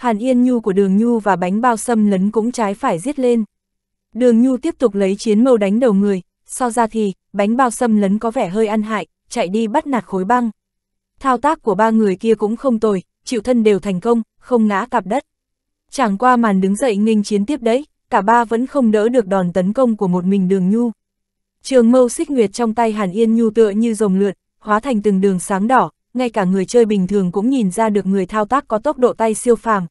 Hàn Yên Nhu của Đường Nhu và bánh bao sâm lấn cũng trái phải giết lên. Đường Nhu tiếp tục lấy chiến mâu đánh đầu người, so ra thì, bánh bao sâm lấn có vẻ hơi ăn hại, chạy đi bắt nạt khối băng. Thao tác của ba người kia cũng không tồi, chịu thân đều thành công, không ngã cặp đất. Chẳng qua màn đứng dậy nghênh chiến tiếp đấy, cả ba vẫn không đỡ được đòn tấn công của một mình đường nhu. Trường mâu xích nguyệt trong tay Hàn Yên Nhu tựa như rồng lượn, hóa thành từng đường sáng đỏ, ngay cả người chơi bình thường cũng nhìn ra được người thao tác có tốc độ tay siêu phàm,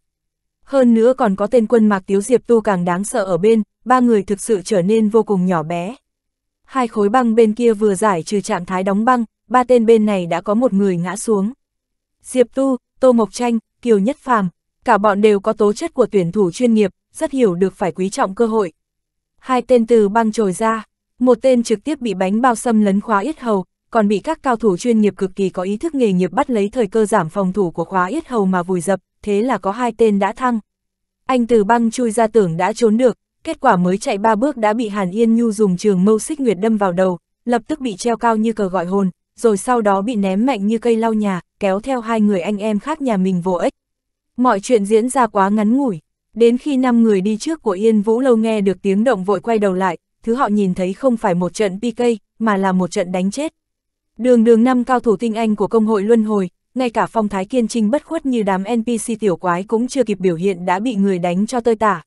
hơn nữa còn có tên quân mạc tiếu diệp tu càng đáng sợ ở bên, ba người thực sự trở nên vô cùng nhỏ bé. Hai khối băng bên kia vừa giải trừ trạng thái đóng băng, ba tên bên này đã có một người ngã xuống. Diệp tu, Tô Mộc Tranh, Kiều Nhất Phàm, cả bọn đều có tố chất của tuyển thủ chuyên nghiệp, rất hiểu được phải quý trọng cơ hội. Hai tên từ băng trồi ra, một tên trực tiếp bị bánh bao xâm lấn khóa yết hầu, còn bị các cao thủ chuyên nghiệp cực kỳ có ý thức nghề nghiệp bắt lấy thời cơ giảm phòng thủ của khóa yết hầu mà vùi dập, thế là có hai tên đã thăng. Anh từ băng chui ra tưởng đã trốn được, kết quả mới chạy ba bước đã bị Hàn Yên Nhu dùng trường mâu xích nguyệt đâm vào đầu, lập tức bị treo cao như cờ gọi hồn, rồi sau đó bị ném mạnh như cây lau nhà, kéo theo hai người anh em khác nhà mình vô ích. Mọi chuyện diễn ra quá ngắn ngủi, đến khi năm người đi trước của Yên Vũ Lâu nghe được tiếng động vội quay đầu lại, thứ họ nhìn thấy không phải một trận PK, mà là một trận đánh chết. Đường đường năm cao thủ tinh anh của công hội Luân Hồi, ngay cả phong thái kiên trinh bất khuất như đám NPC tiểu quái cũng chưa kịp biểu hiện đã bị người đánh cho tơi tả.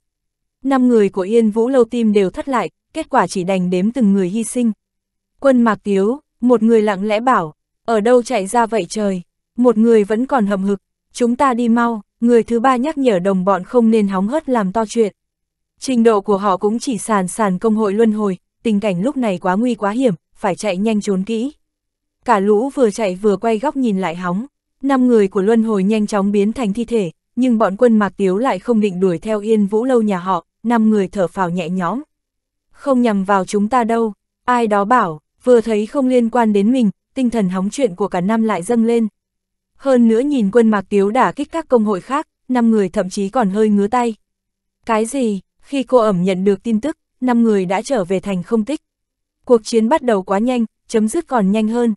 Năm người của Yên Vũ Lâu Tim đều thất lại, kết quả chỉ đành đếm từng người hy sinh. Quân Mạc Tiếu, một người lặng lẽ bảo, ở đâu chạy ra vậy trời, một người vẫn còn hầm hực, chúng ta đi mau, người thứ ba nhắc nhở đồng bọn không nên hóng hớt làm to chuyện. Trình độ của họ cũng chỉ sàn sàn công hội luân hồi, tình cảnh lúc này quá nguy quá hiểm, phải chạy nhanh trốn kỹ cả lũ vừa chạy vừa quay góc nhìn lại hóng. Năm người của Luân Hồi nhanh chóng biến thành thi thể, nhưng bọn quân Mạc Tiếu lại không định đuổi theo Yên Vũ Lâu nhà họ, năm người thở phào nhẹ nhõm. Không nhằm vào chúng ta đâu, ai đó bảo, vừa thấy không liên quan đến mình, tinh thần hóng chuyện của cả năm lại dâng lên. Hơn nữa nhìn quân Mạc Tiếu đả kích các công hội khác, năm người thậm chí còn hơi ngứa tay. Cái gì, khi cô ẩm nhận được tin tức, năm người đã trở về thành không tích. Cuộc chiến bắt đầu quá nhanh, chấm dứt còn nhanh hơn,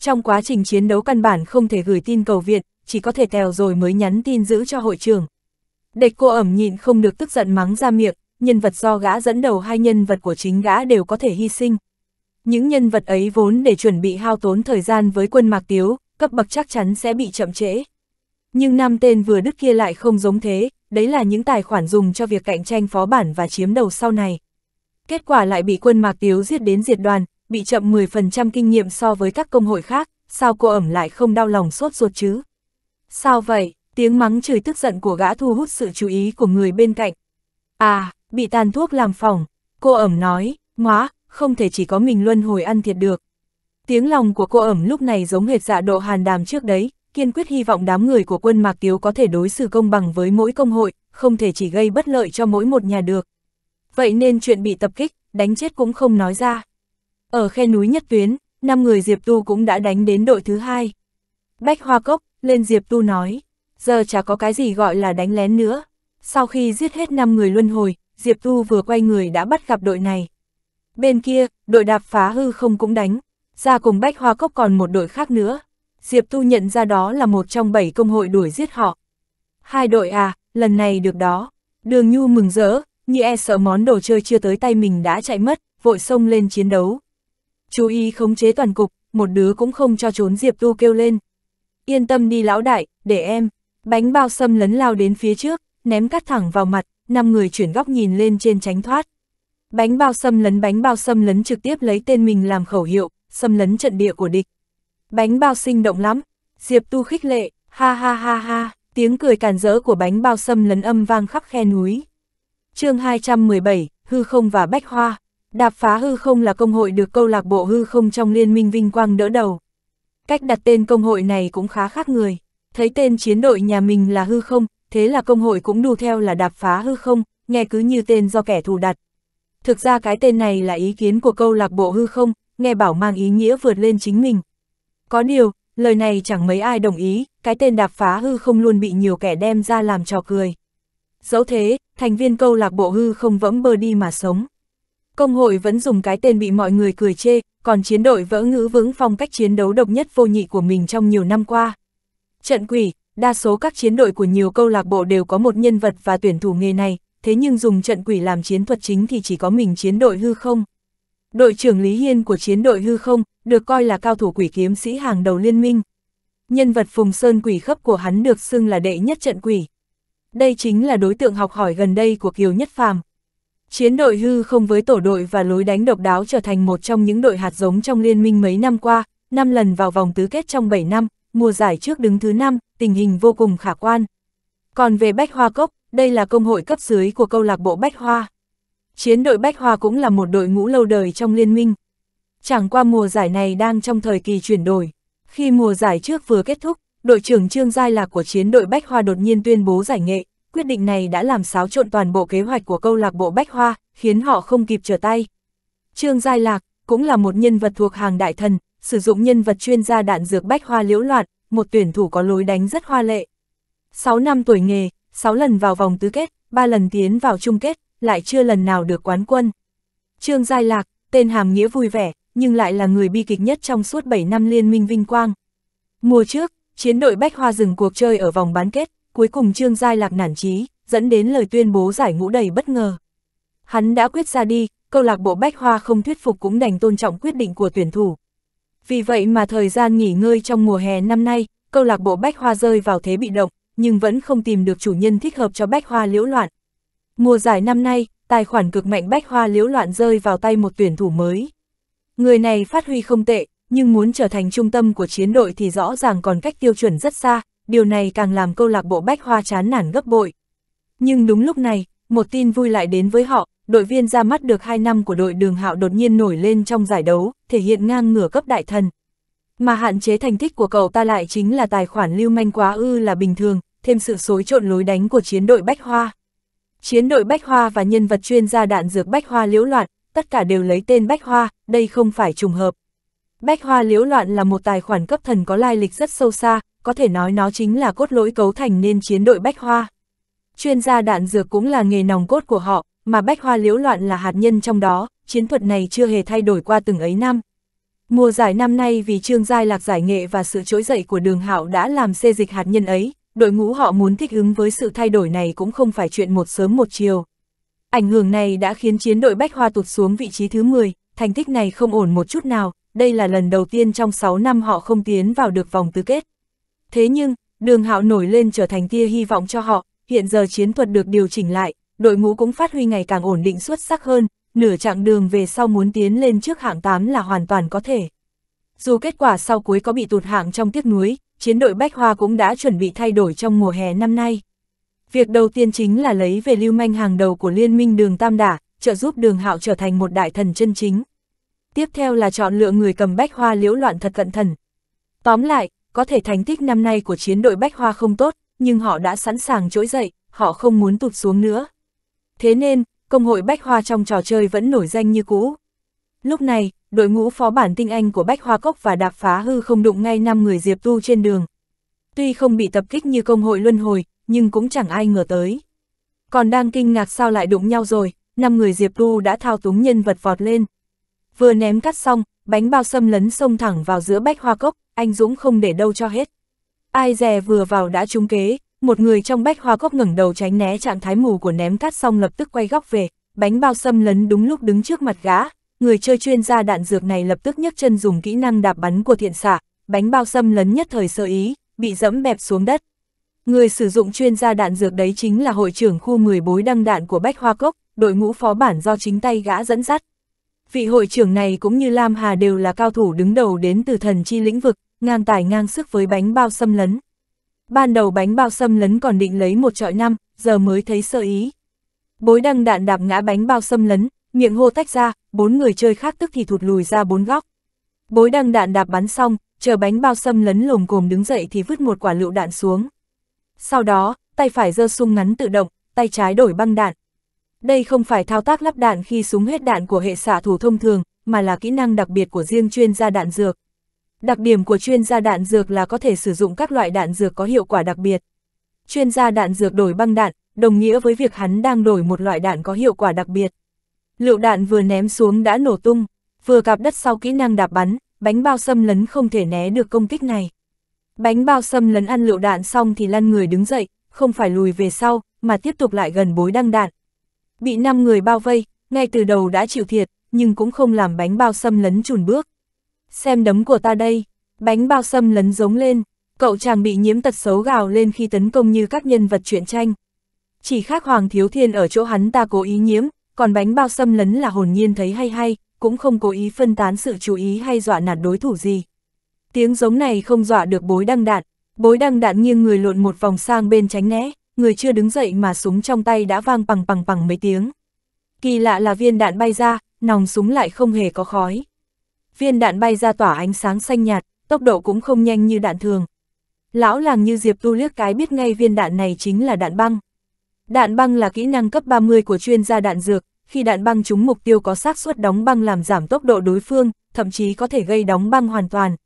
trong quá trình chiến đấu căn bản không thể gửi tin cầu viện, chỉ có thể tèo rồi mới nhắn tin giữ cho hội trưởng. Địch cô ẩm nhịn không được tức giận mắng ra miệng, nhân vật do gã dẫn đầu hai nhân vật của chính gã đều có thể hy sinh. Những nhân vật ấy vốn để chuẩn bị hao tốn thời gian với quân Mạc Tiếu, cấp bậc chắc chắn sẽ bị chậm trễ. Nhưng năm tên vừa đứt kia lại không giống thế, đấy là những tài khoản dùng cho việc cạnh tranh phó bản và chiếm đầu sau này. Kết quả lại bị quân Mạc Tiếu giết đến diệt đoàn, bị chậm 10% kinh nghiệm so với các công hội khác, sao cô ẩm lại không đau lòng sốt ruột chứ? Sao vậy? Tiếng mắng chửi tức giận của gã thu hút sự chú ý của người bên cạnh. À, bị tàn thuốc làm phòng, cô ẩm nói, ngóa, không thể chỉ có mình luân hồi ăn thiệt được. Tiếng lòng của cô ẩm lúc này giống hệt dạ độ hàn đàm trước đấy, kiên quyết hy vọng đám người của quân Mạc Tiếu có thể đối xử công bằng với mỗi công hội, không thể chỉ gây bất lợi cho mỗi một nhà được. Vậy nên chuyện bị tập kích, đánh chết cũng không nói ra. Ở khe núi nhất tuyến, năm người Diệp Tu cũng đã đánh đến đội thứ hai. Bách Hoa Cốc, lên Diệp Tu nói, giờ chả có cái gì gọi là đánh lén nữa. Sau khi giết hết năm người luân hồi, Diệp Tu vừa quay người đã bắt gặp đội này. Bên kia, đội đạp phá hư không cũng đánh, ra cùng Bách Hoa Cốc còn một đội khác nữa. Diệp Tu nhận ra đó là một trong bảy công hội đuổi giết họ. Hai đội à, lần này được đó. Đường Nhu mừng rỡ, như e sợ món đồ chơi chưa tới tay mình đã chạy mất, vội xông lên chiến đấu chú ý khống chế toàn cục, một đứa cũng không cho trốn Diệp Tu kêu lên. Yên tâm đi lão đại, để em. Bánh bao sâm lấn lao đến phía trước, ném cắt thẳng vào mặt, năm người chuyển góc nhìn lên trên tránh thoát. Bánh bao sâm lấn bánh bao sâm lấn trực tiếp lấy tên mình làm khẩu hiệu, sâm lấn trận địa của địch. Bánh bao sinh động lắm, Diệp Tu khích lệ, ha ha ha ha, tiếng cười càn rỡ của bánh bao sâm lấn âm vang khắp khe núi. chương 217, hư không và bách hoa. Đạp phá hư không là công hội được câu lạc bộ hư không trong liên minh vinh quang đỡ đầu. Cách đặt tên công hội này cũng khá khác người. Thấy tên chiến đội nhà mình là hư không, thế là công hội cũng đu theo là đạp phá hư không, nghe cứ như tên do kẻ thù đặt. Thực ra cái tên này là ý kiến của câu lạc bộ hư không, nghe bảo mang ý nghĩa vượt lên chính mình. Có điều, lời này chẳng mấy ai đồng ý, cái tên đạp phá hư không luôn bị nhiều kẻ đem ra làm trò cười. Dẫu thế, thành viên câu lạc bộ hư không vẫn bơ đi mà sống. Công hội vẫn dùng cái tên bị mọi người cười chê, còn chiến đội vỡ ngữ vững phong cách chiến đấu độc nhất vô nhị của mình trong nhiều năm qua. Trận quỷ, đa số các chiến đội của nhiều câu lạc bộ đều có một nhân vật và tuyển thủ nghề này, thế nhưng dùng trận quỷ làm chiến thuật chính thì chỉ có mình chiến đội hư không. Đội trưởng Lý Hiên của chiến đội hư không được coi là cao thủ quỷ kiếm sĩ hàng đầu liên minh. Nhân vật Phùng Sơn quỷ khấp của hắn được xưng là đệ nhất trận quỷ. Đây chính là đối tượng học hỏi gần đây của Kiều Nhất Phàm, Chiến đội hư không với tổ đội và lối đánh độc đáo trở thành một trong những đội hạt giống trong liên minh mấy năm qua, 5 lần vào vòng tứ kết trong 7 năm, mùa giải trước đứng thứ 5, tình hình vô cùng khả quan. Còn về Bách Hoa Cốc, đây là công hội cấp dưới của câu lạc bộ Bách Hoa. Chiến đội Bách Hoa cũng là một đội ngũ lâu đời trong liên minh. Chẳng qua mùa giải này đang trong thời kỳ chuyển đổi. Khi mùa giải trước vừa kết thúc, đội trưởng Trương Giai Lạc của chiến đội Bách Hoa đột nhiên tuyên bố giải nghệ, quyết định này đã làm xáo trộn toàn bộ kế hoạch của câu lạc bộ Bách Hoa, khiến họ không kịp trở tay. Trương Giai Lạc, cũng là một nhân vật thuộc hàng đại thần, sử dụng nhân vật chuyên gia đạn dược Bách Hoa liễu loạt, một tuyển thủ có lối đánh rất hoa lệ. 6 năm tuổi nghề, 6 lần vào vòng tứ kết, 3 lần tiến vào chung kết, lại chưa lần nào được quán quân. Trương Giai Lạc, tên hàm nghĩa vui vẻ, nhưng lại là người bi kịch nhất trong suốt 7 năm liên minh vinh quang. Mùa trước, chiến đội Bách Hoa dừng cuộc chơi ở vòng bán kết, cuối cùng Trương Giai Lạc nản trí, dẫn đến lời tuyên bố giải ngũ đầy bất ngờ. Hắn đã quyết ra đi, câu lạc bộ Bách Hoa không thuyết phục cũng đành tôn trọng quyết định của tuyển thủ. Vì vậy mà thời gian nghỉ ngơi trong mùa hè năm nay, câu lạc bộ Bách Hoa rơi vào thế bị động, nhưng vẫn không tìm được chủ nhân thích hợp cho Bách Hoa liễu loạn. Mùa giải năm nay, tài khoản cực mạnh Bách Hoa liễu loạn rơi vào tay một tuyển thủ mới. Người này phát huy không tệ, nhưng muốn trở thành trung tâm của chiến đội thì rõ ràng còn cách tiêu chuẩn rất xa, điều này càng làm câu lạc bộ bách hoa chán nản gấp bội. Nhưng đúng lúc này, một tin vui lại đến với họ, đội viên ra mắt được 2 năm của đội đường hạo đột nhiên nổi lên trong giải đấu, thể hiện ngang ngửa cấp đại thần. Mà hạn chế thành tích của cậu ta lại chính là tài khoản lưu manh quá ư là bình thường, thêm sự xối trộn lối đánh của chiến đội Bách Hoa. Chiến đội Bách Hoa và nhân vật chuyên gia đạn dược Bách Hoa liễu loạn, tất cả đều lấy tên Bách Hoa, đây không phải trùng hợp. Bách Hoa Liễu Loạn là một tài khoản cấp thần có lai lịch rất sâu xa, có thể nói nó chính là cốt lỗi cấu thành nên chiến đội Bách Hoa. Chuyên gia đạn dược cũng là nghề nòng cốt của họ, mà Bách Hoa Liễu Loạn là hạt nhân trong đó, chiến thuật này chưa hề thay đổi qua từng ấy năm. Mùa giải năm nay vì trương giai lạc giải nghệ và sự trỗi dậy của đường hạo đã làm xê dịch hạt nhân ấy, đội ngũ họ muốn thích ứng với sự thay đổi này cũng không phải chuyện một sớm một chiều. Ảnh hưởng này đã khiến chiến đội Bách Hoa tụt xuống vị trí thứ 10, thành tích này không ổn một chút nào, đây là lần đầu tiên trong 6 năm họ không tiến vào được vòng tứ kết. Thế nhưng, đường hạo nổi lên trở thành tia hy vọng cho họ, hiện giờ chiến thuật được điều chỉnh lại, đội ngũ cũng phát huy ngày càng ổn định xuất sắc hơn, nửa chặng đường về sau muốn tiến lên trước hạng 8 là hoàn toàn có thể. Dù kết quả sau cuối có bị tụt hạng trong tiếc núi, chiến đội Bách Hoa cũng đã chuẩn bị thay đổi trong mùa hè năm nay. Việc đầu tiên chính là lấy về lưu manh hàng đầu của Liên minh Đường Tam Đả, trợ giúp Đường Hạo trở thành một đại thần chân chính tiếp theo là chọn lựa người cầm bách hoa liễu loạn thật cẩn thận. Tóm lại, có thể thành tích năm nay của chiến đội bách hoa không tốt, nhưng họ đã sẵn sàng trỗi dậy, họ không muốn tụt xuống nữa. Thế nên, công hội bách hoa trong trò chơi vẫn nổi danh như cũ. Lúc này, đội ngũ phó bản tinh anh của Bách Hoa Cốc và Đạp Phá Hư không đụng ngay 5 người Diệp Tu trên đường. Tuy không bị tập kích như công hội luân hồi, nhưng cũng chẳng ai ngờ tới. Còn đang kinh ngạc sao lại đụng nhau rồi, 5 người Diệp Tu đã thao túng nhân vật vọt lên vừa ném cắt xong, bánh bao xâm lấn xông thẳng vào giữa bách hoa cốc, anh Dũng không để đâu cho hết. Ai dè vừa vào đã trúng kế, một người trong bách hoa cốc ngẩng đầu tránh né trạng thái mù của ném cắt xong lập tức quay góc về, bánh bao xâm lấn đúng lúc đứng trước mặt gã, người chơi chuyên gia đạn dược này lập tức nhấc chân dùng kỹ năng đạp bắn của thiện xạ, bánh bao xâm lấn nhất thời sơ ý, bị dẫm bẹp xuống đất. Người sử dụng chuyên gia đạn dược đấy chính là hội trưởng khu 10 bối đăng đạn của Bách Hoa Cốc, đội ngũ phó bản do chính tay gã dẫn dắt, Vị hội trưởng này cũng như Lam Hà đều là cao thủ đứng đầu đến từ thần chi lĩnh vực, ngang tài ngang sức với bánh bao xâm lấn. Ban đầu bánh bao xâm lấn còn định lấy một trọi năm, giờ mới thấy sơ ý. Bối đăng đạn đạp ngã bánh bao xâm lấn, miệng hô tách ra, bốn người chơi khác tức thì thụt lùi ra bốn góc. Bối đăng đạn đạp bắn xong, chờ bánh bao xâm lấn lồm cồm đứng dậy thì vứt một quả lựu đạn xuống. Sau đó, tay phải giơ sung ngắn tự động, tay trái đổi băng đạn, đây không phải thao tác lắp đạn khi súng hết đạn của hệ xạ thủ thông thường, mà là kỹ năng đặc biệt của riêng chuyên gia đạn dược. Đặc điểm của chuyên gia đạn dược là có thể sử dụng các loại đạn dược có hiệu quả đặc biệt. Chuyên gia đạn dược đổi băng đạn, đồng nghĩa với việc hắn đang đổi một loại đạn có hiệu quả đặc biệt. Lựu đạn vừa ném xuống đã nổ tung, vừa gặp đất sau kỹ năng đạp bắn, bánh bao xâm lấn không thể né được công kích này. Bánh bao xâm lấn ăn lựu đạn xong thì lăn người đứng dậy, không phải lùi về sau, mà tiếp tục lại gần bối đăng đạn. Bị 5 người bao vây, ngay từ đầu đã chịu thiệt, nhưng cũng không làm bánh bao xâm lấn chùn bước. Xem đấm của ta đây, bánh bao xâm lấn giống lên, cậu chàng bị nhiễm tật xấu gào lên khi tấn công như các nhân vật truyện tranh. Chỉ khác Hoàng Thiếu Thiên ở chỗ hắn ta cố ý nhiễm, còn bánh bao xâm lấn là hồn nhiên thấy hay hay, cũng không cố ý phân tán sự chú ý hay dọa nạt đối thủ gì. Tiếng giống này không dọa được bối đăng đạn, bối đăng đạn nghiêng người lộn một vòng sang bên tránh né, người chưa đứng dậy mà súng trong tay đã vang bằng bằng bằng mấy tiếng. Kỳ lạ là viên đạn bay ra, nòng súng lại không hề có khói. Viên đạn bay ra tỏa ánh sáng xanh nhạt, tốc độ cũng không nhanh như đạn thường. Lão làng như Diệp Tu liếc cái biết ngay viên đạn này chính là đạn băng. Đạn băng là kỹ năng cấp 30 của chuyên gia đạn dược, khi đạn băng trúng mục tiêu có xác suất đóng băng làm giảm tốc độ đối phương, thậm chí có thể gây đóng băng hoàn toàn.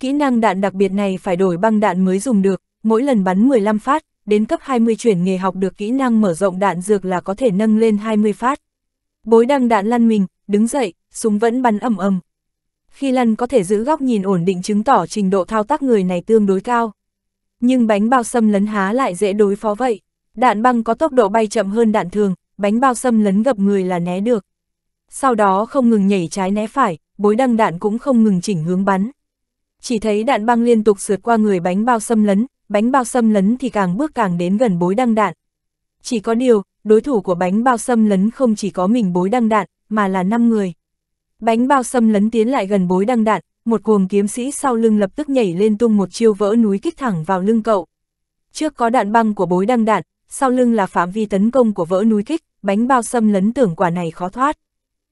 Kỹ năng đạn đặc biệt này phải đổi băng đạn mới dùng được, mỗi lần bắn 15 phát, đến cấp 20 chuyển nghề học được kỹ năng mở rộng đạn dược là có thể nâng lên 20 phát. Bối đăng đạn lăn mình, đứng dậy, súng vẫn bắn ầm ầm. Khi lăn có thể giữ góc nhìn ổn định chứng tỏ trình độ thao tác người này tương đối cao. Nhưng bánh bao xâm lấn há lại dễ đối phó vậy. Đạn băng có tốc độ bay chậm hơn đạn thường, bánh bao xâm lấn gặp người là né được. Sau đó không ngừng nhảy trái né phải, bối đăng đạn cũng không ngừng chỉnh hướng bắn. Chỉ thấy đạn băng liên tục sượt qua người bánh bao xâm lấn, bánh bao xâm lấn thì càng bước càng đến gần bối đăng đạn. Chỉ có điều, đối thủ của bánh bao xâm lấn không chỉ có mình bối đăng đạn, mà là 5 người. Bánh bao xâm lấn tiến lại gần bối đăng đạn, một cuồng kiếm sĩ sau lưng lập tức nhảy lên tung một chiêu vỡ núi kích thẳng vào lưng cậu. Trước có đạn băng của bối đăng đạn, sau lưng là phạm vi tấn công của vỡ núi kích, bánh bao xâm lấn tưởng quả này khó thoát.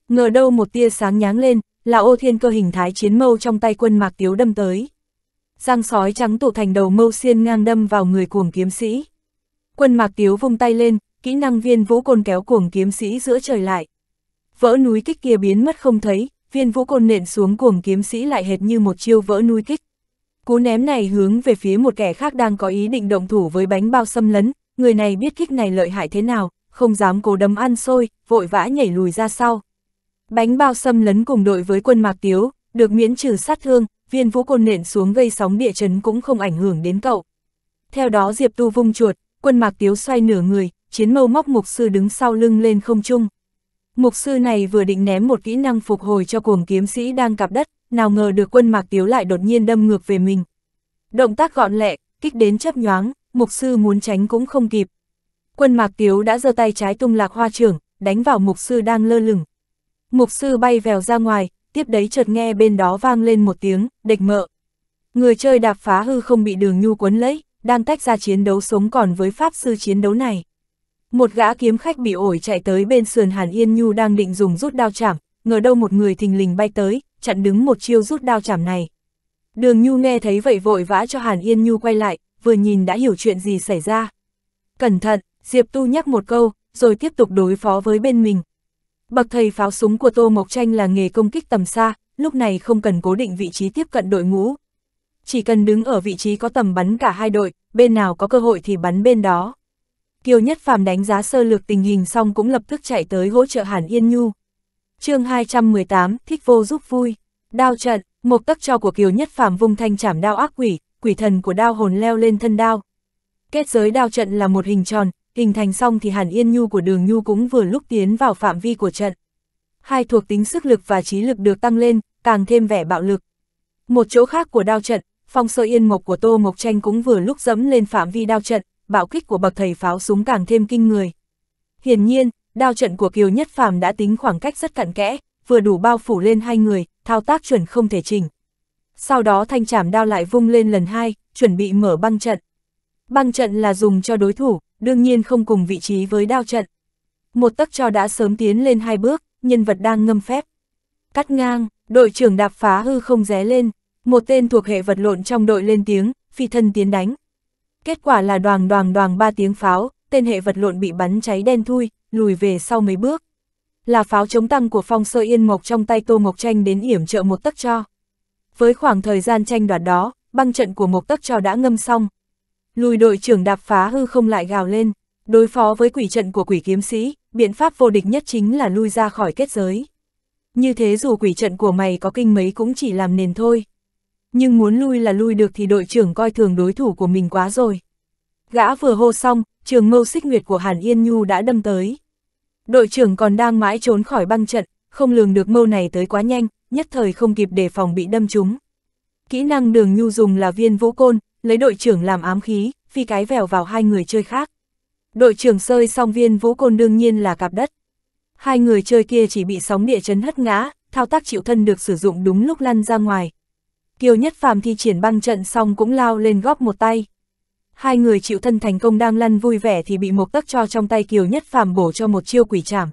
Ngờ đâu một tia sáng nháng lên, là ô thiên cơ hình thái chiến mâu trong tay quân mạc tiếu đâm tới giang sói trắng tụ thành đầu mâu xiên ngang đâm vào người cuồng kiếm sĩ. Quân mạc tiếu vung tay lên, kỹ năng viên vũ côn kéo cuồng kiếm sĩ giữa trời lại. Vỡ núi kích kia biến mất không thấy, viên vũ côn nện xuống cuồng kiếm sĩ lại hệt như một chiêu vỡ núi kích. Cú ném này hướng về phía một kẻ khác đang có ý định động thủ với bánh bao xâm lấn, người này biết kích này lợi hại thế nào, không dám cố đấm ăn xôi, vội vã nhảy lùi ra sau. Bánh bao xâm lấn cùng đội với quân mạc tiếu, được miễn trừ sát thương, viên vũ côn nện xuống gây sóng địa chấn cũng không ảnh hưởng đến cậu. Theo đó Diệp Tu vung chuột, quân mạc tiếu xoay nửa người, chiến mâu móc mục sư đứng sau lưng lên không trung. Mục sư này vừa định ném một kỹ năng phục hồi cho cuồng kiếm sĩ đang cặp đất, nào ngờ được quân mạc tiếu lại đột nhiên đâm ngược về mình. Động tác gọn lẹ, kích đến chấp nhoáng, mục sư muốn tránh cũng không kịp. Quân mạc tiếu đã giơ tay trái tung lạc hoa trưởng, đánh vào mục sư đang lơ lửng. Mục sư bay vèo ra ngoài, tiếp đấy chợt nghe bên đó vang lên một tiếng, địch mợ. Người chơi đạp phá hư không bị đường nhu cuốn lấy, đang tách ra chiến đấu sống còn với pháp sư chiến đấu này. Một gã kiếm khách bị ổi chạy tới bên sườn Hàn Yên Nhu đang định dùng rút đao chạm, ngờ đâu một người thình lình bay tới, chặn đứng một chiêu rút đao chạm này. Đường Nhu nghe thấy vậy vội vã cho Hàn Yên Nhu quay lại, vừa nhìn đã hiểu chuyện gì xảy ra. Cẩn thận, Diệp Tu nhắc một câu, rồi tiếp tục đối phó với bên mình. Bậc thầy pháo súng của Tô Mộc Tranh là nghề công kích tầm xa, lúc này không cần cố định vị trí tiếp cận đội ngũ. Chỉ cần đứng ở vị trí có tầm bắn cả hai đội, bên nào có cơ hội thì bắn bên đó. Kiều Nhất Phàm đánh giá sơ lược tình hình xong cũng lập tức chạy tới hỗ trợ Hàn Yên Nhu. chương 218, thích vô giúp vui. Đao trận, một tắc cho của Kiều Nhất Phàm vung thanh chảm đao ác quỷ, quỷ thần của đao hồn leo lên thân đao. Kết giới đao trận là một hình tròn, hình thành xong thì Hàn Yên Nhu của đường Nhu cũng vừa lúc tiến vào phạm vi của trận. Hai thuộc tính sức lực và trí lực được tăng lên, càng thêm vẻ bạo lực. Một chỗ khác của đao trận, phong sơ yên mộc của Tô Mộc Tranh cũng vừa lúc dẫm lên phạm vi đao trận, bạo kích của bậc thầy pháo súng càng thêm kinh người. Hiển nhiên, đao trận của Kiều Nhất Phàm đã tính khoảng cách rất cặn kẽ, vừa đủ bao phủ lên hai người, thao tác chuẩn không thể chỉnh. Sau đó thanh trảm đao lại vung lên lần hai, chuẩn bị mở băng trận. Băng trận là dùng cho đối thủ, đương nhiên không cùng vị trí với đao trận. Một tắc cho đã sớm tiến lên hai bước, nhân vật đang ngâm phép. Cắt ngang, đội trưởng đạp phá hư không ré lên, một tên thuộc hệ vật lộn trong đội lên tiếng, phi thân tiến đánh. Kết quả là đoàn đoàn đoàn ba tiếng pháo, tên hệ vật lộn bị bắn cháy đen thui, lùi về sau mấy bước. Là pháo chống tăng của phong sơ yên mộc trong tay Tô mộc Tranh đến yểm trợ một tắc cho. Với khoảng thời gian tranh đoạt đó, băng trận của một Tắc Cho đã ngâm xong, Lùi đội trưởng đạp phá hư không lại gào lên, đối phó với quỷ trận của quỷ kiếm sĩ, biện pháp vô địch nhất chính là lui ra khỏi kết giới. Như thế dù quỷ trận của mày có kinh mấy cũng chỉ làm nền thôi. Nhưng muốn lui là lui được thì đội trưởng coi thường đối thủ của mình quá rồi. Gã vừa hô xong, trường mâu xích nguyệt của Hàn Yên Nhu đã đâm tới. Đội trưởng còn đang mãi trốn khỏi băng trận, không lường được mâu này tới quá nhanh, nhất thời không kịp đề phòng bị đâm trúng. Kỹ năng đường nhu dùng là viên vũ côn, lấy đội trưởng làm ám khí, phi cái vèo vào hai người chơi khác. Đội trưởng sơi song viên vũ côn đương nhiên là cặp đất. Hai người chơi kia chỉ bị sóng địa chấn hất ngã, thao tác chịu thân được sử dụng đúng lúc lăn ra ngoài. Kiều Nhất Phàm thi triển băng trận xong cũng lao lên góp một tay. Hai người chịu thân thành công đang lăn vui vẻ thì bị một tấc cho trong tay Kiều Nhất Phàm bổ cho một chiêu quỷ chảm.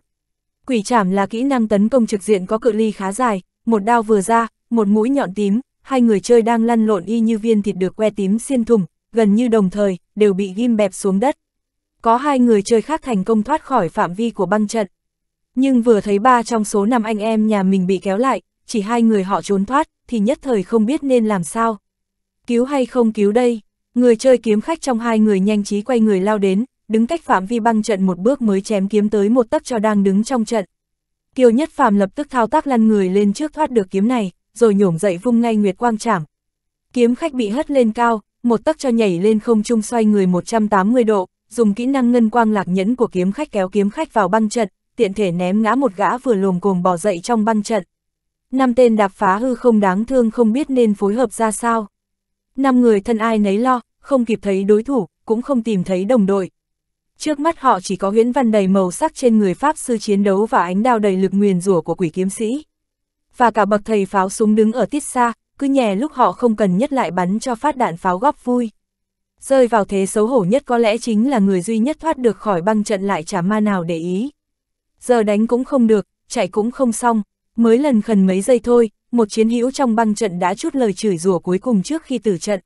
Quỷ chảm là kỹ năng tấn công trực diện có cự ly khá dài, một đao vừa ra, một mũi nhọn tím, hai người chơi đang lăn lộn y như viên thịt được que tím xiên thùng, gần như đồng thời, đều bị ghim bẹp xuống đất. Có hai người chơi khác thành công thoát khỏi phạm vi của băng trận. Nhưng vừa thấy ba trong số năm anh em nhà mình bị kéo lại, chỉ hai người họ trốn thoát, thì nhất thời không biết nên làm sao. Cứu hay không cứu đây, người chơi kiếm khách trong hai người nhanh trí quay người lao đến, đứng cách phạm vi băng trận một bước mới chém kiếm tới một tấc cho đang đứng trong trận. Kiều Nhất Phàm lập tức thao tác lăn người lên trước thoát được kiếm này, rồi nhổm dậy vung ngay Nguyệt Quang Trảm. Kiếm khách bị hất lên cao, một tấc cho nhảy lên không trung xoay người 180 độ, dùng kỹ năng ngân quang lạc nhẫn của kiếm khách kéo kiếm khách vào băng trận, tiện thể ném ngã một gã vừa lồm cồm bỏ dậy trong băng trận. Năm tên đạp phá hư không đáng thương không biết nên phối hợp ra sao. Năm người thân ai nấy lo, không kịp thấy đối thủ, cũng không tìm thấy đồng đội. Trước mắt họ chỉ có huyễn văn đầy màu sắc trên người Pháp sư chiến đấu và ánh đao đầy lực nguyền rủa của quỷ kiếm sĩ và cả bậc thầy pháo súng đứng ở tít xa, cứ nhè lúc họ không cần nhất lại bắn cho phát đạn pháo góp vui. Rơi vào thế xấu hổ nhất có lẽ chính là người duy nhất thoát được khỏi băng trận lại chả ma nào để ý. Giờ đánh cũng không được, chạy cũng không xong, mới lần khẩn mấy giây thôi, một chiến hữu trong băng trận đã chút lời chửi rủa cuối cùng trước khi tử trận.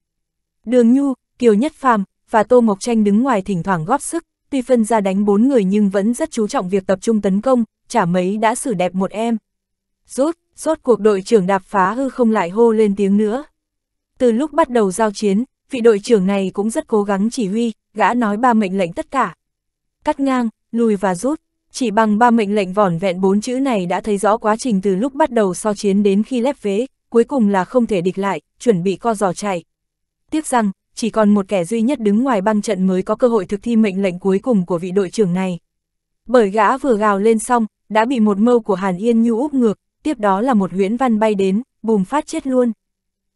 Đường Nhu, Kiều Nhất Phàm và Tô Mộc Tranh đứng ngoài thỉnh thoảng góp sức, tuy phân ra đánh bốn người nhưng vẫn rất chú trọng việc tập trung tấn công, chả mấy đã xử đẹp một em. Rút, Rốt cuộc đội trưởng đạp phá hư không lại hô lên tiếng nữa. Từ lúc bắt đầu giao chiến, vị đội trưởng này cũng rất cố gắng chỉ huy, gã nói ba mệnh lệnh tất cả. Cắt ngang, lùi và rút, chỉ bằng ba mệnh lệnh vỏn vẹn bốn chữ này đã thấy rõ quá trình từ lúc bắt đầu so chiến đến khi lép vế, cuối cùng là không thể địch lại, chuẩn bị co giò chạy. Tiếc rằng, chỉ còn một kẻ duy nhất đứng ngoài băng trận mới có cơ hội thực thi mệnh lệnh cuối cùng của vị đội trưởng này. Bởi gã vừa gào lên xong, đã bị một mâu của Hàn Yên Nhu úp ngược, tiếp đó là một huyễn văn bay đến, bùm phát chết luôn.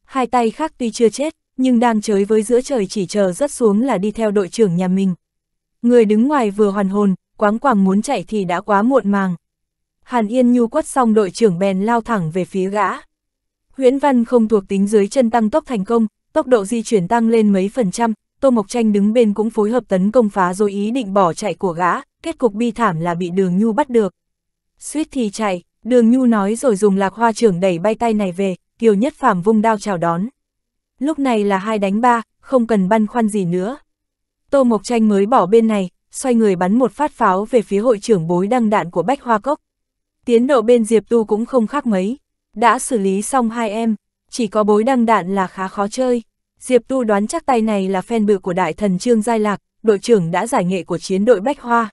Hai tay khác tuy chưa chết, nhưng đang chới với giữa trời chỉ chờ rất xuống là đi theo đội trưởng nhà mình. Người đứng ngoài vừa hoàn hồn, quáng quàng muốn chạy thì đã quá muộn màng. Hàn Yên Nhu quất xong đội trưởng bèn lao thẳng về phía gã. Huyễn Văn không thuộc tính dưới chân tăng tốc thành công, tốc độ di chuyển tăng lên mấy phần trăm, Tô Mộc Tranh đứng bên cũng phối hợp tấn công phá rồi ý định bỏ chạy của gã, kết cục bi thảm là bị Đường Nhu bắt được. Suýt thì chạy, Đường Nhu nói rồi dùng lạc hoa trưởng đẩy bay tay này về, Kiều Nhất Phạm vung đao chào đón. Lúc này là hai đánh ba, không cần băn khoăn gì nữa. Tô Mộc Tranh mới bỏ bên này, xoay người bắn một phát pháo về phía hội trưởng bối đăng đạn của Bách Hoa Cốc. Tiến độ bên Diệp Tu cũng không khác mấy. Đã xử lý xong hai em, chỉ có bối đăng đạn là khá khó chơi. Diệp Tu đoán chắc tay này là phen bự của đại thần Trương Giai Lạc, đội trưởng đã giải nghệ của chiến đội Bách Hoa.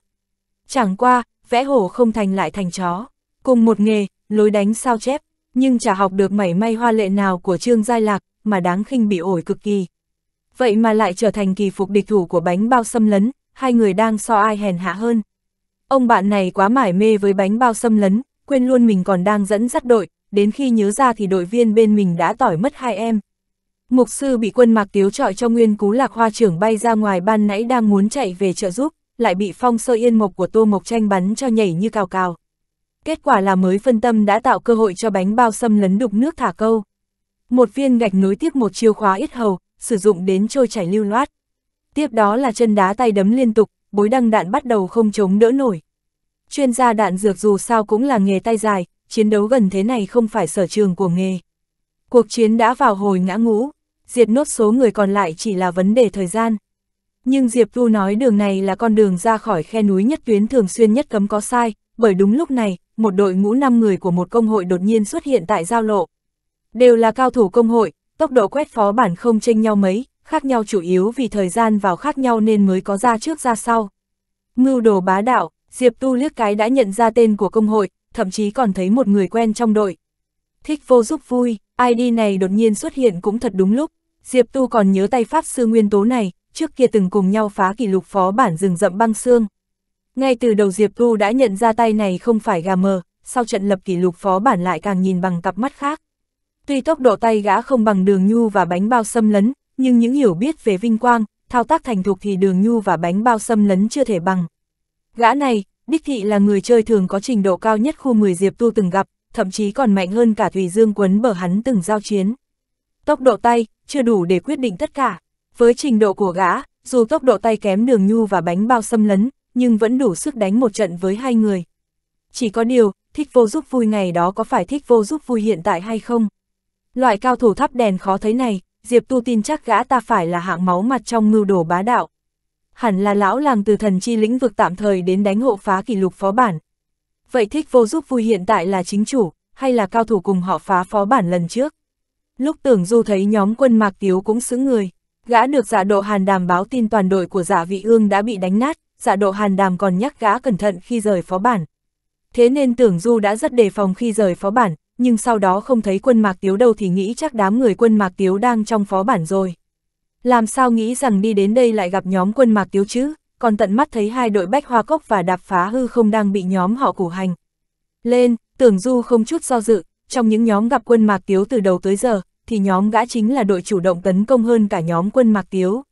Chẳng qua, vẽ hổ không thành lại thành chó. Cùng một nghề, lối đánh sao chép, nhưng chả học được mảy may hoa lệ nào của Trương Giai Lạc, mà đáng khinh bị ổi cực kỳ. Vậy mà lại trở thành kỳ phục địch thủ của bánh bao xâm lấn, hai người đang so ai hèn hạ hơn. Ông bạn này quá mải mê với bánh bao xâm lấn, quên luôn mình còn đang dẫn dắt đội, đến khi nhớ ra thì đội viên bên mình đã tỏi mất hai em. Mục sư bị quân mạc tiếu trọi cho nguyên cú lạc hoa trưởng bay ra ngoài ban nãy đang muốn chạy về trợ giúp, lại bị phong sơ yên mộc của tô mộc tranh bắn cho nhảy như cào cào kết quả là mới phân tâm đã tạo cơ hội cho bánh bao xâm lấn đục nước thả câu. Một viên gạch nối tiếp một chiêu khóa ít hầu, sử dụng đến trôi chảy lưu loát. Tiếp đó là chân đá tay đấm liên tục, bối đăng đạn bắt đầu không chống đỡ nổi. Chuyên gia đạn dược dù sao cũng là nghề tay dài, chiến đấu gần thế này không phải sở trường của nghề. Cuộc chiến đã vào hồi ngã ngũ, diệt nốt số người còn lại chỉ là vấn đề thời gian. Nhưng Diệp Tu nói đường này là con đường ra khỏi khe núi nhất tuyến thường xuyên nhất cấm có sai, bởi đúng lúc này, một đội ngũ 5 người của một công hội đột nhiên xuất hiện tại giao lộ. Đều là cao thủ công hội, tốc độ quét phó bản không chênh nhau mấy, khác nhau chủ yếu vì thời gian vào khác nhau nên mới có ra trước ra sau. Ngưu đồ bá đạo, Diệp Tu liếc cái đã nhận ra tên của công hội, thậm chí còn thấy một người quen trong đội. Thích vô giúp vui, ID này đột nhiên xuất hiện cũng thật đúng lúc. Diệp Tu còn nhớ tay Pháp Sư Nguyên Tố này, trước kia từng cùng nhau phá kỷ lục phó bản rừng rậm băng xương. Ngay từ đầu Diệp Thu đã nhận ra tay này không phải gà mờ, sau trận lập kỷ lục phó bản lại càng nhìn bằng cặp mắt khác. Tuy tốc độ tay gã không bằng đường nhu và bánh bao xâm lấn, nhưng những hiểu biết về vinh quang, thao tác thành thục thì đường nhu và bánh bao xâm lấn chưa thể bằng. Gã này, đích thị là người chơi thường có trình độ cao nhất khu 10 Diệp Tu từng gặp, thậm chí còn mạnh hơn cả Thủy Dương Quấn bờ hắn từng giao chiến. Tốc độ tay, chưa đủ để quyết định tất cả. Với trình độ của gã, dù tốc độ tay kém đường nhu và bánh bao xâm lấn, nhưng vẫn đủ sức đánh một trận với hai người. Chỉ có điều, thích vô giúp vui ngày đó có phải thích vô giúp vui hiện tại hay không? Loại cao thủ thắp đèn khó thấy này, Diệp Tu tin chắc gã ta phải là hạng máu mặt trong mưu đồ bá đạo. Hẳn là lão làng từ thần chi lĩnh vực tạm thời đến đánh hộ phá kỷ lục phó bản. Vậy thích vô giúp vui hiện tại là chính chủ, hay là cao thủ cùng họ phá phó bản lần trước? Lúc tưởng du thấy nhóm quân mạc tiếu cũng xứng người, gã được giả dạ độ hàn đàm báo tin toàn đội của giả dạ vị ương đã bị đánh nát, giả dạ độ hàn đàm còn nhắc gã cẩn thận khi rời phó bản. Thế nên tưởng du đã rất đề phòng khi rời phó bản, nhưng sau đó không thấy quân mạc tiếu đâu thì nghĩ chắc đám người quân mạc tiếu đang trong phó bản rồi. Làm sao nghĩ rằng đi đến đây lại gặp nhóm quân mạc tiếu chứ, còn tận mắt thấy hai đội bách hoa cốc và đạp phá hư không đang bị nhóm họ củ hành. Lên, tưởng du không chút do dự, trong những nhóm gặp quân mạc tiếu từ đầu tới giờ, thì nhóm gã chính là đội chủ động tấn công hơn cả nhóm quân mạc tiếu.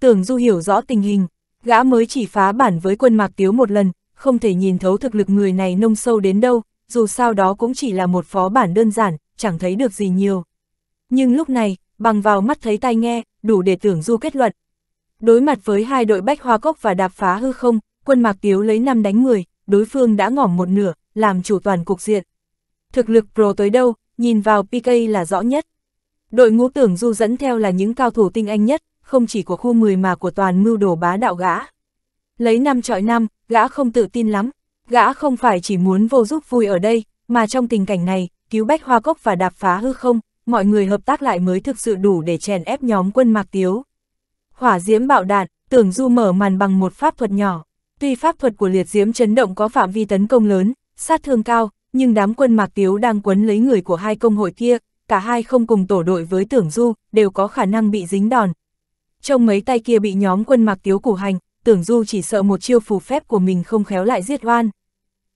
Tưởng du hiểu rõ tình hình, Gã mới chỉ phá bản với quân mạc tiếu một lần, không thể nhìn thấu thực lực người này nông sâu đến đâu, dù sao đó cũng chỉ là một phó bản đơn giản, chẳng thấy được gì nhiều. Nhưng lúc này, bằng vào mắt thấy tai nghe, đủ để tưởng du kết luận. Đối mặt với hai đội bách hoa cốc và đạp phá hư không, quân mạc tiếu lấy năm đánh 10, đối phương đã ngỏm một nửa, làm chủ toàn cục diện. Thực lực pro tới đâu, nhìn vào PK là rõ nhất. Đội ngũ tưởng du dẫn theo là những cao thủ tinh anh nhất, không chỉ của khu 10 mà của toàn mưu đồ bá đạo gã. Lấy năm trọi năm, gã không tự tin lắm, gã không phải chỉ muốn vô giúp vui ở đây, mà trong tình cảnh này, cứu bách hoa cốc và đạp phá hư không, mọi người hợp tác lại mới thực sự đủ để chèn ép nhóm quân mạc tiếu. Hỏa diễm bạo đạn, tưởng du mở màn bằng một pháp thuật nhỏ. Tuy pháp thuật của liệt diễm chấn động có phạm vi tấn công lớn, sát thương cao, nhưng đám quân mạc tiếu đang quấn lấy người của hai công hội kia, cả hai không cùng tổ đội với tưởng du, đều có khả năng bị dính đòn, trong mấy tay kia bị nhóm quân mặc tiếu củ hành, tưởng du chỉ sợ một chiêu phù phép của mình không khéo lại giết oan.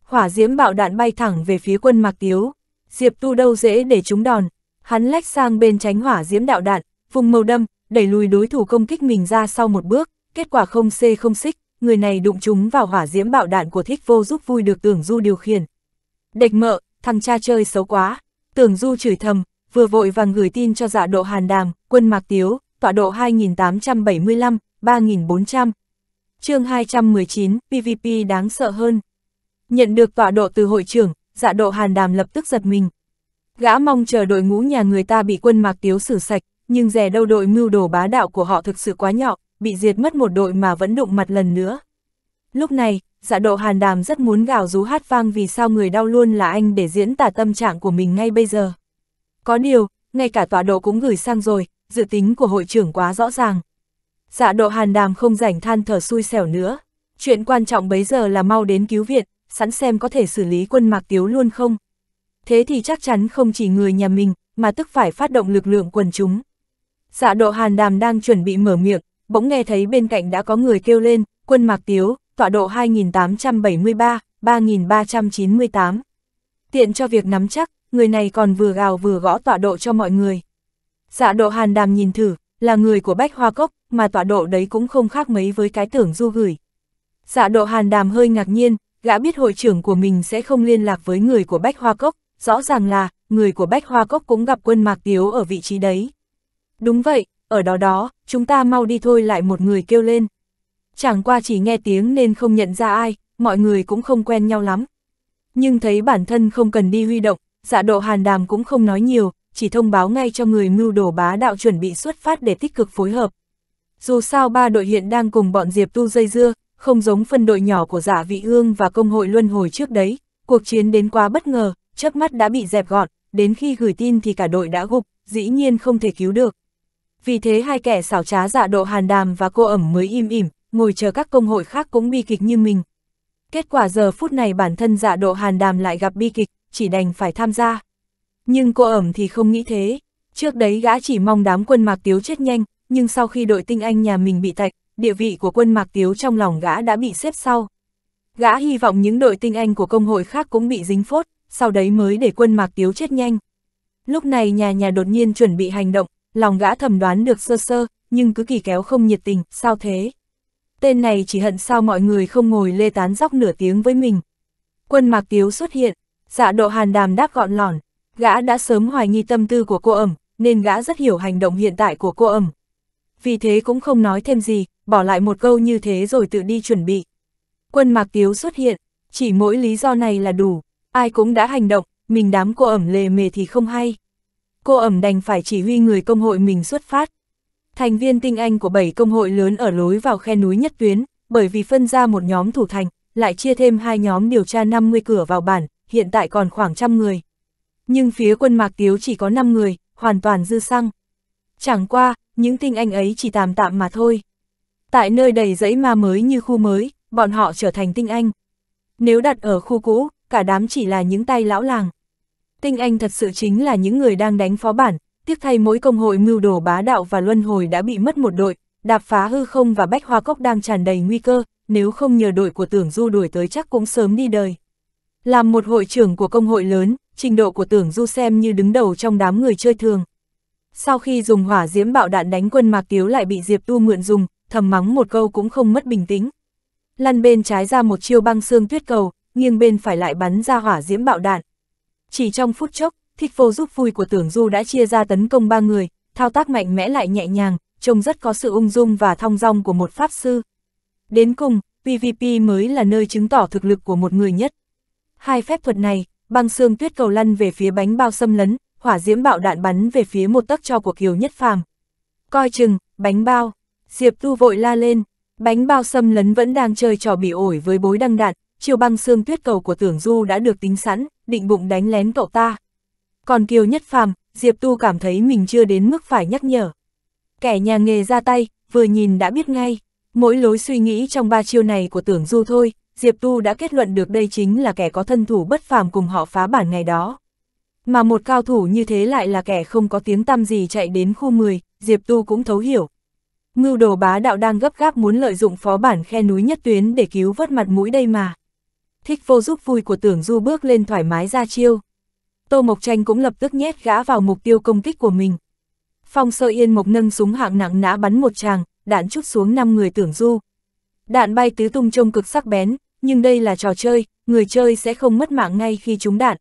Hỏa diễm bạo đạn bay thẳng về phía quân mặc tiếu, diệp tu đâu dễ để chúng đòn, hắn lách sang bên tránh hỏa diễm đạo đạn, vùng màu đâm, đẩy lùi đối thủ công kích mình ra sau một bước, kết quả không xê không xích, người này đụng chúng vào hỏa diễm bạo đạn của thích vô giúp vui được tưởng du điều khiển. Địch mợ, thằng cha chơi xấu quá, tưởng du chửi thầm, vừa vội vàng gửi tin cho dạ độ hàn đàm, quân mạc tiếu, tọa độ 2875, 3400. chương 219, PVP đáng sợ hơn. Nhận được tọa độ từ hội trưởng, dạ độ hàn đàm lập tức giật mình. Gã mong chờ đội ngũ nhà người ta bị quân mạc tiếu xử sạch, nhưng rẻ đâu đội mưu đồ bá đạo của họ thực sự quá nhỏ, bị diệt mất một đội mà vẫn đụng mặt lần nữa. Lúc này, dạ độ hàn đàm rất muốn gào rú hát vang vì sao người đau luôn là anh để diễn tả tâm trạng của mình ngay bây giờ. Có điều, ngay cả tọa độ cũng gửi sang rồi, dự tính của hội trưởng quá rõ ràng. Dạ độ hàn đàm không rảnh than thở xui xẻo nữa. Chuyện quan trọng bấy giờ là mau đến cứu viện, sẵn xem có thể xử lý quân mạc tiếu luôn không. Thế thì chắc chắn không chỉ người nhà mình, mà tức phải phát động lực lượng quần chúng. Dạ độ hàn đàm đang chuẩn bị mở miệng, bỗng nghe thấy bên cạnh đã có người kêu lên, quân mạc tiếu, tọa độ 2873, 3398. Tiện cho việc nắm chắc, người này còn vừa gào vừa gõ tọa độ cho mọi người. Dạ độ hàn đàm nhìn thử, là người của bách hoa cốc, mà tọa độ đấy cũng không khác mấy với cái tưởng du gửi. Dạ độ hàn đàm hơi ngạc nhiên, gã biết hội trưởng của mình sẽ không liên lạc với người của bách hoa cốc, rõ ràng là, người của bách hoa cốc cũng gặp quân mạc tiếu ở vị trí đấy. Đúng vậy, ở đó đó, chúng ta mau đi thôi lại một người kêu lên. Chẳng qua chỉ nghe tiếng nên không nhận ra ai, mọi người cũng không quen nhau lắm. Nhưng thấy bản thân không cần đi huy động, dạ độ hàn đàm cũng không nói nhiều, chỉ thông báo ngay cho người mưu đồ bá đạo chuẩn bị xuất phát để tích cực phối hợp. Dù sao ba đội hiện đang cùng bọn Diệp Tu dây dưa, không giống phân đội nhỏ của giả dạ vị ương và công hội luân hồi trước đấy, cuộc chiến đến quá bất ngờ, chớp mắt đã bị dẹp gọn, đến khi gửi tin thì cả đội đã gục, dĩ nhiên không thể cứu được. Vì thế hai kẻ xảo trá giả dạ độ hàn đàm và cô ẩm mới im ỉm, ngồi chờ các công hội khác cũng bi kịch như mình. Kết quả giờ phút này bản thân giả dạ độ hàn đàm lại gặp bi kịch, chỉ đành phải tham gia. Nhưng cô ẩm thì không nghĩ thế. Trước đấy gã chỉ mong đám quân Mạc Tiếu chết nhanh, nhưng sau khi đội tinh anh nhà mình bị tạch, địa vị của quân Mạc Tiếu trong lòng gã đã bị xếp sau. Gã hy vọng những đội tinh anh của công hội khác cũng bị dính phốt, sau đấy mới để quân Mạc Tiếu chết nhanh. Lúc này nhà nhà đột nhiên chuẩn bị hành động, lòng gã thầm đoán được sơ sơ, nhưng cứ kỳ kéo không nhiệt tình, sao thế? Tên này chỉ hận sao mọi người không ngồi lê tán dóc nửa tiếng với mình. Quân Mạc Tiếu xuất hiện, dạ độ hàn đàm đáp gọn lỏn, Gã đã sớm hoài nghi tâm tư của cô ẩm, nên gã rất hiểu hành động hiện tại của cô ẩm. Vì thế cũng không nói thêm gì, bỏ lại một câu như thế rồi tự đi chuẩn bị. Quân Mạc Tiếu xuất hiện, chỉ mỗi lý do này là đủ, ai cũng đã hành động, mình đám cô ẩm lề mề thì không hay. Cô ẩm đành phải chỉ huy người công hội mình xuất phát. Thành viên tinh anh của 7 công hội lớn ở lối vào khe núi nhất tuyến, bởi vì phân ra một nhóm thủ thành, lại chia thêm hai nhóm điều tra 50 cửa vào bản, hiện tại còn khoảng trăm người. Nhưng phía quân Mạc Tiếu chỉ có 5 người, hoàn toàn dư xăng. Chẳng qua, những tinh anh ấy chỉ tạm tạm mà thôi. Tại nơi đầy dãy ma mới như khu mới, bọn họ trở thành tinh anh. Nếu đặt ở khu cũ, cả đám chỉ là những tay lão làng. Tinh anh thật sự chính là những người đang đánh phó bản, tiếc thay mỗi công hội mưu đồ bá đạo và luân hồi đã bị mất một đội, đạp phá hư không và bách hoa cốc đang tràn đầy nguy cơ, nếu không nhờ đội của tưởng du đuổi tới chắc cũng sớm đi đời. Làm một hội trưởng của công hội lớn, trình độ của tưởng du xem như đứng đầu trong đám người chơi thường. Sau khi dùng hỏa diễm bạo đạn đánh quân Mạc Tiếu lại bị Diệp Tu mượn dùng, thầm mắng một câu cũng không mất bình tĩnh. Lăn bên trái ra một chiêu băng xương tuyết cầu, nghiêng bên phải lại bắn ra hỏa diễm bạo đạn. Chỉ trong phút chốc, thích vô giúp vui của tưởng du đã chia ra tấn công ba người, thao tác mạnh mẽ lại nhẹ nhàng, trông rất có sự ung dung và thong dong của một pháp sư. Đến cùng, PvP mới là nơi chứng tỏ thực lực của một người nhất. Hai phép thuật này, băng xương tuyết cầu lăn về phía bánh bao xâm lấn, hỏa diễm bạo đạn bắn về phía một tấc cho của Kiều Nhất Phàm. Coi chừng, bánh bao, Diệp Tu vội la lên, bánh bao xâm lấn vẫn đang chơi trò bị ổi với bối đăng đạn, chiều băng xương tuyết cầu của Tưởng Du đã được tính sẵn, định bụng đánh lén cậu ta. Còn Kiều Nhất Phàm, Diệp Tu cảm thấy mình chưa đến mức phải nhắc nhở. Kẻ nhà nghề ra tay, vừa nhìn đã biết ngay, mỗi lối suy nghĩ trong ba chiêu này của Tưởng Du thôi, Diệp Tu đã kết luận được đây chính là kẻ có thân thủ bất phàm cùng họ phá bản ngày đó. Mà một cao thủ như thế lại là kẻ không có tiếng tăm gì chạy đến khu 10, Diệp Tu cũng thấu hiểu. Ngưu đồ bá đạo đang gấp gáp muốn lợi dụng phó bản khe núi nhất tuyến để cứu vớt mặt mũi đây mà. Thích vô giúp vui của tưởng du bước lên thoải mái ra chiêu. Tô Mộc Tranh cũng lập tức nhét gã vào mục tiêu công kích của mình. Phong sơ yên mộc nâng súng hạng nặng nã bắn một tràng, đạn chút xuống năm người tưởng du. Đạn bay tứ tung trông cực sắc bén, nhưng đây là trò chơi, người chơi sẽ không mất mạng ngay khi trúng đạn.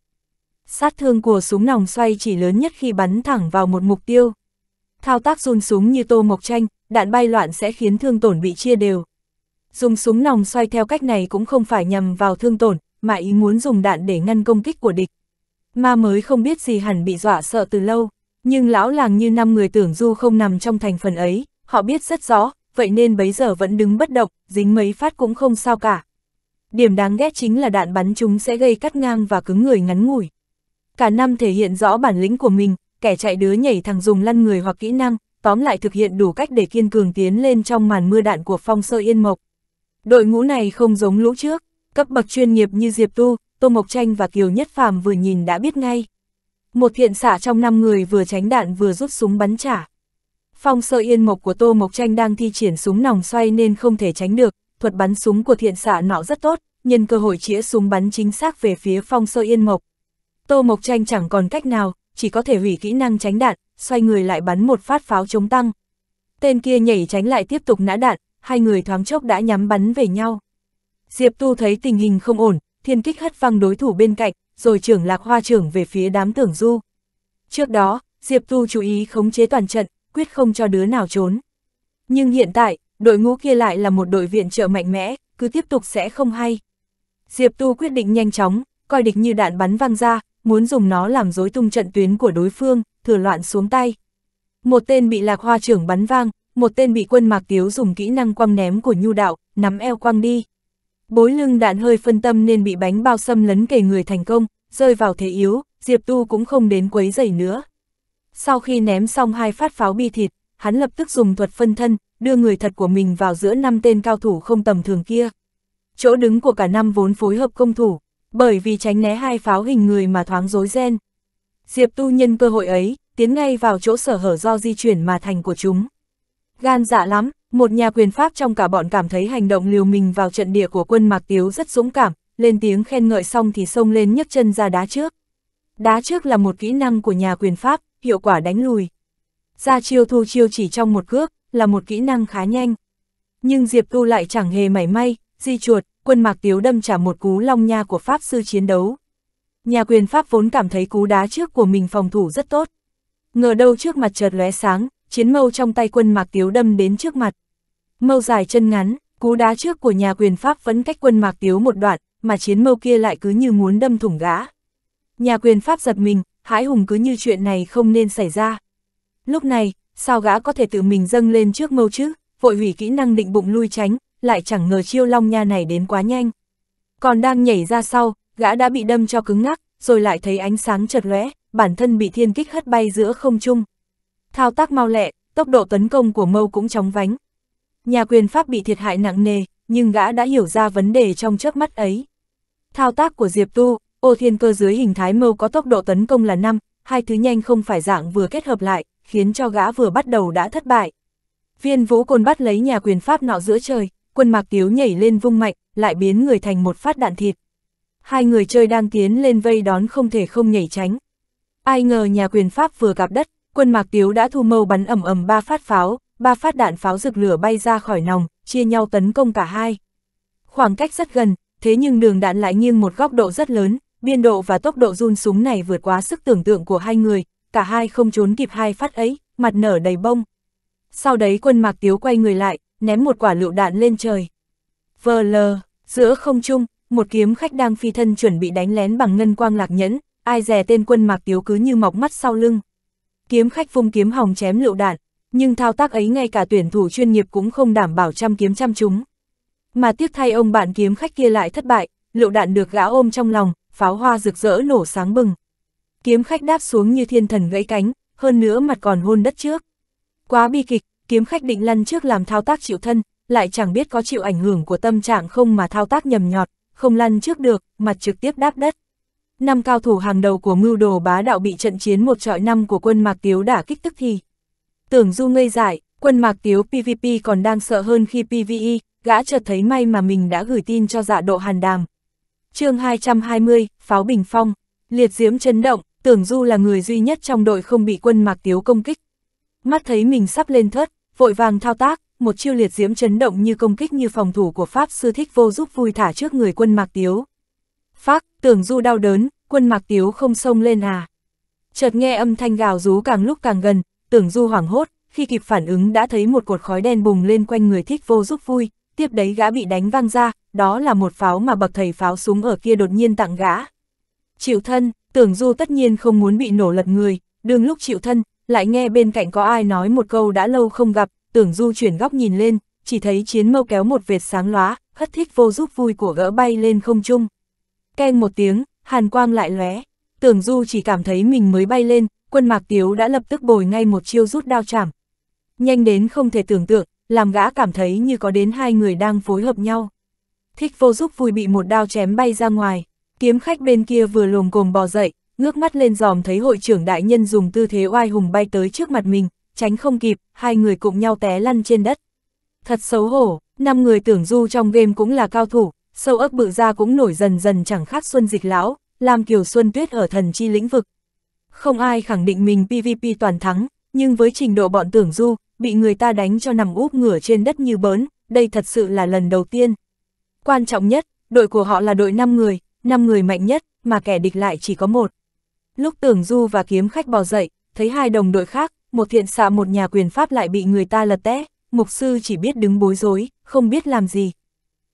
Sát thương của súng nòng xoay chỉ lớn nhất khi bắn thẳng vào một mục tiêu. Thao tác run súng như tô mộc tranh, đạn bay loạn sẽ khiến thương tổn bị chia đều. Dùng súng nòng xoay theo cách này cũng không phải nhằm vào thương tổn, mà ý muốn dùng đạn để ngăn công kích của địch. Ma mới không biết gì hẳn bị dọa sợ từ lâu, nhưng lão làng như năm người tưởng du không nằm trong thành phần ấy, họ biết rất rõ, vậy nên bấy giờ vẫn đứng bất động, dính mấy phát cũng không sao cả, điểm đáng ghét chính là đạn bắn chúng sẽ gây cắt ngang và cứng người ngắn ngủi. Cả năm thể hiện rõ bản lĩnh của mình, kẻ chạy đứa nhảy thằng dùng lăn người hoặc kỹ năng, tóm lại thực hiện đủ cách để kiên cường tiến lên trong màn mưa đạn của phong sơ yên mộc. Đội ngũ này không giống lũ trước, cấp bậc chuyên nghiệp như Diệp Tu, Tô Mộc Tranh và Kiều Nhất Phàm vừa nhìn đã biết ngay. Một thiện xạ trong năm người vừa tránh đạn vừa rút súng bắn trả. Phong sơ yên mộc của Tô Mộc Tranh đang thi triển súng nòng xoay nên không thể tránh được, thuật bắn súng của thiện xạ nọ rất tốt, nhân cơ hội chĩa súng bắn chính xác về phía phong sơ yên mộc. Tô Mộc Tranh chẳng còn cách nào, chỉ có thể hủy kỹ năng tránh đạn, xoay người lại bắn một phát pháo chống tăng. Tên kia nhảy tránh lại tiếp tục nã đạn, hai người thoáng chốc đã nhắm bắn về nhau. Diệp Tu thấy tình hình không ổn, thiên kích hất văng đối thủ bên cạnh, rồi trưởng lạc hoa trưởng về phía đám tưởng du. Trước đó, Diệp Tu chú ý khống chế toàn trận, quyết không cho đứa nào trốn. Nhưng hiện tại, đội ngũ kia lại là một đội viện trợ mạnh mẽ, cứ tiếp tục sẽ không hay. Diệp Tu quyết định nhanh chóng, coi địch như đạn bắn văng ra, muốn dùng nó làm rối tung trận tuyến của đối phương, thừa loạn xuống tay. Một tên bị lạc hoa trưởng bắn vang, một tên bị quân mạc tiếu dùng kỹ năng quăng ném của nhu đạo, nắm eo quăng đi. Bối lưng đạn hơi phân tâm nên bị bánh bao xâm lấn kề người thành công, rơi vào thế yếu, Diệp Tu cũng không đến quấy giày nữa. Sau khi ném xong hai phát pháo bi thịt, hắn lập tức dùng thuật phân thân, đưa người thật của mình vào giữa năm tên cao thủ không tầm thường kia. Chỗ đứng của cả năm vốn phối hợp công thủ, bởi vì tránh né hai pháo hình người mà thoáng rối ren. Diệp tu nhân cơ hội ấy, tiến ngay vào chỗ sở hở do di chuyển mà thành của chúng. Gan dạ lắm, một nhà quyền pháp trong cả bọn cảm thấy hành động liều mình vào trận địa của quân Mạc Tiếu rất dũng cảm, lên tiếng khen ngợi xong thì xông lên nhấc chân ra đá trước. Đá trước là một kỹ năng của nhà quyền pháp, hiệu quả đánh lùi. Ra chiêu thu chiêu chỉ trong một cước, là một kỹ năng khá nhanh. Nhưng Diệp Tu lại chẳng hề mảy may, di chuột, quân mạc tiếu đâm trả một cú long nha của Pháp sư chiến đấu. Nhà quyền Pháp vốn cảm thấy cú đá trước của mình phòng thủ rất tốt. Ngờ đâu trước mặt chợt lóe sáng, chiến mâu trong tay quân mạc tiếu đâm đến trước mặt. Mâu dài chân ngắn, cú đá trước của nhà quyền Pháp vẫn cách quân mạc tiếu một đoạn, mà chiến mâu kia lại cứ như muốn đâm thủng gã. Nhà quyền Pháp giật mình, hãi hùng cứ như chuyện này không nên xảy ra. Lúc này, sao gã có thể tự mình dâng lên trước mâu chứ, vội hủy kỹ năng định bụng lui tránh, lại chẳng ngờ chiêu long nha này đến quá nhanh. Còn đang nhảy ra sau, gã đã bị đâm cho cứng ngắc, rồi lại thấy ánh sáng chợt lóe, bản thân bị thiên kích hất bay giữa không trung. Thao tác mau lẹ, tốc độ tấn công của mâu cũng chóng vánh. Nhà quyền pháp bị thiệt hại nặng nề, nhưng gã đã hiểu ra vấn đề trong chớp mắt ấy. Thao tác của Diệp Tu, ô thiên cơ dưới hình thái mâu có tốc độ tấn công là 5, hai thứ nhanh không phải dạng vừa kết hợp lại, khiến cho gã vừa bắt đầu đã thất bại. Viên vũ côn bắt lấy nhà quyền pháp nọ giữa trời, quân mạc tiếu nhảy lên vung mạnh, lại biến người thành một phát đạn thịt. Hai người chơi đang tiến lên vây đón không thể không nhảy tránh. Ai ngờ nhà quyền pháp vừa gặp đất, quân mạc tiếu đã thu mâu bắn ầm ầm ba phát pháo, ba phát đạn pháo rực lửa bay ra khỏi nòng, chia nhau tấn công cả hai. Khoảng cách rất gần, thế nhưng đường đạn lại nghiêng một góc độ rất lớn, biên độ và tốc độ run súng này vượt quá sức tưởng tượng của hai người, cả hai không trốn kịp hai phát ấy, mặt nở đầy bông. Sau đấy quân mạc tiếu quay người lại, ném một quả lựu đạn lên trời. Vờ lờ, giữa không trung, một kiếm khách đang phi thân chuẩn bị đánh lén bằng ngân quang lạc nhẫn, ai dè tên quân mạc tiếu cứ như mọc mắt sau lưng. Kiếm khách vung kiếm hồng chém lựu đạn, nhưng thao tác ấy ngay cả tuyển thủ chuyên nghiệp cũng không đảm bảo trăm kiếm trăm chúng. Mà tiếc thay ông bạn kiếm khách kia lại thất bại, lựu đạn được gã ôm trong lòng, pháo hoa rực rỡ nổ sáng bừng kiếm khách đáp xuống như thiên thần gãy cánh, hơn nữa mặt còn hôn đất trước. Quá bi kịch, kiếm khách định lăn trước làm thao tác chịu thân, lại chẳng biết có chịu ảnh hưởng của tâm trạng không mà thao tác nhầm nhọt, không lăn trước được, mặt trực tiếp đáp đất. Năm cao thủ hàng đầu của mưu đồ bá đạo bị trận chiến một trọi năm của quân Mạc Tiếu đả kích tức thì. Tưởng Du ngây dại, quân Mạc Tiếu PVP còn đang sợ hơn khi PVE, gã chợt thấy may mà mình đã gửi tin cho dạ độ hàn đàm. chương 220, Pháo Bình Phong, liệt diếm chấn động, Tưởng Du là người duy nhất trong đội không bị quân Mạc Tiếu công kích. Mắt thấy mình sắp lên thất, vội vàng thao tác, một chiêu liệt diễm chấn động như công kích như phòng thủ của Pháp sư thích vô giúp vui thả trước người quân Mạc Tiếu. Phác, Tưởng Du đau đớn, quân Mạc Tiếu không xông lên à. Chợt nghe âm thanh gào rú càng lúc càng gần, Tưởng Du hoảng hốt, khi kịp phản ứng đã thấy một cột khói đen bùng lên quanh người thích vô giúp vui, tiếp đấy gã bị đánh văng ra, đó là một pháo mà bậc thầy pháo súng ở kia đột nhiên tặng gã. Chịu thân, Tưởng Du tất nhiên không muốn bị nổ lật người, đương lúc chịu thân, lại nghe bên cạnh có ai nói một câu đã lâu không gặp, Tưởng Du chuyển góc nhìn lên, chỉ thấy chiến mâu kéo một vệt sáng lóa, hất thích vô giúp vui của gỡ bay lên không trung. Keng một tiếng, hàn quang lại lóe, Tưởng Du chỉ cảm thấy mình mới bay lên, quân mạc tiếu đã lập tức bồi ngay một chiêu rút đao chảm. Nhanh đến không thể tưởng tượng, làm gã cảm thấy như có đến hai người đang phối hợp nhau. Thích vô giúp vui bị một đao chém bay ra ngoài, Kiếm khách bên kia vừa lồm cồm bò dậy, ngước mắt lên dòm thấy hội trưởng đại nhân dùng tư thế oai hùng bay tới trước mặt mình, tránh không kịp, hai người cùng nhau té lăn trên đất. Thật xấu hổ, năm người tưởng du trong game cũng là cao thủ, sâu ấp bự ra cũng nổi dần dần chẳng khác xuân dịch lão, làm kiều xuân tuyết ở thần chi lĩnh vực. Không ai khẳng định mình PvP toàn thắng, nhưng với trình độ bọn tưởng du, bị người ta đánh cho nằm úp ngửa trên đất như bớn, đây thật sự là lần đầu tiên. Quan trọng nhất, đội của họ là đội 5 người, năm người mạnh nhất, mà kẻ địch lại chỉ có một. Lúc tưởng du và kiếm khách bò dậy, thấy hai đồng đội khác, một thiện xạ một nhà quyền pháp lại bị người ta lật té, mục sư chỉ biết đứng bối rối, không biết làm gì.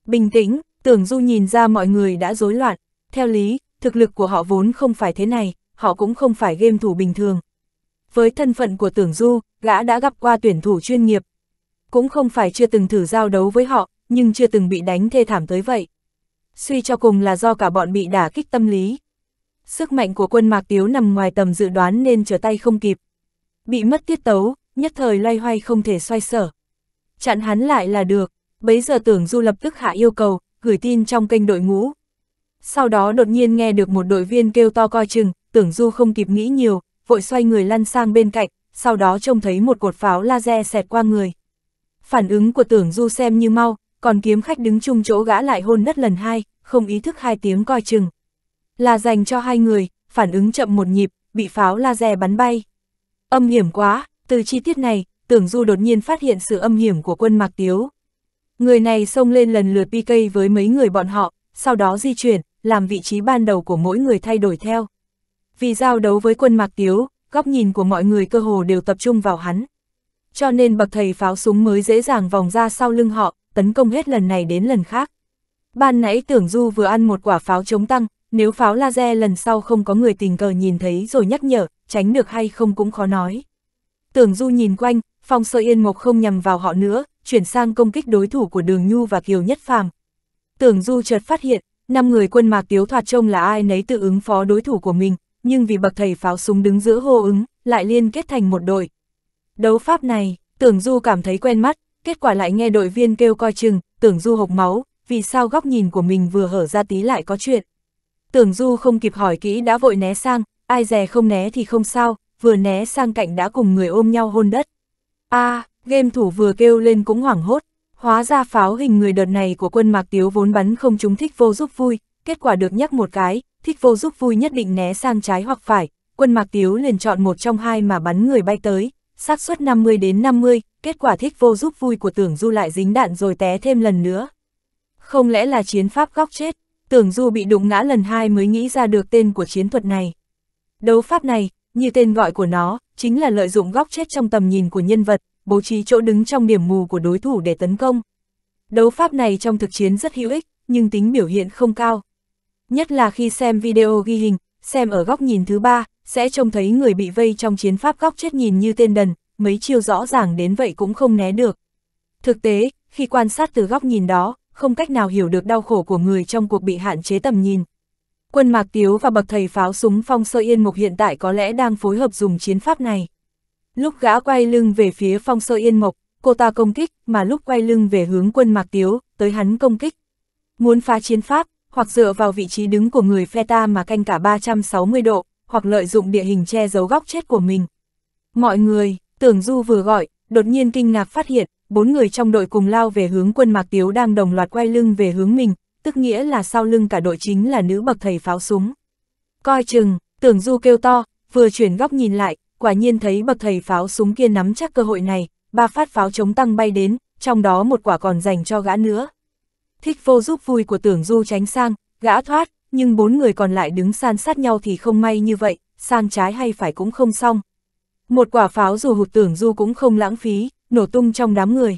Bình tĩnh, tưởng du nhìn ra mọi người đã rối loạn, theo lý, thực lực của họ vốn không phải thế này, họ cũng không phải game thủ bình thường. Với thân phận của tưởng du, gã đã gặp qua tuyển thủ chuyên nghiệp. Cũng không phải chưa từng thử giao đấu với họ, nhưng chưa từng bị đánh thê thảm tới vậy suy cho cùng là do cả bọn bị đả kích tâm lý. Sức mạnh của quân Mạc Tiếu nằm ngoài tầm dự đoán nên trở tay không kịp. Bị mất tiết tấu, nhất thời loay hoay không thể xoay sở. Chặn hắn lại là được, bấy giờ tưởng du lập tức hạ yêu cầu, gửi tin trong kênh đội ngũ. Sau đó đột nhiên nghe được một đội viên kêu to coi chừng, tưởng du không kịp nghĩ nhiều, vội xoay người lăn sang bên cạnh, sau đó trông thấy một cột pháo laser xẹt qua người. Phản ứng của tưởng du xem như mau, còn kiếm khách đứng chung chỗ gã lại hôn đất lần hai, không ý thức hai tiếng coi chừng. Là dành cho hai người, phản ứng chậm một nhịp, bị pháo laser bắn bay. Âm hiểm quá, từ chi tiết này, tưởng du đột nhiên phát hiện sự âm hiểm của quân Mạc Tiếu. Người này xông lên lần lượt PK với mấy người bọn họ, sau đó di chuyển, làm vị trí ban đầu của mỗi người thay đổi theo. Vì giao đấu với quân Mạc Tiếu, góc nhìn của mọi người cơ hồ đều tập trung vào hắn. Cho nên bậc thầy pháo súng mới dễ dàng vòng ra sau lưng họ, tấn công hết lần này đến lần khác. Ban nãy tưởng Du vừa ăn một quả pháo chống tăng, nếu pháo laser lần sau không có người tình cờ nhìn thấy rồi nhắc nhở, tránh được hay không cũng khó nói. Tưởng Du nhìn quanh, phòng sơ yên mộc không nhằm vào họ nữa, chuyển sang công kích đối thủ của Đường Nhu và Kiều Nhất Phàm. Tưởng Du chợt phát hiện, năm người quân mạc tiếu thoạt trông là ai nấy tự ứng phó đối thủ của mình, nhưng vì bậc thầy pháo súng đứng giữa hô ứng, lại liên kết thành một đội. Đấu pháp này, Tưởng Du cảm thấy quen mắt, kết quả lại nghe đội viên kêu coi chừng, tưởng du hộc máu, vì sao góc nhìn của mình vừa hở ra tí lại có chuyện. Tưởng du không kịp hỏi kỹ đã vội né sang, ai dè không né thì không sao, vừa né sang cạnh đã cùng người ôm nhau hôn đất. a à, game thủ vừa kêu lên cũng hoảng hốt, hóa ra pháo hình người đợt này của quân mạc tiếu vốn bắn không chúng thích vô giúp vui, kết quả được nhắc một cái, thích vô giúp vui nhất định né sang trái hoặc phải, quân mạc tiếu liền chọn một trong hai mà bắn người bay tới, xác suất 50 đến 50, kết quả thích vô giúp vui của tưởng du lại dính đạn rồi té thêm lần nữa. Không lẽ là chiến pháp góc chết, tưởng du bị đụng ngã lần hai mới nghĩ ra được tên của chiến thuật này. Đấu pháp này, như tên gọi của nó, chính là lợi dụng góc chết trong tầm nhìn của nhân vật, bố trí chỗ đứng trong điểm mù của đối thủ để tấn công. Đấu pháp này trong thực chiến rất hữu ích, nhưng tính biểu hiện không cao. Nhất là khi xem video ghi hình, xem ở góc nhìn thứ ba, sẽ trông thấy người bị vây trong chiến pháp góc chết nhìn như tên đần, mấy chiêu rõ ràng đến vậy cũng không né được. Thực tế, khi quan sát từ góc nhìn đó, không cách nào hiểu được đau khổ của người trong cuộc bị hạn chế tầm nhìn. Quân Mạc Tiếu và bậc thầy pháo súng Phong Sơ Yên Mộc hiện tại có lẽ đang phối hợp dùng chiến pháp này. Lúc gã quay lưng về phía Phong Sơ Yên Mộc, cô ta công kích, mà lúc quay lưng về hướng quân Mạc Tiếu, tới hắn công kích. Muốn phá chiến pháp, hoặc dựa vào vị trí đứng của người phe ta mà canh cả 360 độ, hoặc lợi dụng địa hình che giấu góc chết của mình. Mọi người, tưởng du vừa gọi, đột nhiên kinh ngạc phát hiện, bốn người trong đội cùng lao về hướng quân Mạc Tiếu đang đồng loạt quay lưng về hướng mình, tức nghĩa là sau lưng cả đội chính là nữ bậc thầy pháo súng. Coi chừng, tưởng du kêu to, vừa chuyển góc nhìn lại, quả nhiên thấy bậc thầy pháo súng kia nắm chắc cơ hội này, ba phát pháo chống tăng bay đến, trong đó một quả còn dành cho gã nữa. Thích vô giúp vui của tưởng du tránh sang, gã thoát, nhưng bốn người còn lại đứng san sát nhau thì không may như vậy, sang trái hay phải cũng không xong. Một quả pháo dù hụt tưởng du cũng không lãng phí, nổ tung trong đám người.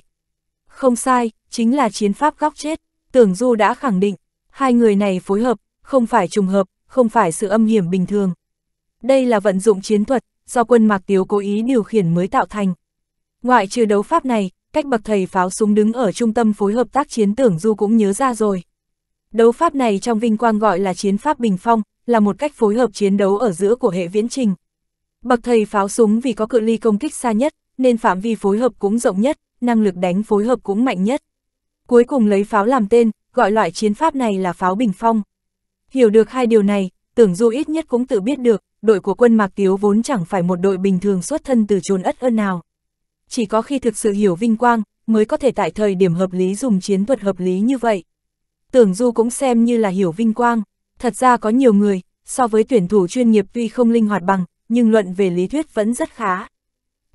Không sai, chính là chiến pháp góc chết, tưởng du đã khẳng định, hai người này phối hợp, không phải trùng hợp, không phải sự âm hiểm bình thường. Đây là vận dụng chiến thuật, do quân Mạc Tiếu cố ý điều khiển mới tạo thành. Ngoại trừ đấu pháp này, cách bậc thầy pháo súng đứng ở trung tâm phối hợp tác chiến tưởng du cũng nhớ ra rồi. Đấu pháp này trong vinh quang gọi là chiến pháp bình phong, là một cách phối hợp chiến đấu ở giữa của hệ viễn trình. Bậc thầy pháo súng vì có cự ly công kích xa nhất, nên phạm vi phối hợp cũng rộng nhất, năng lực đánh phối hợp cũng mạnh nhất. Cuối cùng lấy pháo làm tên, gọi loại chiến pháp này là pháo bình phong. Hiểu được hai điều này, tưởng du ít nhất cũng tự biết được, đội của quân Mạc Tiếu vốn chẳng phải một đội bình thường xuất thân từ chốn ất ơn nào. Chỉ có khi thực sự hiểu vinh quang, mới có thể tại thời điểm hợp lý dùng chiến thuật hợp lý như vậy. Tưởng Du cũng xem như là hiểu vinh quang, thật ra có nhiều người, so với tuyển thủ chuyên nghiệp tuy không linh hoạt bằng, nhưng luận về lý thuyết vẫn rất khá.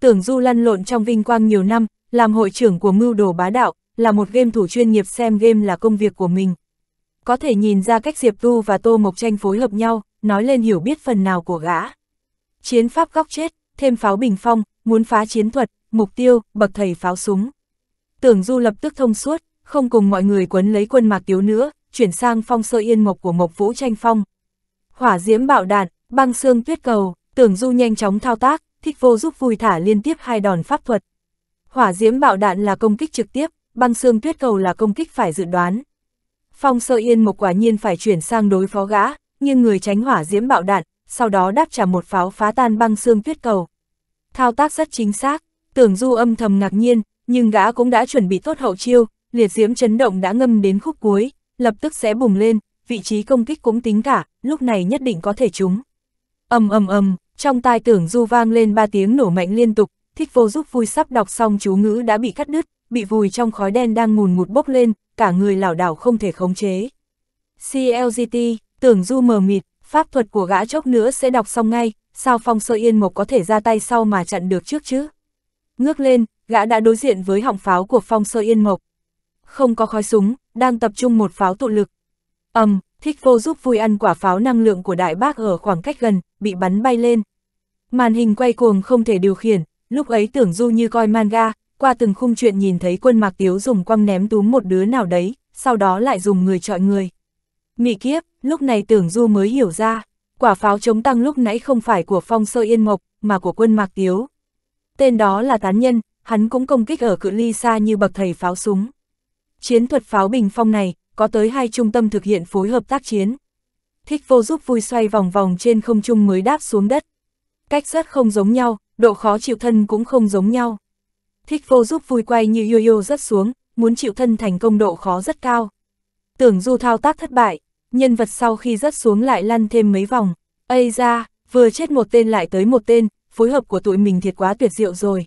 Tưởng Du lăn lộn trong vinh quang nhiều năm, làm hội trưởng của mưu đồ bá đạo, là một game thủ chuyên nghiệp xem game là công việc của mình. Có thể nhìn ra cách Diệp Tu và Tô Mộc Tranh phối hợp nhau, nói lên hiểu biết phần nào của gã. Chiến pháp góc chết, thêm pháo bình phong, muốn phá chiến thuật, mục tiêu, bậc thầy pháo súng. Tưởng Du lập tức thông suốt, không cùng mọi người quấn lấy quân mạc tiếu nữa, chuyển sang phong sơ yên mộc của mộc vũ tranh phong. Hỏa diễm bạo đạn, băng xương tuyết cầu, tưởng du nhanh chóng thao tác, thích vô giúp vui thả liên tiếp hai đòn pháp thuật. Hỏa diễm bạo đạn là công kích trực tiếp, băng xương tuyết cầu là công kích phải dự đoán. Phong sơ yên mộc quả nhiên phải chuyển sang đối phó gã, nhưng người tránh hỏa diễm bạo đạn, sau đó đáp trả một pháo phá tan băng xương tuyết cầu. Thao tác rất chính xác, tưởng du âm thầm ngạc nhiên, nhưng gã cũng đã chuẩn bị tốt hậu chiêu, liệt diễm chấn động đã ngâm đến khúc cuối, lập tức sẽ bùng lên, vị trí công kích cũng tính cả, lúc này nhất định có thể trúng. ầm ầm ầm, trong tai tưởng du vang lên ba tiếng nổ mạnh liên tục, thích vô giúp vui sắp đọc xong chú ngữ đã bị cắt đứt, bị vùi trong khói đen đang ngùn ngụt bốc lên, cả người lảo đảo không thể khống chế. CLGT, tưởng du mờ mịt, pháp thuật của gã chốc nữa sẽ đọc xong ngay, sao phong sơ yên mộc có thể ra tay sau mà chặn được trước chứ? Ngước lên, gã đã đối diện với họng pháo của phong sơ yên mộc, không có khói súng, đang tập trung một pháo tụ lực. ầm, um, thích vô giúp vui ăn quả pháo năng lượng của đại bác ở khoảng cách gần, bị bắn bay lên. Màn hình quay cuồng không thể điều khiển, lúc ấy tưởng du như coi manga, qua từng khung chuyện nhìn thấy quân mạc tiếu dùng quăng ném túm một đứa nào đấy, sau đó lại dùng người trọi người. Mị kiếp, lúc này tưởng du mới hiểu ra, quả pháo chống tăng lúc nãy không phải của phong sơ yên mộc, mà của quân mạc tiếu. Tên đó là tán nhân, hắn cũng công kích ở cự ly xa như bậc thầy pháo súng. Chiến thuật pháo bình phong này, có tới hai trung tâm thực hiện phối hợp tác chiến. Thích vô giúp vui xoay vòng vòng trên không trung mới đáp xuống đất. Cách rất không giống nhau, độ khó chịu thân cũng không giống nhau. Thích vô giúp vui quay như yo yo rất xuống, muốn chịu thân thành công độ khó rất cao. Tưởng du thao tác thất bại, nhân vật sau khi rất xuống lại lăn thêm mấy vòng. Ây ra, vừa chết một tên lại tới một tên, phối hợp của tụi mình thiệt quá tuyệt diệu rồi.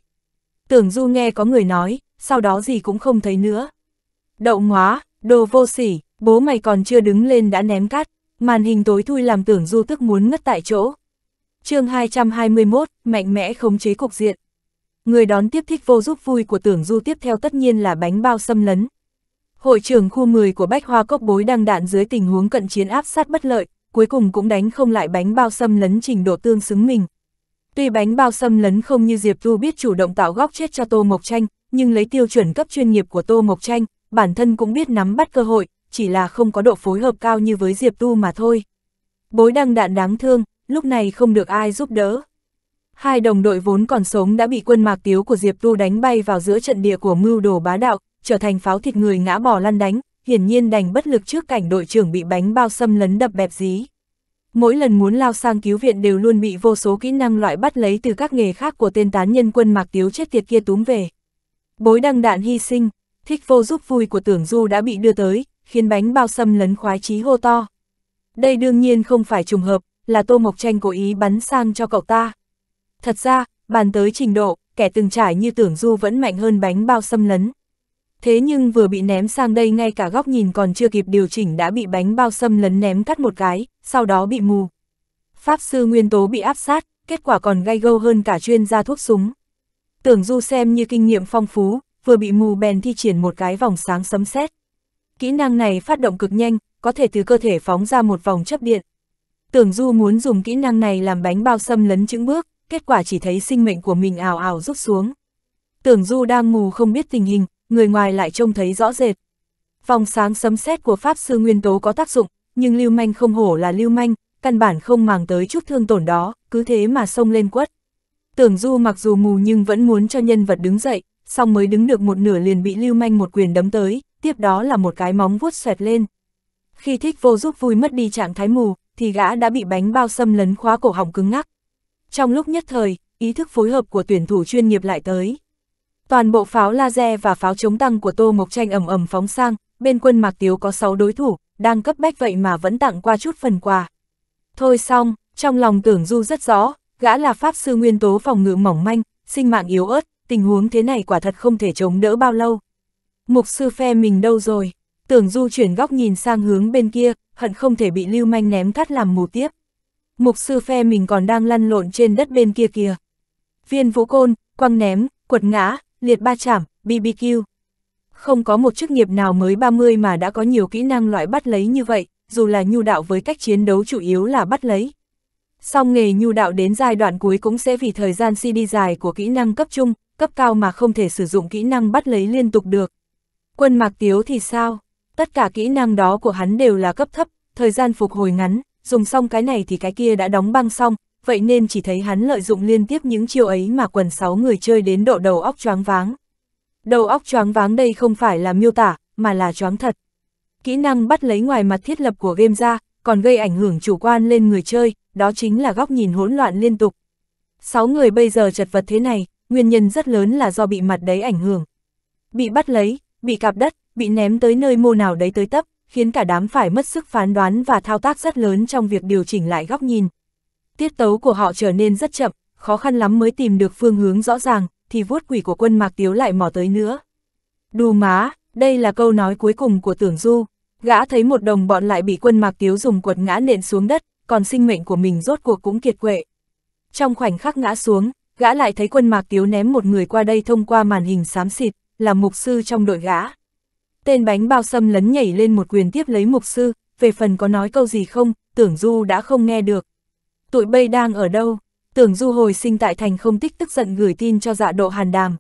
Tưởng du nghe có người nói, sau đó gì cũng không thấy nữa. Đậu ngóa, đồ vô sỉ, bố mày còn chưa đứng lên đã ném cát, màn hình tối thui làm tưởng du tức muốn ngất tại chỗ. chương 221, mạnh mẽ khống chế cục diện. Người đón tiếp thích vô giúp vui của tưởng du tiếp theo tất nhiên là bánh bao xâm lấn. Hội trưởng khu 10 của Bách Hoa Cốc Bối đang đạn dưới tình huống cận chiến áp sát bất lợi, cuối cùng cũng đánh không lại bánh bao xâm lấn trình độ tương xứng mình. Tuy bánh bao xâm lấn không như Diệp Thu biết chủ động tạo góc chết cho Tô Mộc Tranh, nhưng lấy tiêu chuẩn cấp chuyên nghiệp của Tô Mộc Tranh, bản thân cũng biết nắm bắt cơ hội, chỉ là không có độ phối hợp cao như với Diệp Tu mà thôi. Bối đăng đạn đáng thương, lúc này không được ai giúp đỡ. Hai đồng đội vốn còn sống đã bị quân mạc tiếu của Diệp Tu đánh bay vào giữa trận địa của mưu đồ bá đạo, trở thành pháo thịt người ngã bò lăn đánh, hiển nhiên đành bất lực trước cảnh đội trưởng bị bánh bao xâm lấn đập bẹp dí. Mỗi lần muốn lao sang cứu viện đều luôn bị vô số kỹ năng loại bắt lấy từ các nghề khác của tên tán nhân quân mạc tiếu chết tiệt kia túm về. Bối đăng đạn hy sinh, thích vô giúp vui của tưởng du đã bị đưa tới, khiến bánh bao xâm lấn khoái chí hô to. Đây đương nhiên không phải trùng hợp, là Tô Mộc Tranh cố ý bắn sang cho cậu ta. Thật ra, bàn tới trình độ, kẻ từng trải như tưởng du vẫn mạnh hơn bánh bao xâm lấn. Thế nhưng vừa bị ném sang đây ngay cả góc nhìn còn chưa kịp điều chỉnh đã bị bánh bao xâm lấn ném cắt một cái, sau đó bị mù. Pháp sư nguyên tố bị áp sát, kết quả còn gay gâu hơn cả chuyên gia thuốc súng. Tưởng du xem như kinh nghiệm phong phú, vừa bị mù bèn thi triển một cái vòng sáng sấm sét. Kỹ năng này phát động cực nhanh, có thể từ cơ thể phóng ra một vòng chấp điện. Tưởng Du muốn dùng kỹ năng này làm bánh bao xâm lấn chứng bước, kết quả chỉ thấy sinh mệnh của mình ảo ảo rút xuống. Tưởng Du đang mù không biết tình hình, người ngoài lại trông thấy rõ rệt. Vòng sáng sấm sét của Pháp Sư Nguyên Tố có tác dụng, nhưng Lưu Manh không hổ là Lưu Manh, căn bản không màng tới chút thương tổn đó, cứ thế mà xông lên quất. Tưởng Du mặc dù mù nhưng vẫn muốn cho nhân vật đứng dậy, xong mới đứng được một nửa liền bị lưu manh một quyền đấm tới, tiếp đó là một cái móng vuốt xoẹt lên. Khi thích vô giúp vui mất đi trạng thái mù, thì gã đã bị bánh bao xâm lấn khóa cổ họng cứng ngắc. Trong lúc nhất thời, ý thức phối hợp của tuyển thủ chuyên nghiệp lại tới. Toàn bộ pháo laser và pháo chống tăng của Tô Mộc Tranh ầm ầm phóng sang, bên quân Mạc Tiếu có 6 đối thủ, đang cấp bách vậy mà vẫn tặng qua chút phần quà. Thôi xong, trong lòng tưởng du rất rõ, gã là pháp sư nguyên tố phòng ngự mỏng manh, sinh mạng yếu ớt, tình huống thế này quả thật không thể chống đỡ bao lâu. Mục sư phe mình đâu rồi? Tưởng Du chuyển góc nhìn sang hướng bên kia, hận không thể bị lưu manh ném cắt làm mù tiếp. Mục sư phe mình còn đang lăn lộn trên đất bên kia kìa. Viên vũ côn, quăng ném, quật ngã, liệt ba chảm, BBQ. Không có một chức nghiệp nào mới 30 mà đã có nhiều kỹ năng loại bắt lấy như vậy, dù là nhu đạo với cách chiến đấu chủ yếu là bắt lấy. Song nghề nhu đạo đến giai đoạn cuối cũng sẽ vì thời gian CD dài của kỹ năng cấp trung, cấp cao mà không thể sử dụng kỹ năng bắt lấy liên tục được. Quân mạc tiếu thì sao? Tất cả kỹ năng đó của hắn đều là cấp thấp, thời gian phục hồi ngắn, dùng xong cái này thì cái kia đã đóng băng xong, vậy nên chỉ thấy hắn lợi dụng liên tiếp những chiêu ấy mà quần sáu người chơi đến độ đầu óc choáng váng. Đầu óc choáng váng đây không phải là miêu tả, mà là choáng thật. Kỹ năng bắt lấy ngoài mặt thiết lập của game ra, còn gây ảnh hưởng chủ quan lên người chơi, đó chính là góc nhìn hỗn loạn liên tục. sáu người bây giờ chật vật thế này, nguyên nhân rất lớn là do bị mặt đấy ảnh hưởng. Bị bắt lấy, bị cạp đất, bị ném tới nơi mô nào đấy tới tấp, khiến cả đám phải mất sức phán đoán và thao tác rất lớn trong việc điều chỉnh lại góc nhìn. Tiết tấu của họ trở nên rất chậm, khó khăn lắm mới tìm được phương hướng rõ ràng, thì vuốt quỷ của quân Mạc Tiếu lại mò tới nữa. Đù má, đây là câu nói cuối cùng của Tưởng Du. Gã thấy một đồng bọn lại bị quân Mạc Tiếu dùng quật ngã nện xuống đất, còn sinh mệnh của mình rốt cuộc cũng kiệt quệ. Trong khoảnh khắc ngã xuống, gã lại thấy quân mạc tiếu ném một người qua đây thông qua màn hình xám xịt, là mục sư trong đội gã. Tên bánh bao xâm lấn nhảy lên một quyền tiếp lấy mục sư, về phần có nói câu gì không, tưởng du đã không nghe được. Tụi bây đang ở đâu? Tưởng du hồi sinh tại thành không tích tức giận gửi tin cho dạ độ hàn đàm.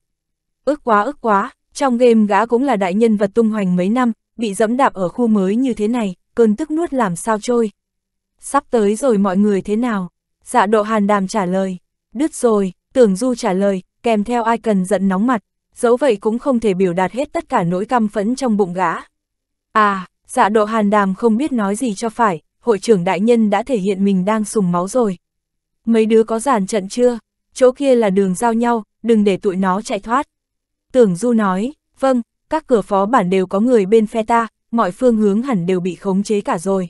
Ước quá ước quá, trong game gã cũng là đại nhân vật tung hoành mấy năm, bị dẫm đạp ở khu mới như thế này, cơn tức nuốt làm sao trôi. Sắp tới rồi mọi người thế nào? Dạ độ hàn đàm trả lời, đứt rồi, Tưởng Du trả lời, kèm theo ai cần giận nóng mặt, dẫu vậy cũng không thể biểu đạt hết tất cả nỗi căm phẫn trong bụng gã. À, dạ độ hàn đàm không biết nói gì cho phải, hội trưởng đại nhân đã thể hiện mình đang sùng máu rồi. Mấy đứa có giàn trận chưa? Chỗ kia là đường giao nhau, đừng để tụi nó chạy thoát. Tưởng Du nói, vâng, các cửa phó bản đều có người bên phe ta, mọi phương hướng hẳn đều bị khống chế cả rồi.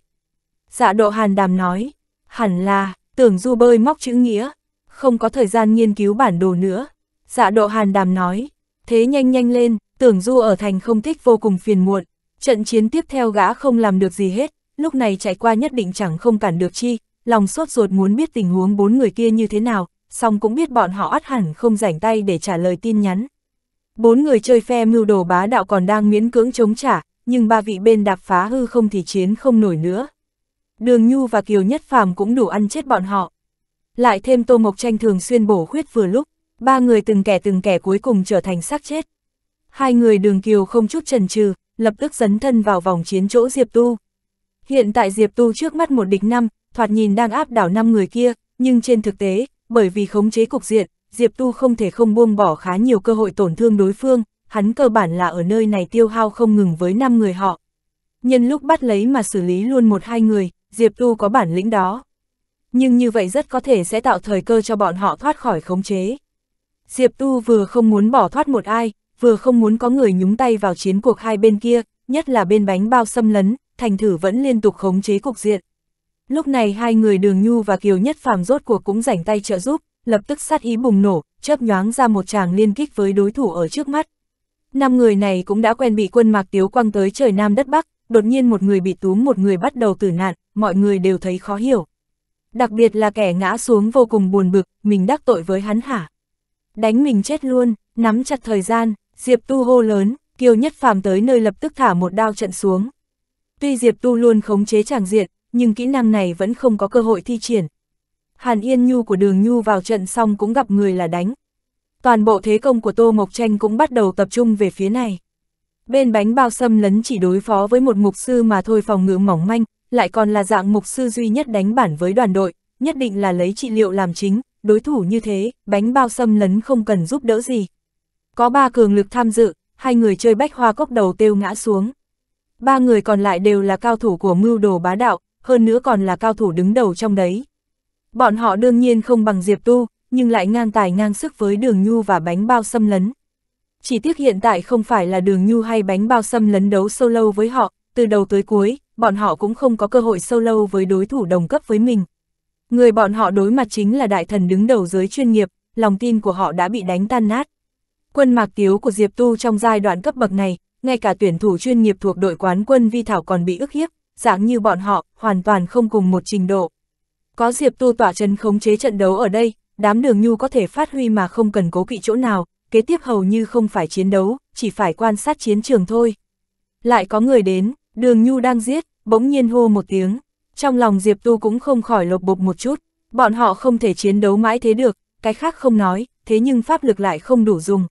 Dạ độ hàn đàm nói, hẳn là, tưởng Du bơi móc chữ nghĩa, không có thời gian nghiên cứu bản đồ nữa. Dạ độ hàn đàm nói, thế nhanh nhanh lên, tưởng du ở thành không thích vô cùng phiền muộn, trận chiến tiếp theo gã không làm được gì hết, lúc này chạy qua nhất định chẳng không cản được chi, lòng sốt ruột muốn biết tình huống bốn người kia như thế nào, song cũng biết bọn họ ắt hẳn không rảnh tay để trả lời tin nhắn. Bốn người chơi phe mưu đồ bá đạo còn đang miễn cưỡng chống trả, nhưng ba vị bên đạp phá hư không thì chiến không nổi nữa. Đường Nhu và Kiều Nhất Phàm cũng đủ ăn chết bọn họ. Lại thêm Tô Mộc Tranh thường xuyên bổ khuyết vừa lúc, ba người từng kẻ từng kẻ cuối cùng trở thành xác chết. Hai người đường kiều không chút chần chừ, lập tức dấn thân vào vòng chiến chỗ Diệp Tu. Hiện tại Diệp Tu trước mắt một địch năm, thoạt nhìn đang áp đảo năm người kia, nhưng trên thực tế, bởi vì khống chế cục diện, Diệp Tu không thể không buông bỏ khá nhiều cơ hội tổn thương đối phương, hắn cơ bản là ở nơi này tiêu hao không ngừng với năm người họ. Nhân lúc bắt lấy mà xử lý luôn một hai người, Diệp Tu có bản lĩnh đó nhưng như vậy rất có thể sẽ tạo thời cơ cho bọn họ thoát khỏi khống chế. Diệp Tu vừa không muốn bỏ thoát một ai, vừa không muốn có người nhúng tay vào chiến cuộc hai bên kia, nhất là bên bánh bao xâm lấn, thành thử vẫn liên tục khống chế cục diện. Lúc này hai người Đường Nhu và Kiều Nhất Phàm rốt cuộc cũng rảnh tay trợ giúp, lập tức sát ý bùng nổ, chớp nhoáng ra một tràng liên kích với đối thủ ở trước mắt. Năm người này cũng đã quen bị quân Mạc Tiếu quăng tới trời Nam đất Bắc, đột nhiên một người bị túm một người bắt đầu tử nạn, mọi người đều thấy khó hiểu. Đặc biệt là kẻ ngã xuống vô cùng buồn bực, mình đắc tội với hắn hả? Đánh mình chết luôn, nắm chặt thời gian, Diệp Tu hô lớn, Kiều Nhất Phàm tới nơi lập tức thả một đao trận xuống. Tuy Diệp Tu luôn khống chế chẳng diện, nhưng kỹ năng này vẫn không có cơ hội thi triển. Hàn Yên Nhu của Đường Nhu vào trận xong cũng gặp người là đánh. Toàn bộ thế công của Tô Mộc Tranh cũng bắt đầu tập trung về phía này. Bên bánh bao sâm lấn chỉ đối phó với một mục sư mà thôi phòng ngự mỏng manh, lại còn là dạng mục sư duy nhất đánh bản với đoàn đội, nhất định là lấy trị liệu làm chính, đối thủ như thế, bánh bao xâm lấn không cần giúp đỡ gì. Có ba cường lực tham dự, hai người chơi bách hoa cốc đầu tiêu ngã xuống. Ba người còn lại đều là cao thủ của mưu đồ bá đạo, hơn nữa còn là cao thủ đứng đầu trong đấy. Bọn họ đương nhiên không bằng Diệp Tu, nhưng lại ngang tài ngang sức với đường nhu và bánh bao xâm lấn. Chỉ tiếc hiện tại không phải là đường nhu hay bánh bao xâm lấn đấu solo với họ, từ đầu tới cuối, bọn họ cũng không có cơ hội sâu lâu với đối thủ đồng cấp với mình. Người bọn họ đối mặt chính là đại thần đứng đầu giới chuyên nghiệp, lòng tin của họ đã bị đánh tan nát. Quân mạc tiếu của Diệp Tu trong giai đoạn cấp bậc này, ngay cả tuyển thủ chuyên nghiệp thuộc đội quán quân Vi Thảo còn bị ức hiếp, dạng như bọn họ, hoàn toàn không cùng một trình độ. Có Diệp Tu tỏa chân khống chế trận đấu ở đây, đám đường nhu có thể phát huy mà không cần cố kỵ chỗ nào, kế tiếp hầu như không phải chiến đấu, chỉ phải quan sát chiến trường thôi lại có người đến, đường nhu đang giết, bỗng nhiên hô một tiếng. Trong lòng Diệp Tu cũng không khỏi lột bột một chút, bọn họ không thể chiến đấu mãi thế được, cái khác không nói, thế nhưng pháp lực lại không đủ dùng.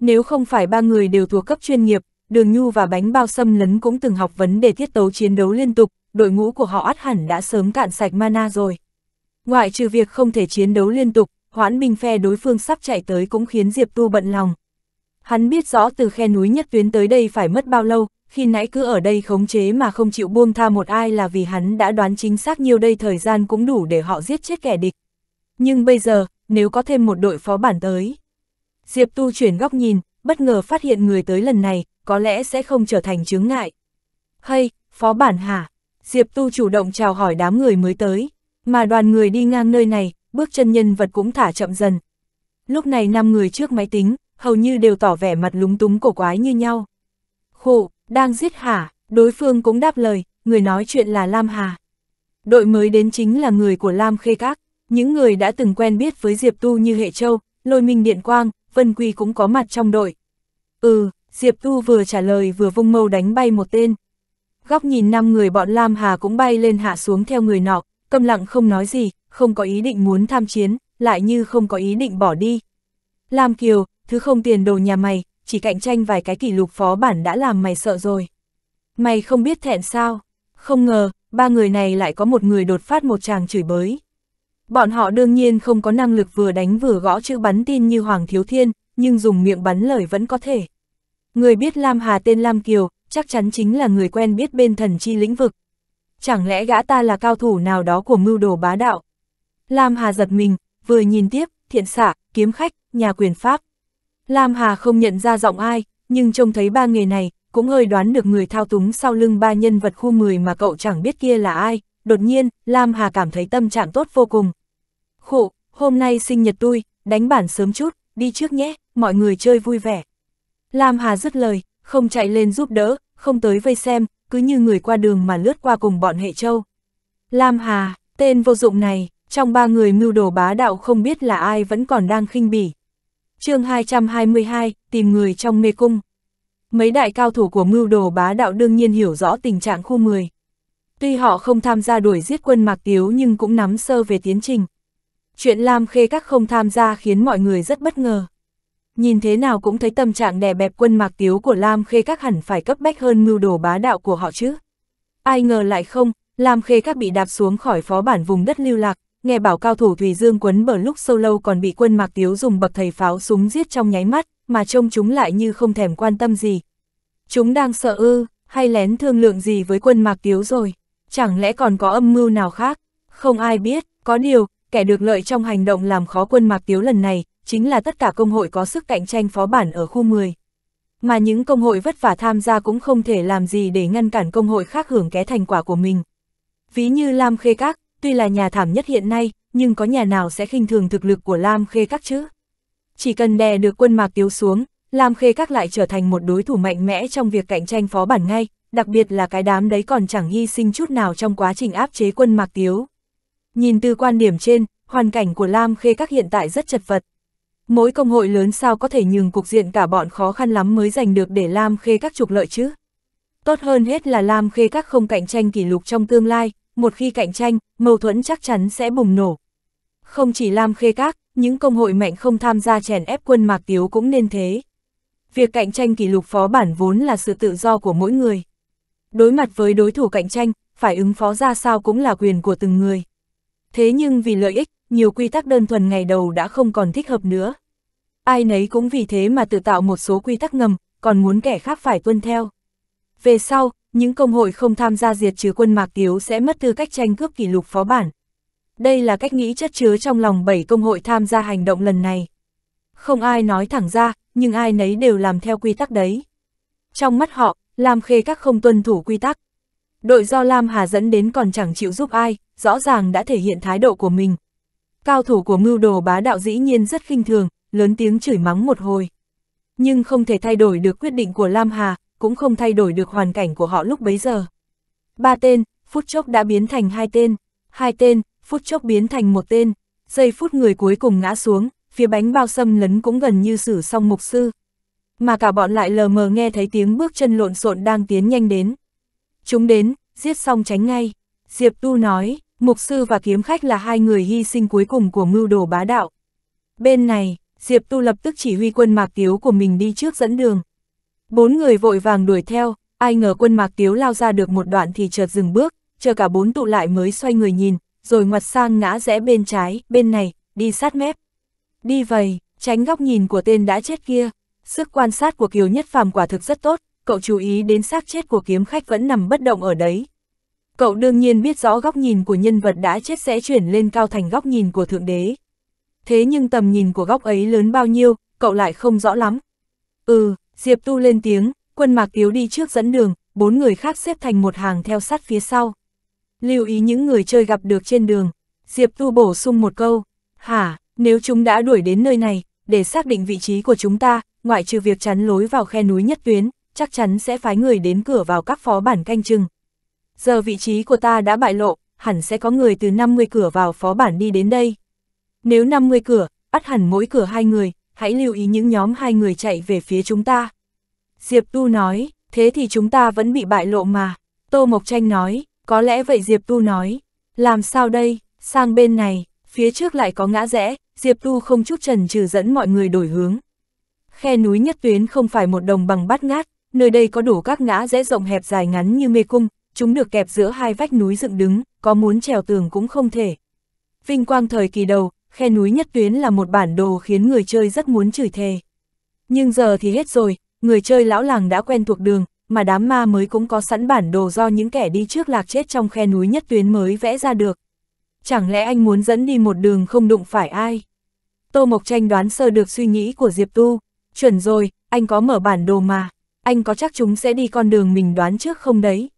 Nếu không phải ba người đều thuộc cấp chuyên nghiệp, Đường Nhu và Bánh Bao Xâm Lấn cũng từng học vấn để thiết tấu chiến đấu liên tục, đội ngũ của họ át hẳn đã sớm cạn sạch mana rồi. Ngoại trừ việc không thể chiến đấu liên tục, hoãn binh phe đối phương sắp chạy tới cũng khiến Diệp Tu bận lòng. Hắn biết rõ từ khe núi nhất tuyến tới đây phải mất bao lâu, khi nãy cứ ở đây khống chế mà không chịu buông tha một ai là vì hắn đã đoán chính xác nhiều đây thời gian cũng đủ để họ giết chết kẻ địch. Nhưng bây giờ, nếu có thêm một đội phó bản tới. Diệp Tu chuyển góc nhìn, bất ngờ phát hiện người tới lần này, có lẽ sẽ không trở thành chướng ngại. Hay, phó bản hả? Diệp Tu chủ động chào hỏi đám người mới tới, mà đoàn người đi ngang nơi này, bước chân nhân vật cũng thả chậm dần. Lúc này năm người trước máy tính, hầu như đều tỏ vẻ mặt lúng túng cổ quái như nhau. Khổ, đang giết hả, đối phương cũng đáp lời, người nói chuyện là Lam Hà. Đội mới đến chính là người của Lam Khê Các, những người đã từng quen biết với Diệp Tu như Hệ Châu, Lôi Minh Điện Quang, Vân Quy cũng có mặt trong đội. Ừ, Diệp Tu vừa trả lời vừa vung mâu đánh bay một tên. Góc nhìn năm người bọn Lam Hà cũng bay lên hạ xuống theo người nọ, câm lặng không nói gì, không có ý định muốn tham chiến, lại như không có ý định bỏ đi. Lam Kiều, thứ không tiền đồ nhà mày, chỉ cạnh tranh vài cái kỷ lục phó bản đã làm mày sợ rồi. Mày không biết thẹn sao, không ngờ, ba người này lại có một người đột phát một chàng chửi bới. Bọn họ đương nhiên không có năng lực vừa đánh vừa gõ chữ bắn tin như Hoàng Thiếu Thiên, nhưng dùng miệng bắn lời vẫn có thể. Người biết Lam Hà tên Lam Kiều, chắc chắn chính là người quen biết bên thần chi lĩnh vực. Chẳng lẽ gã ta là cao thủ nào đó của mưu đồ bá đạo? Lam Hà giật mình, vừa nhìn tiếp, thiện xạ, kiếm khách, nhà quyền pháp, Lam Hà không nhận ra giọng ai, nhưng trông thấy ba người này, cũng hơi đoán được người thao túng sau lưng ba nhân vật khu 10 mà cậu chẳng biết kia là ai. Đột nhiên, Lam Hà cảm thấy tâm trạng tốt vô cùng. Khổ, hôm nay sinh nhật tôi, đánh bản sớm chút, đi trước nhé, mọi người chơi vui vẻ. Lam Hà dứt lời, không chạy lên giúp đỡ, không tới vây xem, cứ như người qua đường mà lướt qua cùng bọn hệ châu. Lam Hà, tên vô dụng này, trong ba người mưu đồ bá đạo không biết là ai vẫn còn đang khinh bỉ, chương 222, tìm người trong mê cung. Mấy đại cao thủ của mưu đồ bá đạo đương nhiên hiểu rõ tình trạng khu 10. Tuy họ không tham gia đuổi giết quân Mạc Tiếu nhưng cũng nắm sơ về tiến trình. Chuyện Lam Khê các không tham gia khiến mọi người rất bất ngờ. Nhìn thế nào cũng thấy tâm trạng đè bẹp quân Mạc Tiếu của Lam Khê các hẳn phải cấp bách hơn mưu đồ bá đạo của họ chứ. Ai ngờ lại không, Lam Khê các bị đạp xuống khỏi phó bản vùng đất lưu lạc, nghe bảo cao thủ Thùy Dương quấn bờ lúc sâu lâu còn bị quân Mạc Tiếu dùng bậc thầy pháo súng giết trong nháy mắt, mà trông chúng lại như không thèm quan tâm gì. Chúng đang sợ ư, hay lén thương lượng gì với quân Mạc Tiếu rồi, chẳng lẽ còn có âm mưu nào khác, không ai biết, có điều, kẻ được lợi trong hành động làm khó quân Mạc Tiếu lần này, chính là tất cả công hội có sức cạnh tranh phó bản ở khu 10. Mà những công hội vất vả tham gia cũng không thể làm gì để ngăn cản công hội khác hưởng ké thành quả của mình. Ví như Lam Khê Các, tuy là nhà thảm nhất hiện nay, nhưng có nhà nào sẽ khinh thường thực lực của Lam Khê Các chứ? Chỉ cần đè được quân mạc tiếu xuống, Lam Khê Các lại trở thành một đối thủ mạnh mẽ trong việc cạnh tranh phó bản ngay, đặc biệt là cái đám đấy còn chẳng hy sinh chút nào trong quá trình áp chế quân mạc tiếu. Nhìn từ quan điểm trên, hoàn cảnh của Lam Khê Các hiện tại rất chật vật. Mỗi công hội lớn sao có thể nhường cục diện cả bọn khó khăn lắm mới giành được để Lam Khê Các trục lợi chứ? Tốt hơn hết là Lam Khê Các không cạnh tranh kỷ lục trong tương lai, một khi cạnh tranh, mâu thuẫn chắc chắn sẽ bùng nổ. Không chỉ Lam Khê Các, những công hội mạnh không tham gia chèn ép quân Mạc Tiếu cũng nên thế. Việc cạnh tranh kỷ lục phó bản vốn là sự tự do của mỗi người. Đối mặt với đối thủ cạnh tranh, phải ứng phó ra sao cũng là quyền của từng người. Thế nhưng vì lợi ích, nhiều quy tắc đơn thuần ngày đầu đã không còn thích hợp nữa. Ai nấy cũng vì thế mà tự tạo một số quy tắc ngầm, còn muốn kẻ khác phải tuân theo. Về sau, những công hội không tham gia diệt trừ quân Mạc Tiếu sẽ mất tư cách tranh cướp kỷ lục phó bản. Đây là cách nghĩ chất chứa trong lòng 7 công hội tham gia hành động lần này. Không ai nói thẳng ra, nhưng ai nấy đều làm theo quy tắc đấy. Trong mắt họ, Lam Khê các không tuân thủ quy tắc. Đội do Lam Hà dẫn đến còn chẳng chịu giúp ai, rõ ràng đã thể hiện thái độ của mình. Cao thủ của mưu đồ bá đạo dĩ nhiên rất khinh thường, lớn tiếng chửi mắng một hồi. Nhưng không thể thay đổi được quyết định của Lam Hà, cũng không thay đổi được hoàn cảnh của họ lúc bấy giờ. Ba tên, phút chốc đã biến thành hai tên, hai tên, phút chốc biến thành một tên, giây phút người cuối cùng ngã xuống, phía bánh bao xâm lấn cũng gần như xử xong mục sư. Mà cả bọn lại lờ mờ nghe thấy tiếng bước chân lộn xộn đang tiến nhanh đến. Chúng đến, giết xong tránh ngay. Diệp Tu nói, mục sư và kiếm khách là hai người hy sinh cuối cùng của mưu đồ bá đạo. Bên này, Diệp Tu lập tức chỉ huy quân mạc tiếu của mình đi trước dẫn đường. Bốn người vội vàng đuổi theo, ai ngờ quân mạc tiếu lao ra được một đoạn thì chợt dừng bước, chờ cả bốn tụ lại mới xoay người nhìn, rồi ngoặt sang ngã rẽ bên trái, bên này, đi sát mép. Đi vầy, tránh góc nhìn của tên đã chết kia. Sức quan sát của Kiều Nhất Phàm quả thực rất tốt, cậu chú ý đến xác chết của kiếm khách vẫn nằm bất động ở đấy. Cậu đương nhiên biết rõ góc nhìn của nhân vật đã chết sẽ chuyển lên cao thành góc nhìn của Thượng Đế. Thế nhưng tầm nhìn của góc ấy lớn bao nhiêu, cậu lại không rõ lắm. Ừ, Diệp Tu lên tiếng, quân mạc yếu đi trước dẫn đường, bốn người khác xếp thành một hàng theo sát phía sau. Lưu ý những người chơi gặp được trên đường. Diệp Tu bổ sung một câu, hả, nếu chúng đã đuổi đến nơi này, để xác định vị trí của chúng ta, ngoại trừ việc chắn lối vào khe núi nhất tuyến, chắc chắn sẽ phái người đến cửa vào các phó bản canh chừng. Giờ vị trí của ta đã bại lộ, hẳn sẽ có người từ 50 cửa vào phó bản đi đến đây. Nếu 50 cửa, bắt hẳn mỗi cửa hai người, hãy lưu ý những nhóm hai người chạy về phía chúng ta. Diệp Tu nói, thế thì chúng ta vẫn bị bại lộ mà. Tô Mộc Tranh nói, có lẽ vậy Diệp Tu nói, làm sao đây, sang bên này, phía trước lại có ngã rẽ, Diệp Tu không chút trần trừ dẫn mọi người đổi hướng. Khe núi nhất tuyến không phải một đồng bằng bát ngát, nơi đây có đủ các ngã rẽ rộng hẹp dài ngắn như mê cung, chúng được kẹp giữa hai vách núi dựng đứng, có muốn trèo tường cũng không thể. Vinh quang thời kỳ đầu, khe núi nhất tuyến là một bản đồ khiến người chơi rất muốn chửi thề. Nhưng giờ thì hết rồi, người chơi lão làng đã quen thuộc đường, mà đám ma mới cũng có sẵn bản đồ do những kẻ đi trước lạc chết trong khe núi nhất tuyến mới vẽ ra được. Chẳng lẽ anh muốn dẫn đi một đường không đụng phải ai? Tô Mộc Tranh đoán sơ được suy nghĩ của Diệp Tu. Chuẩn rồi, anh có mở bản đồ mà. Anh có chắc chúng sẽ đi con đường mình đoán trước không đấy?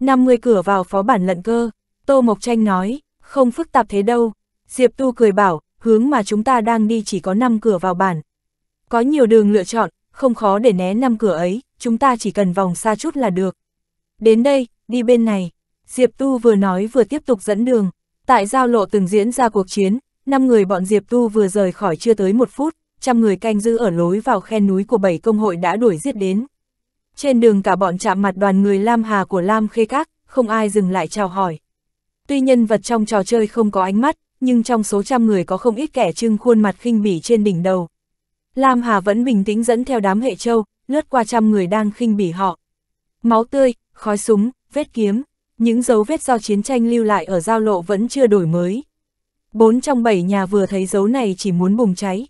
50 cửa vào phó bản lận cơ. Tô Mộc Tranh nói, không phức tạp thế đâu, Diệp Tu cười bảo, hướng mà chúng ta đang đi chỉ có 5 cửa vào bản. Có nhiều đường lựa chọn, không khó để né 5 cửa ấy, chúng ta chỉ cần vòng xa chút là được. Đến đây, đi bên này. Diệp Tu vừa nói vừa tiếp tục dẫn đường. Tại giao lộ từng diễn ra cuộc chiến, 5 người bọn Diệp Tu vừa rời khỏi chưa tới một phút, trăm người canh giữ ở lối vào khe núi của bảy công hội đã đuổi giết đến. Trên đường cả bọn chạm mặt đoàn người Lam Hà của Lam Khê Các, không ai dừng lại chào hỏi. Tuy nhân vật trong trò chơi không có ánh mắt, nhưng trong số trăm người có không ít kẻ trưng khuôn mặt khinh bỉ trên đỉnh đầu. Lam Hà vẫn bình tĩnh dẫn theo đám hệ châu, lướt qua trăm người đang khinh bỉ họ. Máu tươi, khói súng, vết kiếm, những dấu vết do chiến tranh lưu lại ở giao lộ vẫn chưa đổi mới. Bốn trong bảy nhà vừa thấy dấu này chỉ muốn bùng cháy.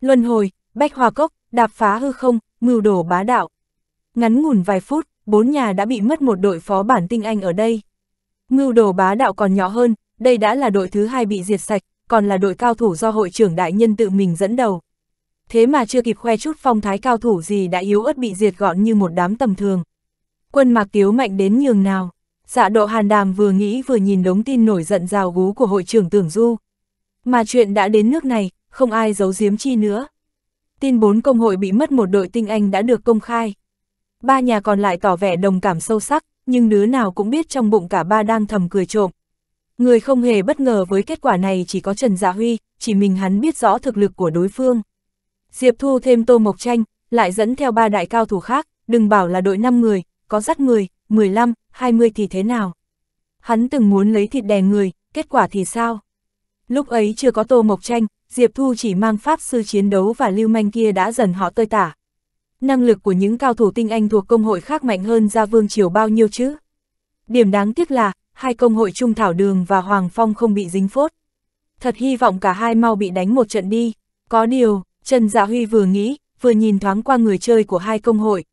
Luân hồi, bách hòa cốc, đạp phá hư không, mưu đồ bá đạo. Ngắn ngủn vài phút, bốn nhà đã bị mất một đội phó bản tinh anh ở đây. Mưu đồ bá đạo còn nhỏ hơn, đây đã là đội thứ hai bị diệt sạch, còn là đội cao thủ do hội trưởng đại nhân tự mình dẫn đầu. Thế mà chưa kịp khoe chút phong thái cao thủ gì đã yếu ớt bị diệt gọn như một đám tầm thường. Quân mạc tiếu mạnh đến nhường nào, dạ độ hàn đàm vừa nghĩ vừa nhìn đống tin nổi giận rào gú của hội trưởng tưởng du. Mà chuyện đã đến nước này, không ai giấu giếm chi nữa. Tin bốn công hội bị mất một đội tinh anh đã được công khai. Ba nhà còn lại tỏ vẻ đồng cảm sâu sắc, nhưng đứa nào cũng biết trong bụng cả ba đang thầm cười trộm. Người không hề bất ngờ với kết quả này chỉ có Trần Dạ Huy, chỉ mình hắn biết rõ thực lực của đối phương. Diệp Thu thêm Tô Mộc Tranh, lại dẫn theo ba đại cao thủ khác, đừng bảo là đội 5 người, có dắt 10, 15, 20 thì thế nào. Hắn từng muốn lấy thịt đè người, kết quả thì sao? Lúc ấy chưa có Tô Mộc Tranh, Diệp Thu chỉ mang pháp sư chiến đấu và lưu manh kia đã dần họ tơi tả. Năng lực của những cao thủ tinh anh thuộc công hội khác mạnh hơn ra vương triều bao nhiêu chứ? Điểm đáng tiếc là, hai công hội Trung Thảo Đường và Hoàng Phong không bị dính phốt. Thật hy vọng cả hai mau bị đánh một trận đi. Có điều, Trần Dạ Huy vừa nghĩ, vừa nhìn thoáng qua người chơi của hai công hội.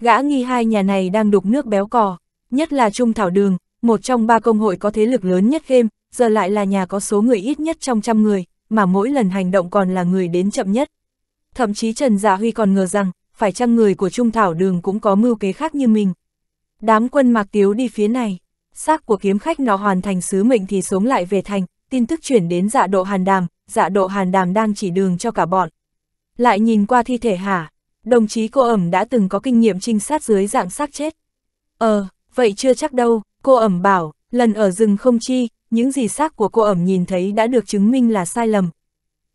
Gã nghi hai nhà này đang đục nước béo cò, nhất là Trung Thảo Đường, một trong ba công hội có thế lực lớn nhất game, giờ lại là nhà có số người ít nhất trong trăm người, mà mỗi lần hành động còn là người đến chậm nhất. Thậm chí Trần Dạ Huy còn ngờ rằng, phải chăng người của Trung Thảo Đường cũng có mưu kế khác như mình. Đám quân Mạc Tiếu đi phía này xác của kiếm khách nó hoàn thành sứ mệnh thì sống lại về thành, tin tức chuyển đến dạ độ hàn đàm, dạ độ hàn đàm đang chỉ đường cho cả bọn. Lại nhìn qua thi thể hả, đồng chí cô ẩm đã từng có kinh nghiệm trinh sát dưới dạng xác chết. Ờ, vậy chưa chắc đâu, cô ẩm bảo, lần ở rừng không chi, những gì xác của cô ẩm nhìn thấy đã được chứng minh là sai lầm.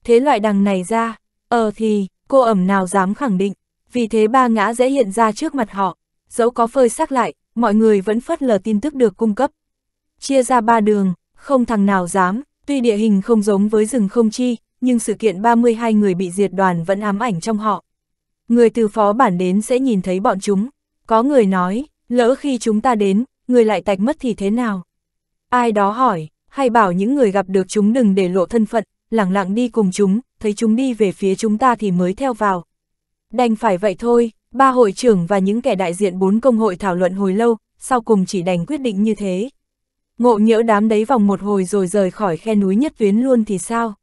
Thế loại đằng này ra, ờ thì, cô ẩm nào dám khẳng định, vì thế ba ngã dễ hiện ra trước mặt họ, dẫu có phơi xác lại, mọi người vẫn phớt lờ tin tức được cung cấp. Chia ra ba đường, không thằng nào dám, tuy địa hình không giống với rừng không chi, nhưng sự kiện 32 người bị diệt đoàn vẫn ám ảnh trong họ. Người từ phó bản đến sẽ nhìn thấy bọn chúng. Có người nói, lỡ khi chúng ta đến, người lại tạch mất thì thế nào? Ai đó hỏi, hay bảo những người gặp được chúng đừng để lộ thân phận, lẳng lặng đi cùng chúng, thấy chúng đi về phía chúng ta thì mới theo vào. Đành phải vậy thôi, Ba hội trưởng và những kẻ đại diện bốn công hội thảo luận hồi lâu, sau cùng chỉ đành quyết định như thế. Ngộ nhiễu đám đấy vòng một hồi rồi rời khỏi khe núi nhất tuyến luôn thì sao?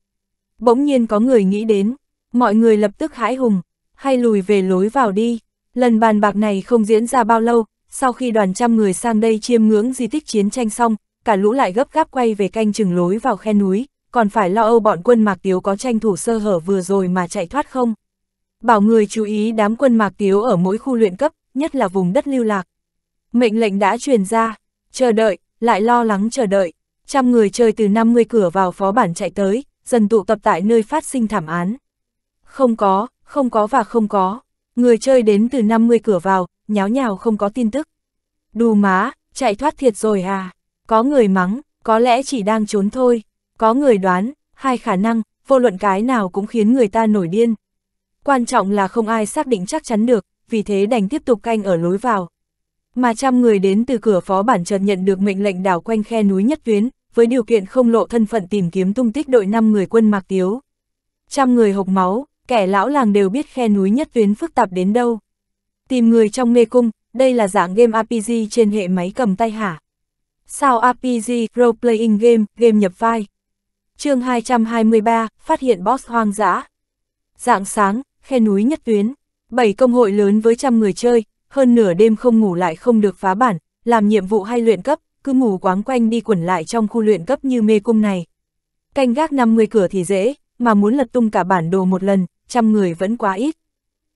Bỗng nhiên có người nghĩ đến, mọi người lập tức hãi hùng, hay lùi về lối vào đi. Lần bàn bạc này không diễn ra bao lâu, sau khi đoàn trăm người sang đây chiêm ngưỡng di tích chiến tranh xong, cả lũ lại gấp gáp quay về canh chừng lối vào khe núi, còn phải lo âu bọn quân Mạc Tiếu có tranh thủ sơ hở vừa rồi mà chạy thoát không. Bảo người chú ý đám quân mạc tiếu ở mỗi khu luyện cấp, nhất là vùng đất lưu lạc. Mệnh lệnh đã truyền ra, chờ đợi, lại lo lắng chờ đợi. Trăm người chơi từ 50 cửa vào phó bản chạy tới, dần tụ tập tại nơi phát sinh thảm án. Không có, không có và không có. Người chơi đến từ 50 cửa vào, nháo nhào không có tin tức. Đù má, chạy thoát thiệt rồi à. Có người mắng, có lẽ chỉ đang trốn thôi. Có người đoán, hai khả năng, vô luận cái nào cũng khiến người ta nổi điên, Quan trọng là không ai xác định chắc chắn được, vì thế đành tiếp tục canh ở lối vào. Mà trăm người đến từ cửa phó bản chợt nhận được mệnh lệnh đảo quanh khe núi nhất tuyến, với điều kiện không lộ thân phận tìm kiếm tung tích đội 5 người quân Mạc Tiếu. Trăm người hộc máu, kẻ lão làng đều biết khe núi nhất tuyến phức tạp đến đâu. Tìm người trong mê cung, đây là dạng game RPG trên hệ máy cầm tay hả? Sao RPG Role Playing Game, game nhập vai? chương 223, phát hiện boss hoang dã. Dạng sáng, khe núi nhất tuyến, bảy công hội lớn với trăm người chơi, hơn nửa đêm không ngủ lại không được phá bản, làm nhiệm vụ hay luyện cấp, cứ ngủ quáng quanh đi quẩn lại trong khu luyện cấp như mê cung này. Canh gác 50 cửa thì dễ, mà muốn lật tung cả bản đồ một lần, trăm người vẫn quá ít.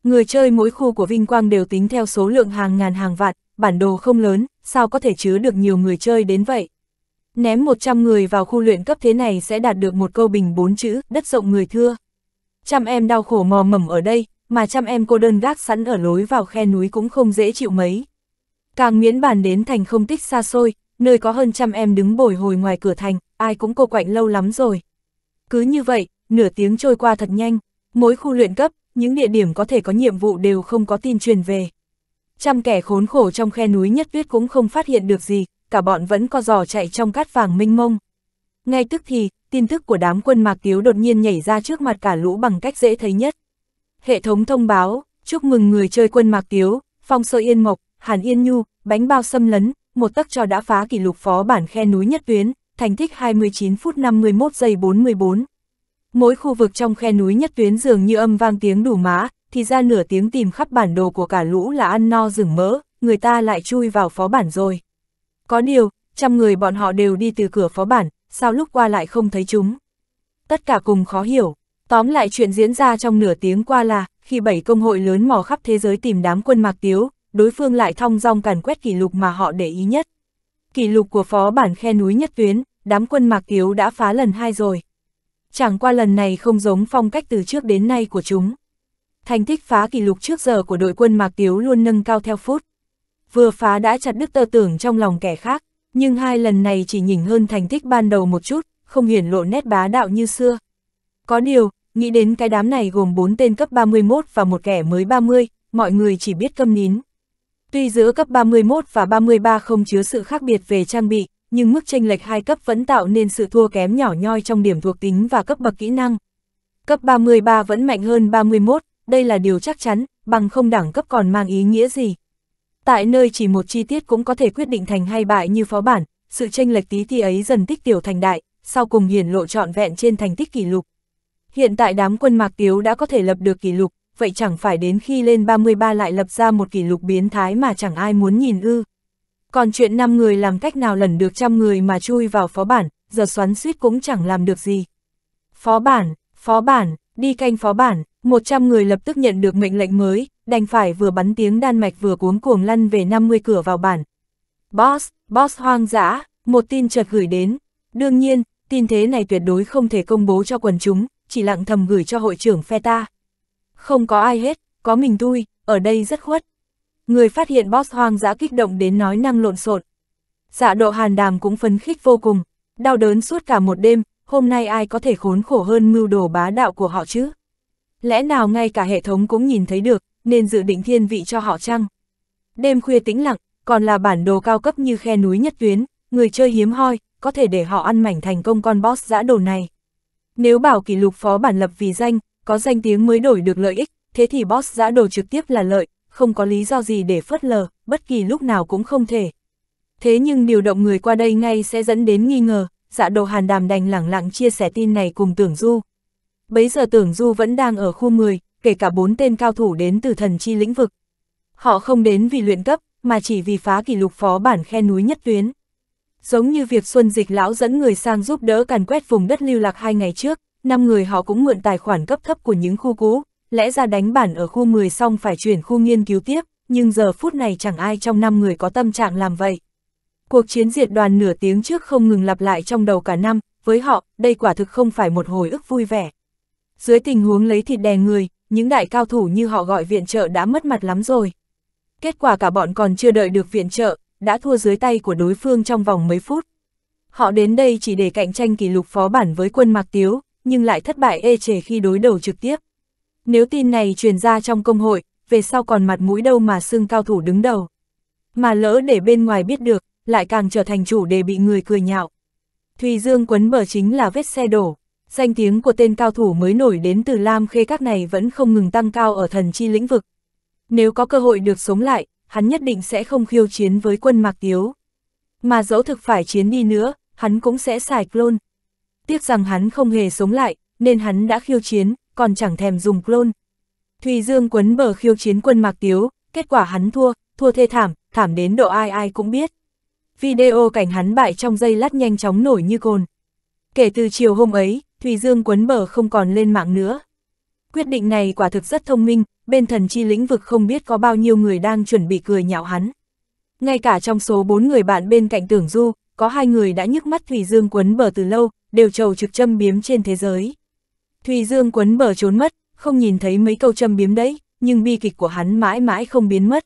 Người chơi mỗi khu của Vinh Quang đều tính theo số lượng hàng ngàn hàng vạn, bản đồ không lớn, sao có thể chứa được nhiều người chơi đến vậy. Ném 100 người vào khu luyện cấp thế này sẽ đạt được một câu bình bốn chữ, đất rộng người thưa. Trăm em đau khổ mò mầm ở đây, mà trăm em cô đơn gác sẵn ở lối vào khe núi cũng không dễ chịu mấy. Càng miễn bàn đến thành không tích xa xôi, nơi có hơn trăm em đứng bồi hồi ngoài cửa thành, ai cũng cô quạnh lâu lắm rồi. Cứ như vậy, nửa tiếng trôi qua thật nhanh, mỗi khu luyện cấp, những địa điểm có thể có nhiệm vụ đều không có tin truyền về. Trăm kẻ khốn khổ trong khe núi nhất viết cũng không phát hiện được gì, cả bọn vẫn co giò chạy trong cát vàng minh mông. Ngay tức thì, tin tức của đám quân mạc tiếu đột nhiên nhảy ra trước mặt cả lũ bằng cách dễ thấy nhất. Hệ thống thông báo, chúc mừng người chơi quân mạc tiếu, phong sơ yên mộc, hàn yên nhu, bánh bao xâm lấn, một tấc cho đã phá kỷ lục phó bản khe núi nhất tuyến, thành tích 29 phút 51 giây 44. Mỗi khu vực trong khe núi nhất tuyến dường như âm vang tiếng đủ má, thì ra nửa tiếng tìm khắp bản đồ của cả lũ là ăn no rừng mỡ, người ta lại chui vào phó bản rồi. Có điều, trăm người bọn họ đều đi từ cửa phó bản, sao lúc qua lại không thấy chúng. Tất cả cùng khó hiểu, tóm lại chuyện diễn ra trong nửa tiếng qua là, khi bảy công hội lớn mò khắp thế giới tìm đám quân mạc tiếu, đối phương lại thong dong càn quét kỷ lục mà họ để ý nhất. Kỷ lục của phó bản khe núi nhất tuyến, đám quân mạc tiếu đã phá lần hai rồi. Chẳng qua lần này không giống phong cách từ trước đến nay của chúng. Thành tích phá kỷ lục trước giờ của đội quân mạc tiếu luôn nâng cao theo phút. Vừa phá đã chặt đứt tơ tưởng trong lòng kẻ khác, nhưng hai lần này chỉ nhỉnh hơn thành tích ban đầu một chút, không hiển lộ nét bá đạo như xưa. Có điều, nghĩ đến cái đám này gồm bốn tên cấp 31 và một kẻ mới 30, mọi người chỉ biết câm nín. Tuy giữa cấp 31 và 33 không chứa sự khác biệt về trang bị, nhưng mức chênh lệch hai cấp vẫn tạo nên sự thua kém nhỏ nhoi trong điểm thuộc tính và cấp bậc kỹ năng. Cấp 33 vẫn mạnh hơn 31, đây là điều chắc chắn, bằng không đẳng cấp còn mang ý nghĩa gì. Tại nơi chỉ một chi tiết cũng có thể quyết định thành hay bại như phó bản, sự tranh lệch tí ti ấy dần tích tiểu thành đại, sau cùng hiển lộ trọn vẹn trên thành tích kỷ lục. Hiện tại đám quân Mạc Tiếu đã có thể lập được kỷ lục, vậy chẳng phải đến khi lên 33 lại lập ra một kỷ lục biến thái mà chẳng ai muốn nhìn ư. Còn chuyện năm người làm cách nào lần được trăm người mà chui vào phó bản, giờ xoắn suýt cũng chẳng làm được gì. Phó bản, phó bản, đi canh phó bản, 100 người lập tức nhận được mệnh lệnh mới, đành phải vừa bắn tiếng đan mạch vừa cuống cuồng lăn về 50 cửa vào bản. Boss, boss hoang dã, một tin chợt gửi đến. Đương nhiên, tin thế này tuyệt đối không thể công bố cho quần chúng, chỉ lặng thầm gửi cho hội trưởng phe ta. Không có ai hết, có mình tôi, ở đây rất khuất. Người phát hiện boss hoang dã kích động đến nói năng lộn xộn. Dạ độ hàn đàm cũng phấn khích vô cùng, đau đớn suốt cả một đêm, hôm nay ai có thể khốn khổ hơn mưu đồ bá đạo của họ chứ? Lẽ nào ngay cả hệ thống cũng nhìn thấy được, nên dự định thiên vị cho họ chăng? Đêm khuya tĩnh lặng, còn là bản đồ cao cấp như khe núi nhất tuyến, người chơi hiếm hoi, có thể để họ ăn mảnh thành công con boss giã đồ này. Nếu bảo kỷ lục phó bản lập vì danh, có danh tiếng mới đổi được lợi ích, thế thì boss giã đồ trực tiếp là lợi, không có lý do gì để phớt lờ, bất kỳ lúc nào cũng không thể. Thế nhưng điều động người qua đây ngay sẽ dẫn đến nghi ngờ, dạ đồ hàn đàm đành lẳng lặng chia sẻ tin này cùng Tưởng Du. Bấy giờ Tưởng Du vẫn đang ở khu 10, kể cả bốn tên cao thủ đến từ thần chi lĩnh vực. Họ không đến vì luyện cấp, mà chỉ vì phá kỷ lục phó bản khe núi nhất tuyến. Giống như việc Xuân Dịch lão dẫn người sang giúp đỡ càn quét vùng đất lưu lạc hai ngày trước, năm người họ cũng mượn tài khoản cấp thấp của những khu cũ, lẽ ra đánh bản ở khu 10 xong phải chuyển khu nghiên cứu tiếp, nhưng giờ phút này chẳng ai trong năm người có tâm trạng làm vậy. Cuộc chiến diệt đoàn nửa tiếng trước không ngừng lặp lại trong đầu cả năm, với họ, đây quả thực không phải một hồi ức vui vẻ. Dưới tình huống lấy thịt đè người, những đại cao thủ như họ gọi viện trợ đã mất mặt lắm rồi. Kết quả cả bọn còn chưa đợi được viện trợ, đã thua dưới tay của đối phương trong vòng mấy phút. Họ đến đây chỉ để cạnh tranh kỷ lục phó bản với quân Mạc Tiếu, nhưng lại thất bại ê chề khi đối đầu trực tiếp. Nếu tin này truyền ra trong công hội, về sau còn mặt mũi đâu mà xưng cao thủ đứng đầu. Mà lỡ để bên ngoài biết được, lại càng trở thành chủ đề bị người cười nhạo. Thùy Dương quấn bờ chính là vết xe đổ danh tiếng của tên cao thủ mới nổi đến từ Lam Khê các này vẫn không ngừng tăng cao ở thần chi lĩnh vực. Nếu có cơ hội được sống lại, hắn nhất định sẽ không khiêu chiến với quân Mạc Tiếu. Mà dẫu thực phải chiến đi nữa, hắn cũng sẽ xài clone. Tiếc rằng hắn không hề sống lại, nên hắn đã khiêu chiến, còn chẳng thèm dùng clone. Thùy Dương quấn bờ khiêu chiến quân Mạc Tiếu, kết quả hắn thua, thua thê thảm, thảm đến độ ai ai cũng biết. Video cảnh hắn bại trong giây lát nhanh chóng nổi như cồn. Kể từ chiều hôm ấy, Thủy Dương quấn bờ không còn lên mạng nữa. Quyết định này quả thực rất thông minh, bên thần chi lĩnh vực không biết có bao nhiêu người đang chuẩn bị cười nhạo hắn. Ngay cả trong số bốn người bạn bên cạnh tưởng du, có hai người đã nhức mắt Thủy Dương quấn bờ từ lâu, đều trầu trực châm biếm trên thế giới. Thùy Dương quấn bờ trốn mất, không nhìn thấy mấy câu châm biếm đấy, nhưng bi kịch của hắn mãi mãi không biến mất.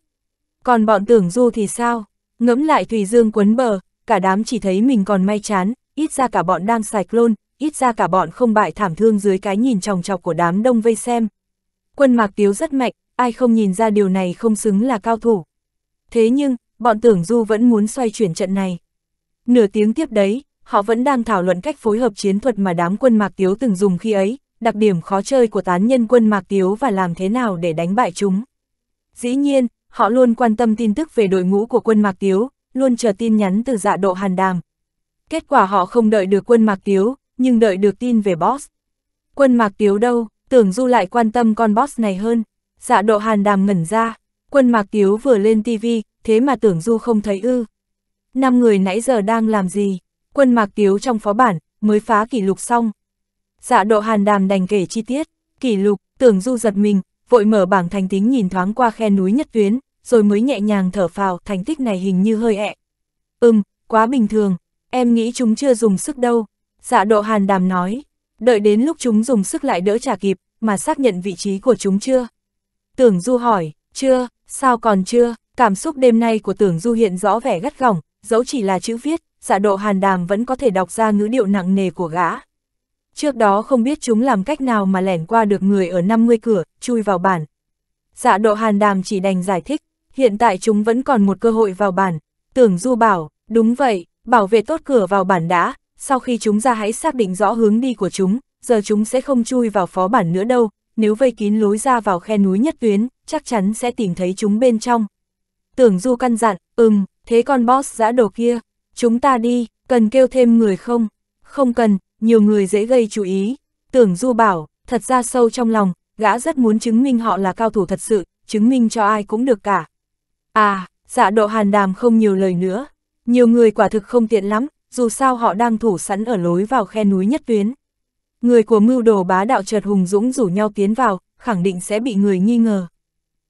Còn bọn tưởng du thì sao? Ngẫm lại Thùy Dương quấn bờ, cả đám chỉ thấy mình còn may chán, ít ra cả bọn đang xài clone, ít ra cả bọn không bại thảm thương dưới cái nhìn tròng trọc của đám đông vây xem. Quân mạc tiếu rất mạnh, ai không nhìn ra điều này không xứng là cao thủ. Thế nhưng, bọn tưởng du vẫn muốn xoay chuyển trận này. Nửa tiếng tiếp đấy, họ vẫn đang thảo luận cách phối hợp chiến thuật mà đám quân mạc tiếu từng dùng khi ấy, đặc điểm khó chơi của tán nhân quân mạc tiếu và làm thế nào để đánh bại chúng. Dĩ nhiên, họ luôn quan tâm tin tức về đội ngũ của quân mạc tiếu, luôn chờ tin nhắn từ dạ độ hàn đàm. Kết quả họ không đợi được quân mạc tiếu, nhưng đợi được tin về boss. Quân mạc tiếu đâu, tưởng du lại quan tâm con boss này hơn. Dạ độ hàn đàm ngẩn ra, quân mạc tiếu vừa lên tivi, thế mà tưởng du không thấy ư. Năm người nãy giờ đang làm gì? Quân mạc tiếu trong phó bản, mới phá kỷ lục xong. Dạ độ hàn đàm đành kể chi tiết, kỷ lục, tưởng du giật mình, vội mở bảng thành tính nhìn thoáng qua khe núi nhất tuyến, rồi mới nhẹ nhàng thở phào, thành tích này hình như hơi ẹ. Ừm, quá bình thường, em nghĩ chúng chưa dùng sức đâu, Dạ độ hàn đàm nói, đợi đến lúc chúng dùng sức lại đỡ trả kịp, mà xác nhận vị trí của chúng chưa? Tưởng Du hỏi, chưa, sao còn chưa? Cảm xúc đêm nay của Tưởng Du hiện rõ vẻ gắt gỏng, dẫu chỉ là chữ viết, dạ độ hàn đàm vẫn có thể đọc ra ngữ điệu nặng nề của gã. Trước đó không biết chúng làm cách nào mà lẻn qua được người ở 50 cửa, chui vào bản. Dạ độ hàn đàm chỉ đành giải thích, hiện tại chúng vẫn còn một cơ hội vào bản. Tưởng Du bảo, đúng vậy, bảo vệ tốt cửa vào bản đã, sau khi chúng ra hãy xác định rõ hướng đi của chúng, giờ chúng sẽ không chui vào phó bản nữa đâu, nếu vây kín lối ra vào khe núi nhất tuyến, chắc chắn sẽ tìm thấy chúng bên trong. Tưởng Du căn dặn, ừm, thế con boss giã đồ kia, chúng ta đi, cần kêu thêm người không? Không cần, nhiều người dễ gây chú ý. Tưởng Du bảo, thật ra sâu trong lòng, gã rất muốn chứng minh họ là cao thủ thật sự, chứng minh cho ai cũng được cả. À, dạ độ hàn đàm không nhiều lời nữa. Nhiều người quả thực không tiện lắm, dù sao họ đang thủ sẵn ở lối vào khe núi nhất tuyến. Người của mưu đồ bá đạo chợt hùng dũng rủ nhau tiến vào, khẳng định sẽ bị người nghi ngờ.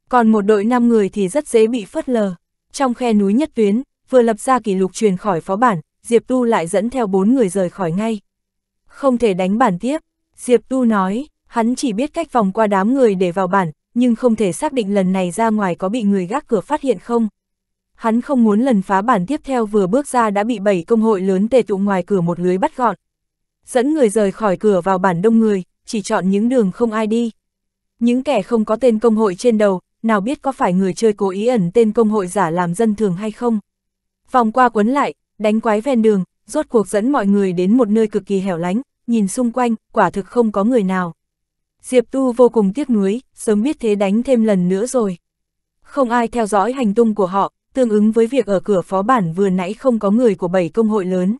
Còn một đội 5 người thì rất dễ bị phớt lờ. Trong khe núi nhất tuyến, vừa lập ra kỷ lục truyền khỏi phó bản, Diệp Tu lại dẫn theo bốn người rời khỏi ngay. Không thể đánh bản tiếp, Diệp Tu nói, hắn chỉ biết cách vòng qua đám người để vào bản, nhưng không thể xác định lần này ra ngoài có bị người gác cửa phát hiện không hắn không muốn lần phá bản tiếp theo vừa bước ra đã bị bảy công hội lớn tề tụ ngoài cửa một lưới bắt gọn. Dẫn người rời khỏi cửa vào bản đông người, chỉ chọn những đường không ai đi. Những kẻ không có tên công hội trên đầu, nào biết có phải người chơi cố ý ẩn tên công hội giả làm dân thường hay không. Vòng qua quấn lại, đánh quái ven đường, rốt cuộc dẫn mọi người đến một nơi cực kỳ hẻo lánh, nhìn xung quanh, quả thực không có người nào. Diệp Tu vô cùng tiếc nuối, sớm biết thế đánh thêm lần nữa rồi. Không ai theo dõi hành tung của họ, tương ứng với việc ở cửa phó bản vừa nãy không có người của bảy công hội lớn.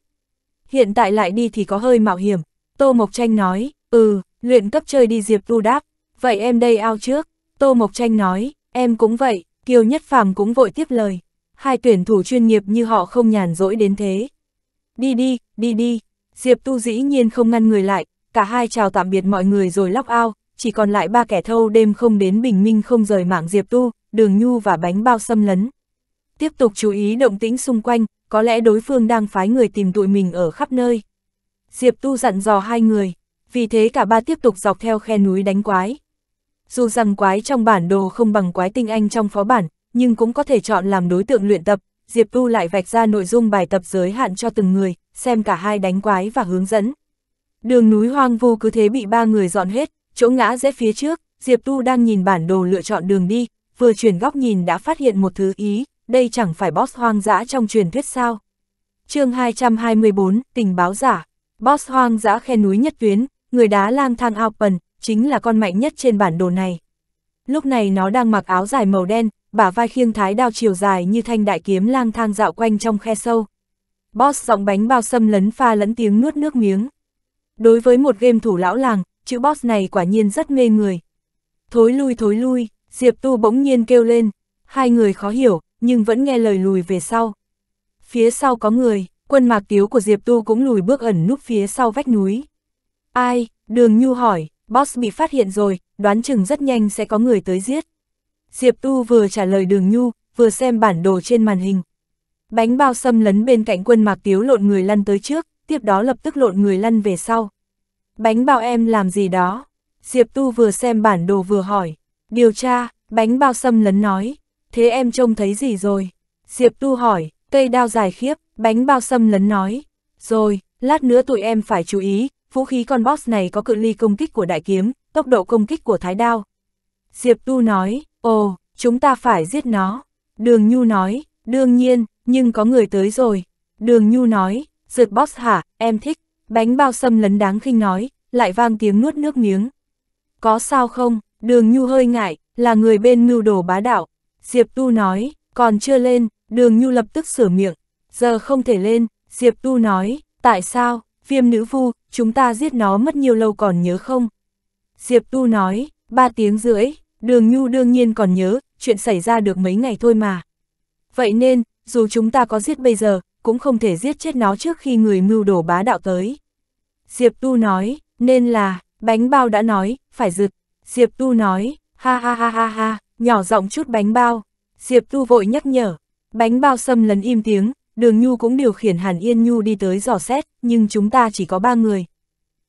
Hiện tại lại đi thì có hơi mạo hiểm, Tô Mộc Tranh nói, ừ, luyện cấp chơi đi Diệp Tu đáp, vậy em đây ao trước, Tô Mộc Tranh nói, em cũng vậy, Kiều Nhất Phàm cũng vội tiếp lời, hai tuyển thủ chuyên nghiệp như họ không nhàn rỗi đến thế. Đi đi, đi đi, Diệp Tu dĩ nhiên không ngăn người lại, cả hai chào tạm biệt mọi người rồi lóc ao, chỉ còn lại ba kẻ thâu đêm không đến bình minh không rời mạng Diệp Tu, Đường Nhu và bánh bao xâm lấn. Tiếp tục chú ý động tĩnh xung quanh, có lẽ đối phương đang phái người tìm tụi mình ở khắp nơi. Diệp Tu dặn dò hai người, vì thế cả ba tiếp tục dọc theo khe núi đánh quái. Dù rằng quái trong bản đồ không bằng quái tinh anh trong phó bản, nhưng cũng có thể chọn làm đối tượng luyện tập, Diệp Tu lại vạch ra nội dung bài tập giới hạn cho từng người, xem cả hai đánh quái và hướng dẫn. Đường núi hoang vu cứ thế bị ba người dọn hết, chỗ ngã rẽ phía trước, Diệp Tu đang nhìn bản đồ lựa chọn đường đi, vừa chuyển góc nhìn đã phát hiện một thứ ý, đây chẳng phải boss hoang dã trong truyền thuyết sao. chương 224, tình báo giả, boss hoang dã khe núi nhất tuyến, người đá lang thang Alpen, chính là con mạnh nhất trên bản đồ này. Lúc này nó đang mặc áo dài màu đen, bả vai khiêng thái đao chiều dài như thanh đại kiếm lang thang dạo quanh trong khe sâu. Boss giọng bánh bao xâm lấn pha lẫn tiếng nuốt nước miếng. Đối với một game thủ lão làng, chữ boss này quả nhiên rất mê người. Thối lui thối lui, Diệp Tu bỗng nhiên kêu lên. Hai người khó hiểu, nhưng vẫn nghe lời lùi về sau. Phía sau có người, quân mạc tiếu của Diệp Tu cũng lùi bước ẩn núp phía sau vách núi. Ai, đường nhu hỏi, boss bị phát hiện rồi, đoán chừng rất nhanh sẽ có người tới giết. Diệp Tu vừa trả lời đường nhu, vừa xem bản đồ trên màn hình. Bánh bao xâm lấn bên cạnh quân mạc tiếu lộn người lăn tới trước, tiếp đó lập tức lộn người lăn về sau. Bánh bao em làm gì đó? Diệp Tu vừa xem bản đồ vừa hỏi. Điều tra, bánh bao xâm lấn nói, thế em trông thấy gì rồi? Diệp Tu hỏi, cây đao dài khiếp, bánh bao sâm lấn nói. Rồi, lát nữa tụi em phải chú ý, vũ khí con boss này có cự ly công kích của đại kiếm, tốc độ công kích của thái đao. Diệp Tu nói, ồ, chúng ta phải giết nó. Đường Nhu nói, đương nhiên, nhưng có người tới rồi. Đường Nhu nói, rượt boss hả, em thích. Bánh bao sâm lấn đáng khinh nói, lại vang tiếng nuốt nước miếng. Có sao không, đường Nhu hơi ngại, là người bên mưu đồ bá đạo, Diệp Tu nói, còn chưa lên, đường nhu lập tức sửa miệng, giờ không thể lên, Diệp Tu nói, tại sao, viêm nữ vu, chúng ta giết nó mất nhiều lâu còn nhớ không? Diệp Tu nói, ba tiếng rưỡi, đường nhu đương nhiên còn nhớ, chuyện xảy ra được mấy ngày thôi mà. Vậy nên, dù chúng ta có giết bây giờ, cũng không thể giết chết nó trước khi người mưu đồ bá đạo tới. Diệp Tu nói, nên là, bánh bao đã nói, phải giựt. Diệp Tu nói, ha ha ha ha ha, nhỏ giọng chút bánh bao. Diệp Tu vội nhắc nhở, bánh bao xâm lấn im tiếng, đường Nhu cũng điều khiển Hàn Yên Nhu đi tới dò xét, nhưng chúng ta chỉ có ba người.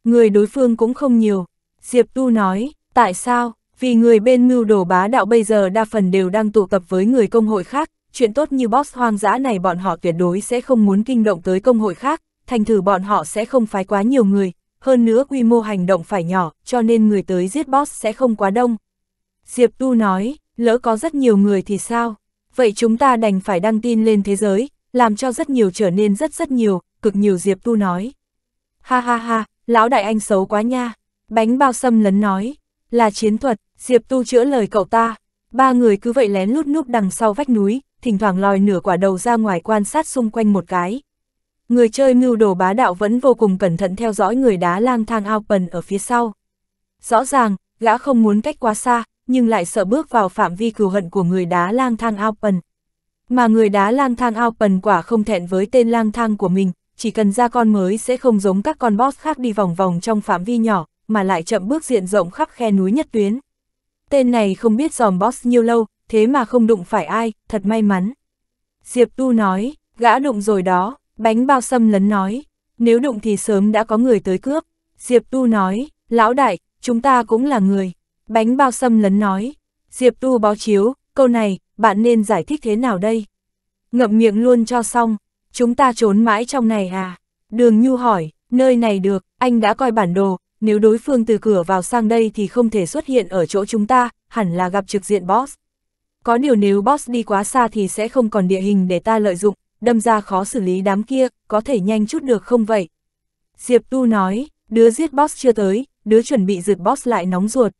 Người đối phương cũng không nhiều. Diệp Tu nói, tại sao? Vì người bên mưu đồ bá đạo bây giờ đa phần đều đang tụ tập với người công hội khác, chuyện tốt như boss hoang dã này bọn họ tuyệt đối sẽ không muốn kinh động tới công hội khác, thành thử bọn họ sẽ không phái quá nhiều người, hơn nữa quy mô hành động phải nhỏ, cho nên người tới giết boss sẽ không quá đông, Diệp Tu nói, lỡ có rất nhiều người thì sao? Vậy chúng ta đành phải đăng tin lên thế giới, làm cho rất nhiều trở nên rất rất nhiều, cực nhiều Diệp Tu nói. Ha ha ha, lão đại anh xấu quá nha. Bánh bao xâm lấn nói, là chiến thuật, Diệp Tu chữa lời cậu ta. Ba người cứ vậy lén lút núp đằng sau vách núi, thỉnh thoảng lòi nửa quả đầu ra ngoài quan sát xung quanh một cái. Người chơi mưu đồ bá đạo vẫn vô cùng cẩn thận theo dõi người đá lang thang ao bần ở phía sau. Rõ ràng, gã không muốn cách quá xa, nhưng lại sợ bước vào phạm vi cừu hận của người đá lang thang Alpen. Mà người đá lang thang Alpen quả không thẹn với tên lang thang của mình, chỉ cần ra con mới sẽ không giống các con boss khác đi vòng vòng trong phạm vi nhỏ, mà lại chậm bước diện rộng khắp khe núi nhất tuyến. Tên này không biết dòm boss nhiêu lâu, thế mà không đụng phải ai, thật may mắn. Diệp Tu nói, gã đụng rồi đó, bánh bao sâm lấn nói, nếu đụng thì sớm đã có người tới cướp. Diệp Tu nói, lão đại, chúng ta cũng là người. Bánh bao xâm lấn nói, Diệp Tu bó chiếu, câu này, bạn nên giải thích thế nào đây? Ngậm miệng luôn cho xong, chúng ta trốn mãi trong này à? Đường Nhu hỏi, nơi này được, anh đã coi bản đồ, nếu đối phương từ cửa vào sang đây thì không thể xuất hiện ở chỗ chúng ta, hẳn là gặp trực diện boss. Có điều nếu boss đi quá xa thì sẽ không còn địa hình để ta lợi dụng, đâm ra khó xử lý đám kia, có thể nhanh chút được không vậy? Diệp Tu nói, đứa giết boss chưa tới, đứa chuẩn bị rượt boss lại nóng ruột,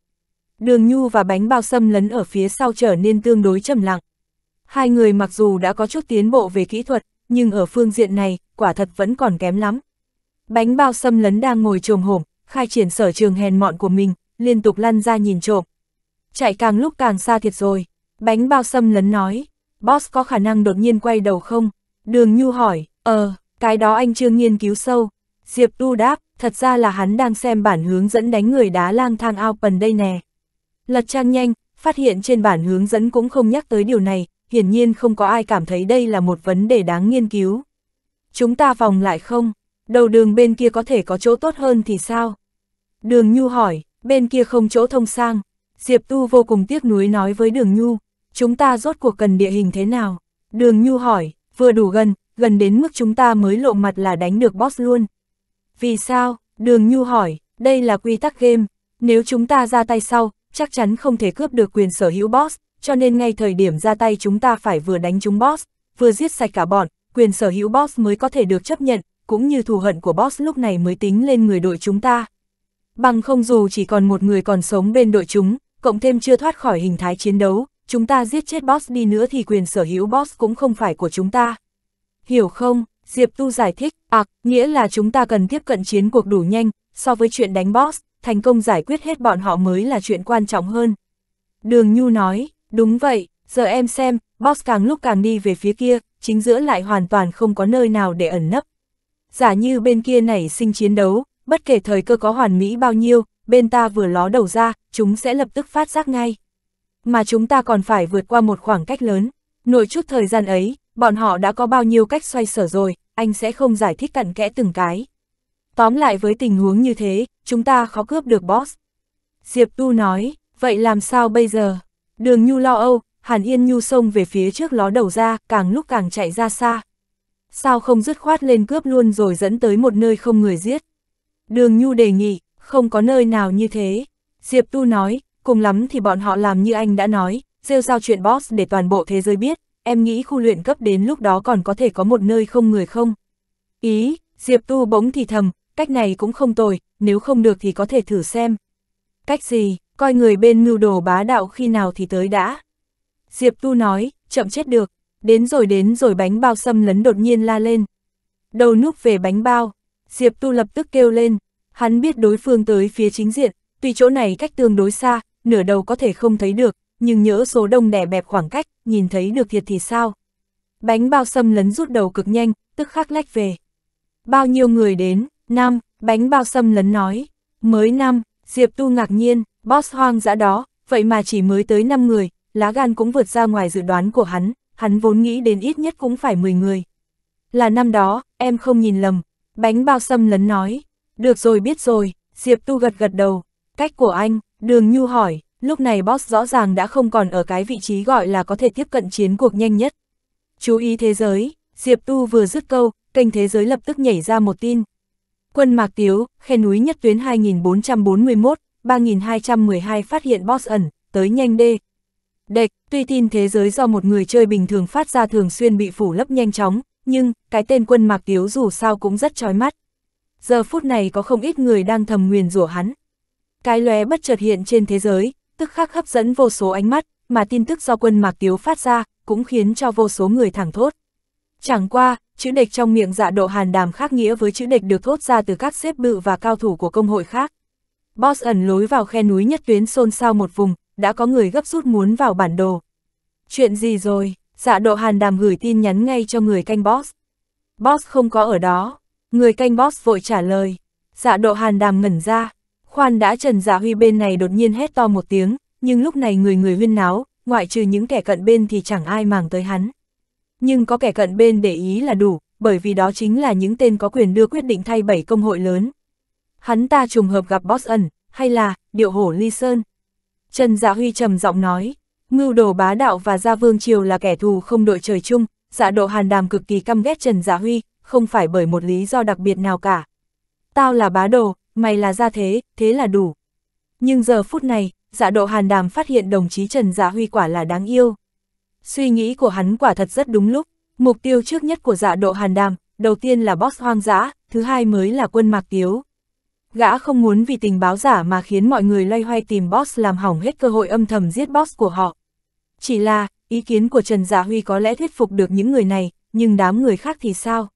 Đường Nhu và bánh bao xâm lấn ở phía sau trở nên tương đối trầm lặng. Hai người mặc dù đã có chút tiến bộ về kỹ thuật, nhưng ở phương diện này, quả thật vẫn còn kém lắm. Bánh bao xâm lấn đang ngồi trồm hổm, khai triển sở trường hèn mọn của mình, liên tục lăn ra nhìn trộm. Chạy càng lúc càng xa thiệt rồi, bánh bao xâm lấn nói, boss có khả năng đột nhiên quay đầu không? Đường Nhu hỏi, ờ, cái đó anh chưa nghiên cứu sâu. Diệp Tu đáp, thật ra là hắn đang xem bản hướng dẫn đánh người đá lang thang ao pần đây nè. Lật trang nhanh, phát hiện trên bản hướng dẫn cũng không nhắc tới điều này, hiển nhiên không có ai cảm thấy đây là một vấn đề đáng nghiên cứu. Chúng ta vòng lại không? Đầu đường bên kia có thể có chỗ tốt hơn thì sao? Đường Nhu hỏi, bên kia không chỗ thông sang. Diệp Tu vô cùng tiếc nuối nói với Đường Nhu, chúng ta rốt cuộc cần địa hình thế nào? Đường Nhu hỏi, vừa đủ gần, gần đến mức chúng ta mới lộ mặt là đánh được boss luôn. Vì sao? Đường Nhu hỏi, đây là quy tắc game, nếu chúng ta ra tay sau, chắc chắn không thể cướp được quyền sở hữu boss, cho nên ngay thời điểm ra tay chúng ta phải vừa đánh chúng boss, vừa giết sạch cả bọn, quyền sở hữu boss mới có thể được chấp nhận, cũng như thù hận của boss lúc này mới tính lên người đội chúng ta. Bằng không dù chỉ còn một người còn sống bên đội chúng, cộng thêm chưa thoát khỏi hình thái chiến đấu, chúng ta giết chết boss đi nữa thì quyền sở hữu boss cũng không phải của chúng ta. Hiểu không? Diệp Tu giải thích, ạc, à, nghĩa là chúng ta cần tiếp cận chiến cuộc đủ nhanh, so với chuyện đánh boss, thành công giải quyết hết bọn họ mới là chuyện quan trọng hơn. Đường Nhu nói, đúng vậy, giờ em xem, boss càng lúc càng đi về phía kia, chính giữa lại hoàn toàn không có nơi nào để ẩn nấp. Giả như bên kia nảy sinh chiến đấu, bất kể thời cơ có hoàn mỹ bao nhiêu, bên ta vừa ló đầu ra, chúng sẽ lập tức phát giác ngay. Mà chúng ta còn phải vượt qua một khoảng cách lớn. Nội chút thời gian ấy, bọn họ đã có bao nhiêu cách xoay sở rồi, anh sẽ không giải thích cặn kẽ từng cái. Tóm lại với tình huống như thế, chúng ta khó cướp được boss. Diệp Tu nói, vậy làm sao bây giờ? Đường Nhu lo âu, Hàn Yên Nhu xông về phía trước ló đầu ra, càng lúc càng chạy ra xa. Sao không dứt khoát lên cướp luôn rồi dẫn tới một nơi không người giết? Đường Nhu đề nghị, không có nơi nào như thế. Diệp Tu nói, cùng lắm thì bọn họ làm như anh đã nói, rêu sao chuyện boss để toàn bộ thế giới biết, em nghĩ khu luyện cấp đến lúc đó còn có thể có một nơi không người không? Ý, Diệp Tu bỗng thì thầm, cách này cũng không tồi, nếu không được thì có thể thử xem. Cách gì, coi người bên mưu đồ bá đạo khi nào thì tới đã. Diệp Tu nói, chậm chết được, đến rồi đến rồi bánh bao xâm lấn đột nhiên la lên. Đầu núp về bánh bao, Diệp Tu lập tức kêu lên, hắn biết đối phương tới phía chính diện, tuy chỗ này cách tương đối xa, nửa đầu có thể không thấy được, nhưng nhớ số đông đè bẹp khoảng cách, nhìn thấy được thiệt thì sao. Bánh bao xâm lấn rút đầu cực nhanh, tức khắc lách về. Bao nhiêu người đến, Năm, bánh bao xâm lấn nói. Mới năm, Diệp Tu ngạc nhiên, boss hoang dã đó, vậy mà chỉ mới tới 5 người, lá gan cũng vượt ra ngoài dự đoán của hắn, hắn vốn nghĩ đến ít nhất cũng phải 10 người. Là năm đó, em không nhìn lầm, bánh bao xâm lấn nói. Được rồi biết rồi, Diệp Tu gật gật đầu, cách của anh, đường nhu hỏi, lúc này boss rõ ràng đã không còn ở cái vị trí gọi là có thể tiếp cận chiến cuộc nhanh nhất. Chú ý thế giới, Diệp Tu vừa dứt câu, kênh thế giới lập tức nhảy ra một tin, Quân Mạc Tiếu, khe núi nhất tuyến 2441, 3212 phát hiện boss ẩn, tới nhanh đê. Địch, tuy tin thế giới do một người chơi bình thường phát ra thường xuyên bị phủ lấp nhanh chóng, nhưng, cái tên quân Mạc Tiếu dù sao cũng rất chói mắt. Giờ phút này có không ít người đang thầm nguyền rủa hắn. Cái lóe bất chợt hiện trên thế giới, tức khắc hấp dẫn vô số ánh mắt, mà tin tức do quân Mạc Tiếu phát ra, cũng khiến cho vô số người thẳng thốt. Chẳng qua, chữ địch trong miệng dạ độ hàn đàm khác nghĩa với chữ địch được thốt ra từ các xếp bự và cao thủ của công hội khác. Boss ẩn lối vào khe núi nhất tuyến xôn xao một vùng, đã có người gấp rút muốn vào bản đồ. Chuyện gì rồi? Dạ độ hàn đàm gửi tin nhắn ngay cho người canh boss. Boss không có ở đó. Người canh boss vội trả lời. Dạ độ hàn đàm ngẩn ra. Khoan đã Trần Dạ Huy bên này đột nhiên hét to một tiếng, nhưng lúc này người người huyên náo, ngoại trừ những kẻ cận bên thì chẳng ai màng tới hắn nhưng có kẻ cận bên để ý là đủ, bởi vì đó chính là những tên có quyền đưa quyết định thay bảy công hội lớn. Hắn ta trùng hợp gặp Boss ẩn, hay là, điệu hổ Ly Sơn. Trần Dạ Huy trầm giọng nói, ngưu đồ bá đạo và Gia Vương Triều là kẻ thù không đội trời chung, dạ độ hàn đàm cực kỳ căm ghét Trần Dạ Huy, không phải bởi một lý do đặc biệt nào cả. Tao là bá đồ, mày là gia thế, thế là đủ. Nhưng giờ phút này, dạ độ hàn đàm phát hiện đồng chí Trần Dạ Huy quả là đáng yêu. Suy nghĩ của hắn quả thật rất đúng lúc, mục tiêu trước nhất của dạ độ hàn đàm, đầu tiên là boss hoang dã, thứ hai mới là quân mạc tiếu. Gã không muốn vì tình báo giả mà khiến mọi người loay hoay tìm boss làm hỏng hết cơ hội âm thầm giết boss của họ. Chỉ là, ý kiến của Trần Dạ Huy có lẽ thuyết phục được những người này, nhưng đám người khác thì sao?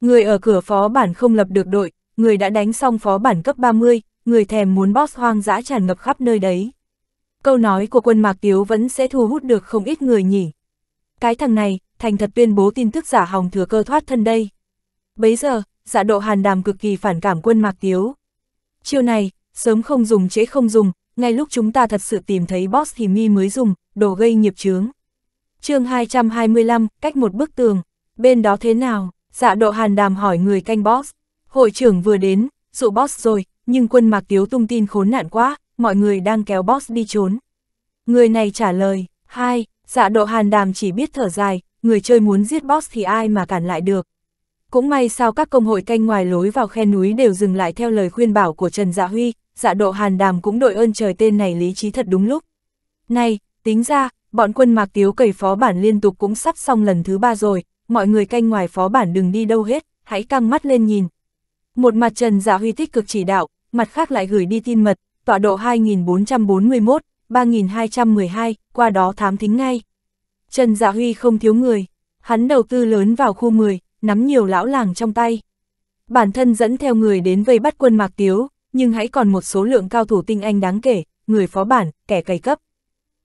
Người ở cửa phó bản không lập được đội, người đã đánh xong phó bản cấp 30, người thèm muốn boss hoang dã tràn ngập khắp nơi đấy câu nói của quân Mạc Tiếu vẫn sẽ thu hút được không ít người nhỉ. Cái thằng này, thành thật tuyên bố tin tức giả hòng thừa cơ thoát thân đây. Bấy giờ, dạ độ hàn đàm cực kỳ phản cảm quân Mạc Tiếu. chiều này, sớm không dùng trễ không dùng, ngay lúc chúng ta thật sự tìm thấy boss thì mi mới dùng, đồ gây nghiệp chướng. chương 225, cách một bức tường, bên đó thế nào, dạ độ hàn đàm hỏi người canh boss. Hội trưởng vừa đến, dụ boss rồi, nhưng quân Mạc Tiếu tung tin khốn nạn quá, mọi người đang kéo boss đi trốn. Người này trả lời, hai, dạ độ hàn đàm chỉ biết thở dài, người chơi muốn giết boss thì ai mà cản lại được. Cũng may sao các công hội canh ngoài lối vào khe núi đều dừng lại theo lời khuyên bảo của Trần Dạ Huy, dạ độ hàn đàm cũng đội ơn trời tên này lý trí thật đúng lúc. Này, tính ra, bọn quân mạc tiếu cầy phó bản liên tục cũng sắp xong lần thứ ba rồi, mọi người canh ngoài phó bản đừng đi đâu hết, hãy căng mắt lên nhìn. Một mặt Trần Dạ Huy tích cực chỉ đạo, mặt khác lại gửi đi tin mật, tọa độ 2441, 3212, qua đó thám thính ngay. Trần Dạ Huy không thiếu người, hắn đầu tư lớn vào khu 10, nắm nhiều lão làng trong tay. Bản thân dẫn theo người đến vây bắt quân Mạc Tiếu, nhưng hãy còn một số lượng cao thủ tinh anh đáng kể, người phó bản, kẻ cày cấp.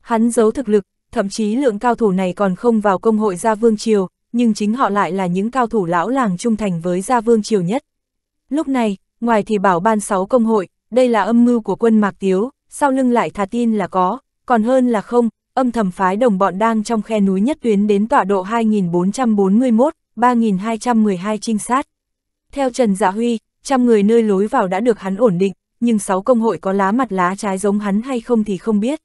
Hắn giấu thực lực, thậm chí lượng cao thủ này còn không vào công hội Gia Vương Triều, nhưng chính họ lại là những cao thủ lão làng trung thành với Gia Vương Triều nhất. Lúc này, ngoài thì bảo ban 6 công hội, đây là âm mưu của quân Mạc Tiếu, sau lưng lại thà tin là có, còn hơn là không, âm thầm phái đồng bọn đang trong khe núi nhất tuyến đến tọa độ 2441, 3212 trinh sát. Theo Trần Dạ Huy, trăm người nơi lối vào đã được hắn ổn định, nhưng sáu công hội có lá mặt lá trái giống hắn hay không thì không biết.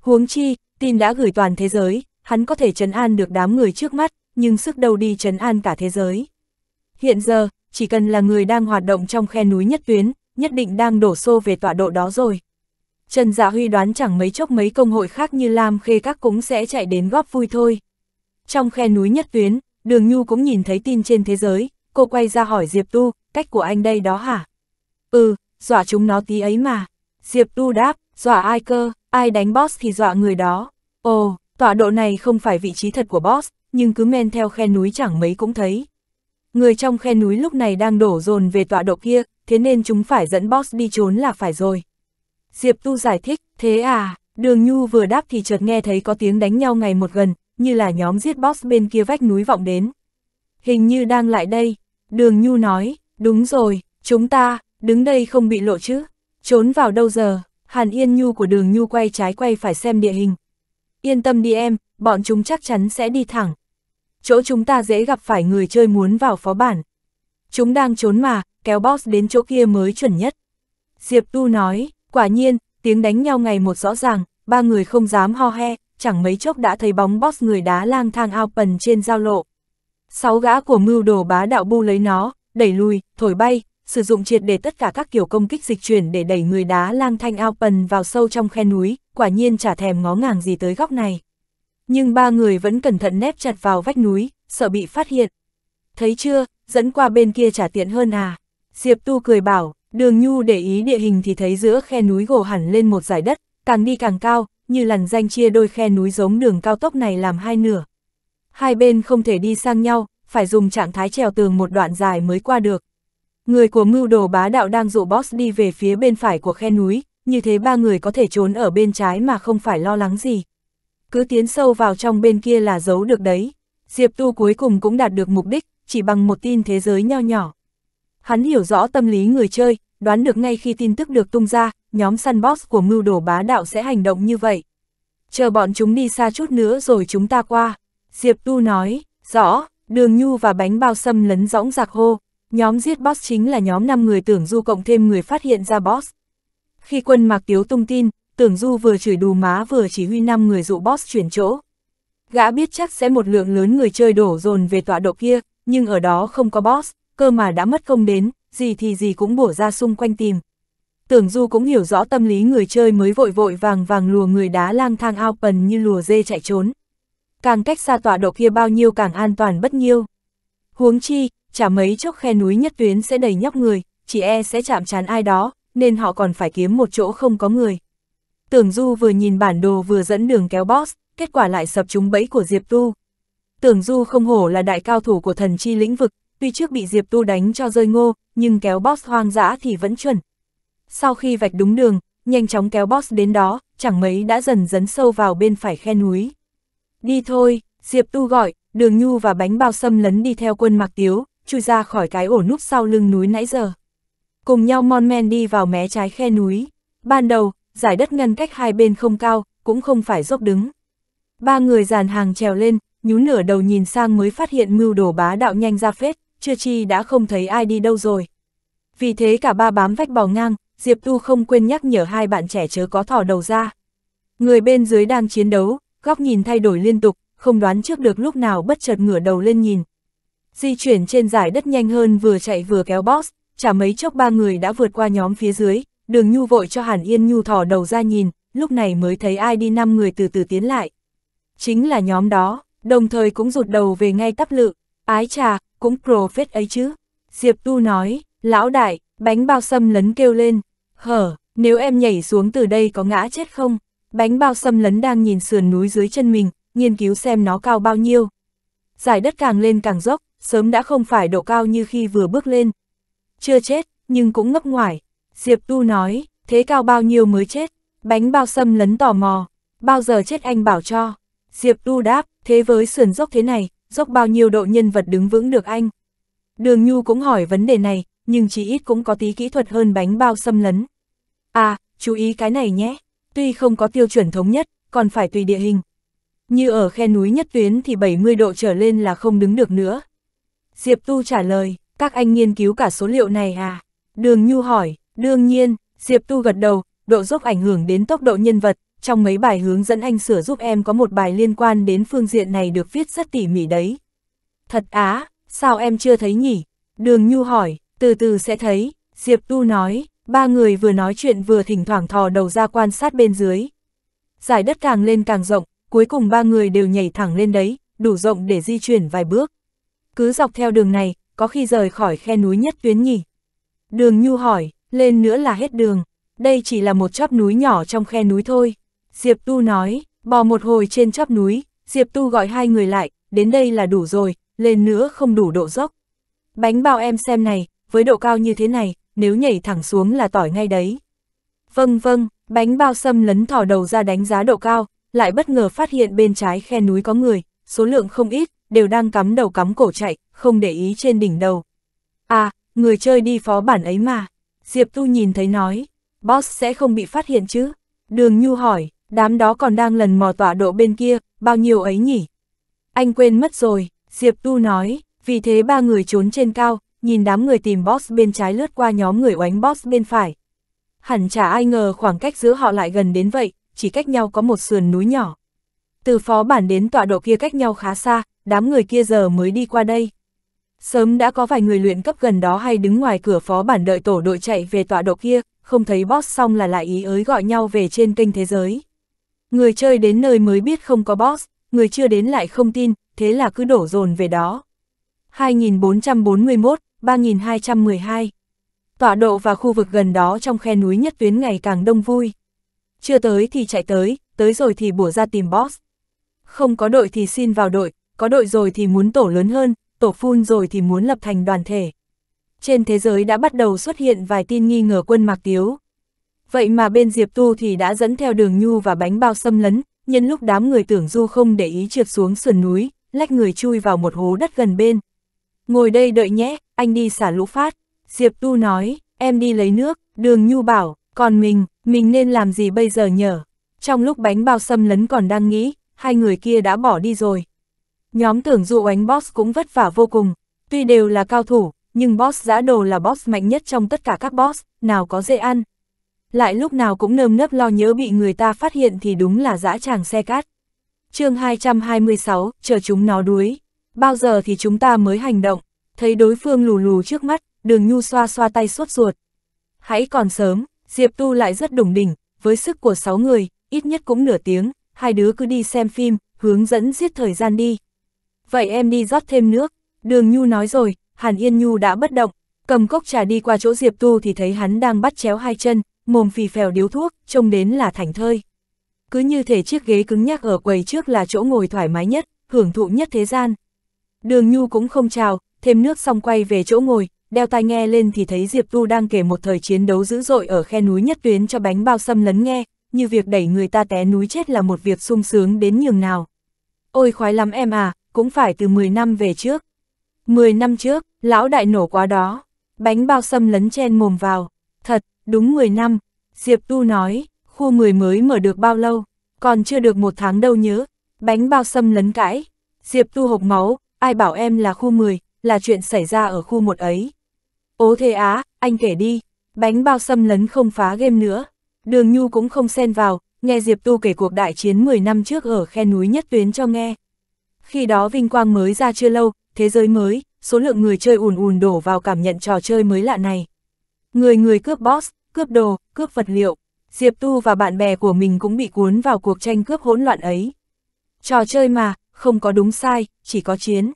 Huống chi, tin đã gửi toàn thế giới, hắn có thể trấn an được đám người trước mắt, nhưng sức đầu đi trấn an cả thế giới. Hiện giờ, chỉ cần là người đang hoạt động trong khe núi nhất tuyến, nhất định đang đổ xô về tọa độ đó rồi. Trần Dạ Huy đoán chẳng mấy chốc mấy công hội khác như Lam Khê các cũng sẽ chạy đến góp vui thôi. Trong khe núi nhất tuyến, Đường Nhu cũng nhìn thấy tin trên thế giới, cô quay ra hỏi Diệp Tu, cách của anh đây đó hả? Ừ, dọa chúng nó tí ấy mà. Diệp Tu đáp, dọa ai cơ, ai đánh boss thì dọa người đó. Ồ, tọa độ này không phải vị trí thật của boss, nhưng cứ men theo khe núi chẳng mấy cũng thấy. Người trong khe núi lúc này đang đổ dồn về tọa độ kia, thế nên chúng phải dẫn boss đi trốn là phải rồi. Diệp Tu giải thích, thế à, đường Nhu vừa đáp thì chợt nghe thấy có tiếng đánh nhau ngày một gần, như là nhóm giết boss bên kia vách núi vọng đến. Hình như đang lại đây, đường Nhu nói, đúng rồi, chúng ta, đứng đây không bị lộ chứ, trốn vào đâu giờ, Hàn Yên Nhu của đường Nhu quay trái quay phải xem địa hình. Yên tâm đi em, bọn chúng chắc chắn sẽ đi thẳng. Chỗ chúng ta dễ gặp phải người chơi muốn vào phó bản. Chúng đang trốn mà, kéo boss đến chỗ kia mới chuẩn nhất. Diệp Tu nói, quả nhiên, tiếng đánh nhau ngày một rõ ràng, ba người không dám ho he, chẳng mấy chốc đã thấy bóng boss người đá lang thang ao pần trên giao lộ. Sáu gã của mưu đồ bá đạo bu lấy nó, đẩy lùi, thổi bay, sử dụng triệt để tất cả các kiểu công kích dịch chuyển để đẩy người đá lang thanh ao pần vào sâu trong khe núi, quả nhiên chả thèm ngó ngàng gì tới góc này. Nhưng ba người vẫn cẩn thận nép chặt vào vách núi, sợ bị phát hiện. Thấy chưa, dẫn qua bên kia trả tiện hơn à. Diệp Tu cười bảo, đường nhu để ý địa hình thì thấy giữa khe núi gồ hẳn lên một giải đất, càng đi càng cao, như lằn danh chia đôi khe núi giống đường cao tốc này làm hai nửa. Hai bên không thể đi sang nhau, phải dùng trạng thái trèo tường một đoạn dài mới qua được. Người của mưu đồ bá đạo đang dụ boss đi về phía bên phải của khe núi, như thế ba người có thể trốn ở bên trái mà không phải lo lắng gì. Cứ tiến sâu vào trong bên kia là giấu được đấy. Diệp Tu cuối cùng cũng đạt được mục đích, chỉ bằng một tin thế giới nho nhỏ. Hắn hiểu rõ tâm lý người chơi, đoán được ngay khi tin tức được tung ra, nhóm săn boss của mưu đồ bá đạo sẽ hành động như vậy. Chờ bọn chúng đi xa chút nữa rồi chúng ta qua. Diệp Tu nói, rõ, đường nhu và bánh bao xâm lấn rõng giặc hô. Nhóm giết boss chính là nhóm 5 người tưởng du cộng thêm người phát hiện ra boss. Khi quân Mặc Tiếu tung tin, tưởng du vừa chửi đù má vừa chỉ huy 5 người dụ boss chuyển chỗ. Gã biết chắc sẽ một lượng lớn người chơi đổ dồn về tọa độ kia, nhưng ở đó không có boss cơ mà đã mất không đến, gì thì gì cũng bổ ra xung quanh tìm. Tưởng Du cũng hiểu rõ tâm lý người chơi mới vội vội vàng vàng lùa người đá lang thang ao pần như lùa dê chạy trốn. Càng cách xa tọa độ kia bao nhiêu càng an toàn bất nhiêu. Huống chi, chả mấy chốc khe núi nhất tuyến sẽ đầy nhóc người, chỉ e sẽ chạm trán ai đó, nên họ còn phải kiếm một chỗ không có người. Tưởng Du vừa nhìn bản đồ vừa dẫn đường kéo boss, kết quả lại sập trúng bẫy của Diệp Tu. Tưởng Du không hổ là đại cao thủ của thần chi lĩnh vực, tuy trước bị Diệp Tu đánh cho rơi ngô, nhưng kéo boss hoang dã thì vẫn chuẩn. Sau khi vạch đúng đường, nhanh chóng kéo boss đến đó, chẳng mấy đã dần dấn sâu vào bên phải khe núi. Đi thôi, Diệp Tu gọi, đường nhu và bánh bao xâm lấn đi theo quân mặc Tiếu, chui ra khỏi cái ổ núp sau lưng núi nãy giờ. Cùng nhau Mon Men đi vào mé trái khe núi. Ban đầu, giải đất ngăn cách hai bên không cao, cũng không phải dốc đứng. Ba người dàn hàng trèo lên, nhún nửa đầu nhìn sang mới phát hiện mưu đồ bá đạo nhanh ra phết, chưa chi đã không thấy ai đi đâu rồi. Vì thế cả ba bám vách bò ngang, Diệp Tu không quên nhắc nhở hai bạn trẻ chớ có thỏ đầu ra. Người bên dưới đang chiến đấu, góc nhìn thay đổi liên tục, không đoán trước được lúc nào bất chợt ngửa đầu lên nhìn. Di chuyển trên giải đất nhanh hơn vừa chạy vừa kéo boss, chả mấy chốc ba người đã vượt qua nhóm phía dưới, đường nhu vội cho Hàn Yên Nhu thỏ đầu ra nhìn, lúc này mới thấy ai đi năm người từ từ tiến lại. Chính là nhóm đó, đồng thời cũng rụt đầu về ngay tắp lự, Ái trà, cũng pro phết ấy chứ. Diệp Tu nói, lão đại, bánh bao sâm lấn kêu lên. Hở, nếu em nhảy xuống từ đây có ngã chết không? Bánh bao sâm lấn đang nhìn sườn núi dưới chân mình, nghiên cứu xem nó cao bao nhiêu. Giải đất càng lên càng dốc, sớm đã không phải độ cao như khi vừa bước lên. Chưa chết, nhưng cũng ngấp ngoài. Diệp Tu nói, thế cao bao nhiêu mới chết? Bánh bao sâm lấn tò mò, bao giờ chết anh bảo cho. Diệp Tu đáp, thế với sườn dốc thế này, dốc bao nhiêu độ nhân vật đứng vững được anh. Đường Nhu cũng hỏi vấn đề này, nhưng chỉ ít cũng có tí kỹ thuật hơn bánh bao xâm lấn. À, chú ý cái này nhé, tuy không có tiêu chuẩn thống nhất, còn phải tùy địa hình. Như ở khe núi nhất tuyến thì 70 độ trở lên là không đứng được nữa. Diệp Tu trả lời, các anh nghiên cứu cả số liệu này à? Đường Nhu hỏi, đương nhiên, Diệp Tu gật đầu, độ dốc ảnh hưởng đến tốc độ nhân vật, trong mấy bài hướng dẫn anh sửa giúp em có một bài liên quan đến phương diện này được viết rất tỉ mỉ đấy. Thật á, sao em chưa thấy nhỉ? Đường Nhu hỏi, từ từ sẽ thấy, Diệp Tu nói, ba người vừa nói chuyện vừa thỉnh thoảng thò đầu ra quan sát bên dưới. Giải đất càng lên càng rộng, cuối cùng ba người đều nhảy thẳng lên đấy, đủ rộng để di chuyển vài bước. Cứ dọc theo đường này, có khi rời khỏi khe núi nhất tuyến nhỉ? Đường Nhu hỏi, lên nữa là hết đường, đây chỉ là một chóp núi nhỏ trong khe núi thôi. Diệp Tu nói, bò một hồi trên chóp núi, Diệp Tu gọi hai người lại, đến đây là đủ rồi, lên nữa không đủ độ dốc. Bánh bao em xem này, với độ cao như thế này, nếu nhảy thẳng xuống là tỏi ngay đấy. Vâng vâng, bánh bao xâm lấn thỏ đầu ra đánh giá độ cao, lại bất ngờ phát hiện bên trái khe núi có người, số lượng không ít, đều đang cắm đầu cắm cổ chạy, không để ý trên đỉnh đầu. À, người chơi đi phó bản ấy mà. Diệp Tu nhìn thấy nói, boss sẽ không bị phát hiện chứ? Đường Nhu hỏi, đám đó còn đang lần mò tọa độ bên kia, bao nhiêu ấy nhỉ? Anh quên mất rồi, Diệp Tu nói, vì thế ba người trốn trên cao, nhìn đám người tìm boss bên trái lướt qua nhóm người oánh boss bên phải. Hẳn chả ai ngờ khoảng cách giữa họ lại gần đến vậy, chỉ cách nhau có một sườn núi nhỏ. Từ phó bản đến tọa độ kia cách nhau khá xa, đám người kia giờ mới đi qua đây. Sớm đã có vài người luyện cấp gần đó hay đứng ngoài cửa phó bản đợi tổ đội chạy về tọa độ kia, không thấy boss xong là lại ý ới gọi nhau về trên kênh thế giới. Người chơi đến nơi mới biết không có boss, người chưa đến lại không tin, thế là cứ đổ dồn về đó. 2441, 3212 Tọa độ và khu vực gần đó trong khe núi nhất tuyến ngày càng đông vui. Chưa tới thì chạy tới, tới rồi thì bổ ra tìm boss. Không có đội thì xin vào đội, có đội rồi thì muốn tổ lớn hơn, tổ phun rồi thì muốn lập thành đoàn thể. Trên thế giới đã bắt đầu xuất hiện vài tin nghi ngờ quân Mạc Tiếu. Vậy mà bên Diệp Tu thì đã dẫn theo đường nhu và bánh bao xâm lấn, nhân lúc đám người tưởng du không để ý trượt xuống sườn núi, lách người chui vào một hố đất gần bên. Ngồi đây đợi nhé, anh đi xả lũ phát. Diệp Tu nói, em đi lấy nước, đường nhu bảo, còn mình, mình nên làm gì bây giờ nhở? Trong lúc bánh bao xâm lấn còn đang nghĩ, hai người kia đã bỏ đi rồi. Nhóm tưởng dụ ánh boss cũng vất vả vô cùng, tuy đều là cao thủ, nhưng boss giã đồ là boss mạnh nhất trong tất cả các boss, nào có dễ ăn lại lúc nào cũng nơm nớp lo nhớ bị người ta phát hiện thì đúng là dã tràng xe cát. chương 226, chờ chúng nó đuối. Bao giờ thì chúng ta mới hành động, thấy đối phương lù lù trước mắt, đường nhu xoa xoa tay suốt ruột. Hãy còn sớm, Diệp Tu lại rất đủng đỉnh, với sức của 6 người, ít nhất cũng nửa tiếng, hai đứa cứ đi xem phim, hướng dẫn giết thời gian đi. Vậy em đi rót thêm nước, đường Nhu nói rồi, Hàn Yên Nhu đã bất động, cầm cốc trà đi qua chỗ Diệp Tu thì thấy hắn đang bắt chéo hai chân, mồm phì phèo điếu thuốc, trông đến là thành thơi. Cứ như thể chiếc ghế cứng nhắc ở quầy trước là chỗ ngồi thoải mái nhất, hưởng thụ nhất thế gian. Đường Nhu cũng không chào, thêm nước xong quay về chỗ ngồi, đeo tai nghe lên thì thấy Diệp Tu đang kể một thời chiến đấu dữ dội ở khe núi nhất tuyến cho bánh bao xâm lấn nghe, như việc đẩy người ta té núi chết là một việc sung sướng đến nhường nào. Ôi khoái lắm em à, cũng phải từ 10 năm về trước. 10 năm trước, lão đại nổ quá đó. Bánh bao xâm lấn chen mồm vào. Thật, đúng 10 năm, Diệp Tu nói, khu 10 mới mở được bao lâu, còn chưa được một tháng đâu nhớ, bánh bao xâm lấn cãi. Diệp Tu hộc máu, ai bảo em là khu 10, là chuyện xảy ra ở khu 1 ấy. Ố thế á, anh kể đi, bánh bao xâm lấn không phá game nữa. Đường Nhu cũng không xen vào, nghe Diệp Tu kể cuộc đại chiến 10 năm trước ở khe núi nhất tuyến cho nghe. Khi đó Vinh Quang mới ra chưa lâu, thế giới mới, số lượng người chơi ùn ùn đổ vào cảm nhận trò chơi mới lạ này. Người người cướp boss, cướp đồ, cướp vật liệu, Diệp Tu và bạn bè của mình cũng bị cuốn vào cuộc tranh cướp hỗn loạn ấy. Trò chơi mà, không có đúng sai, chỉ có chiến.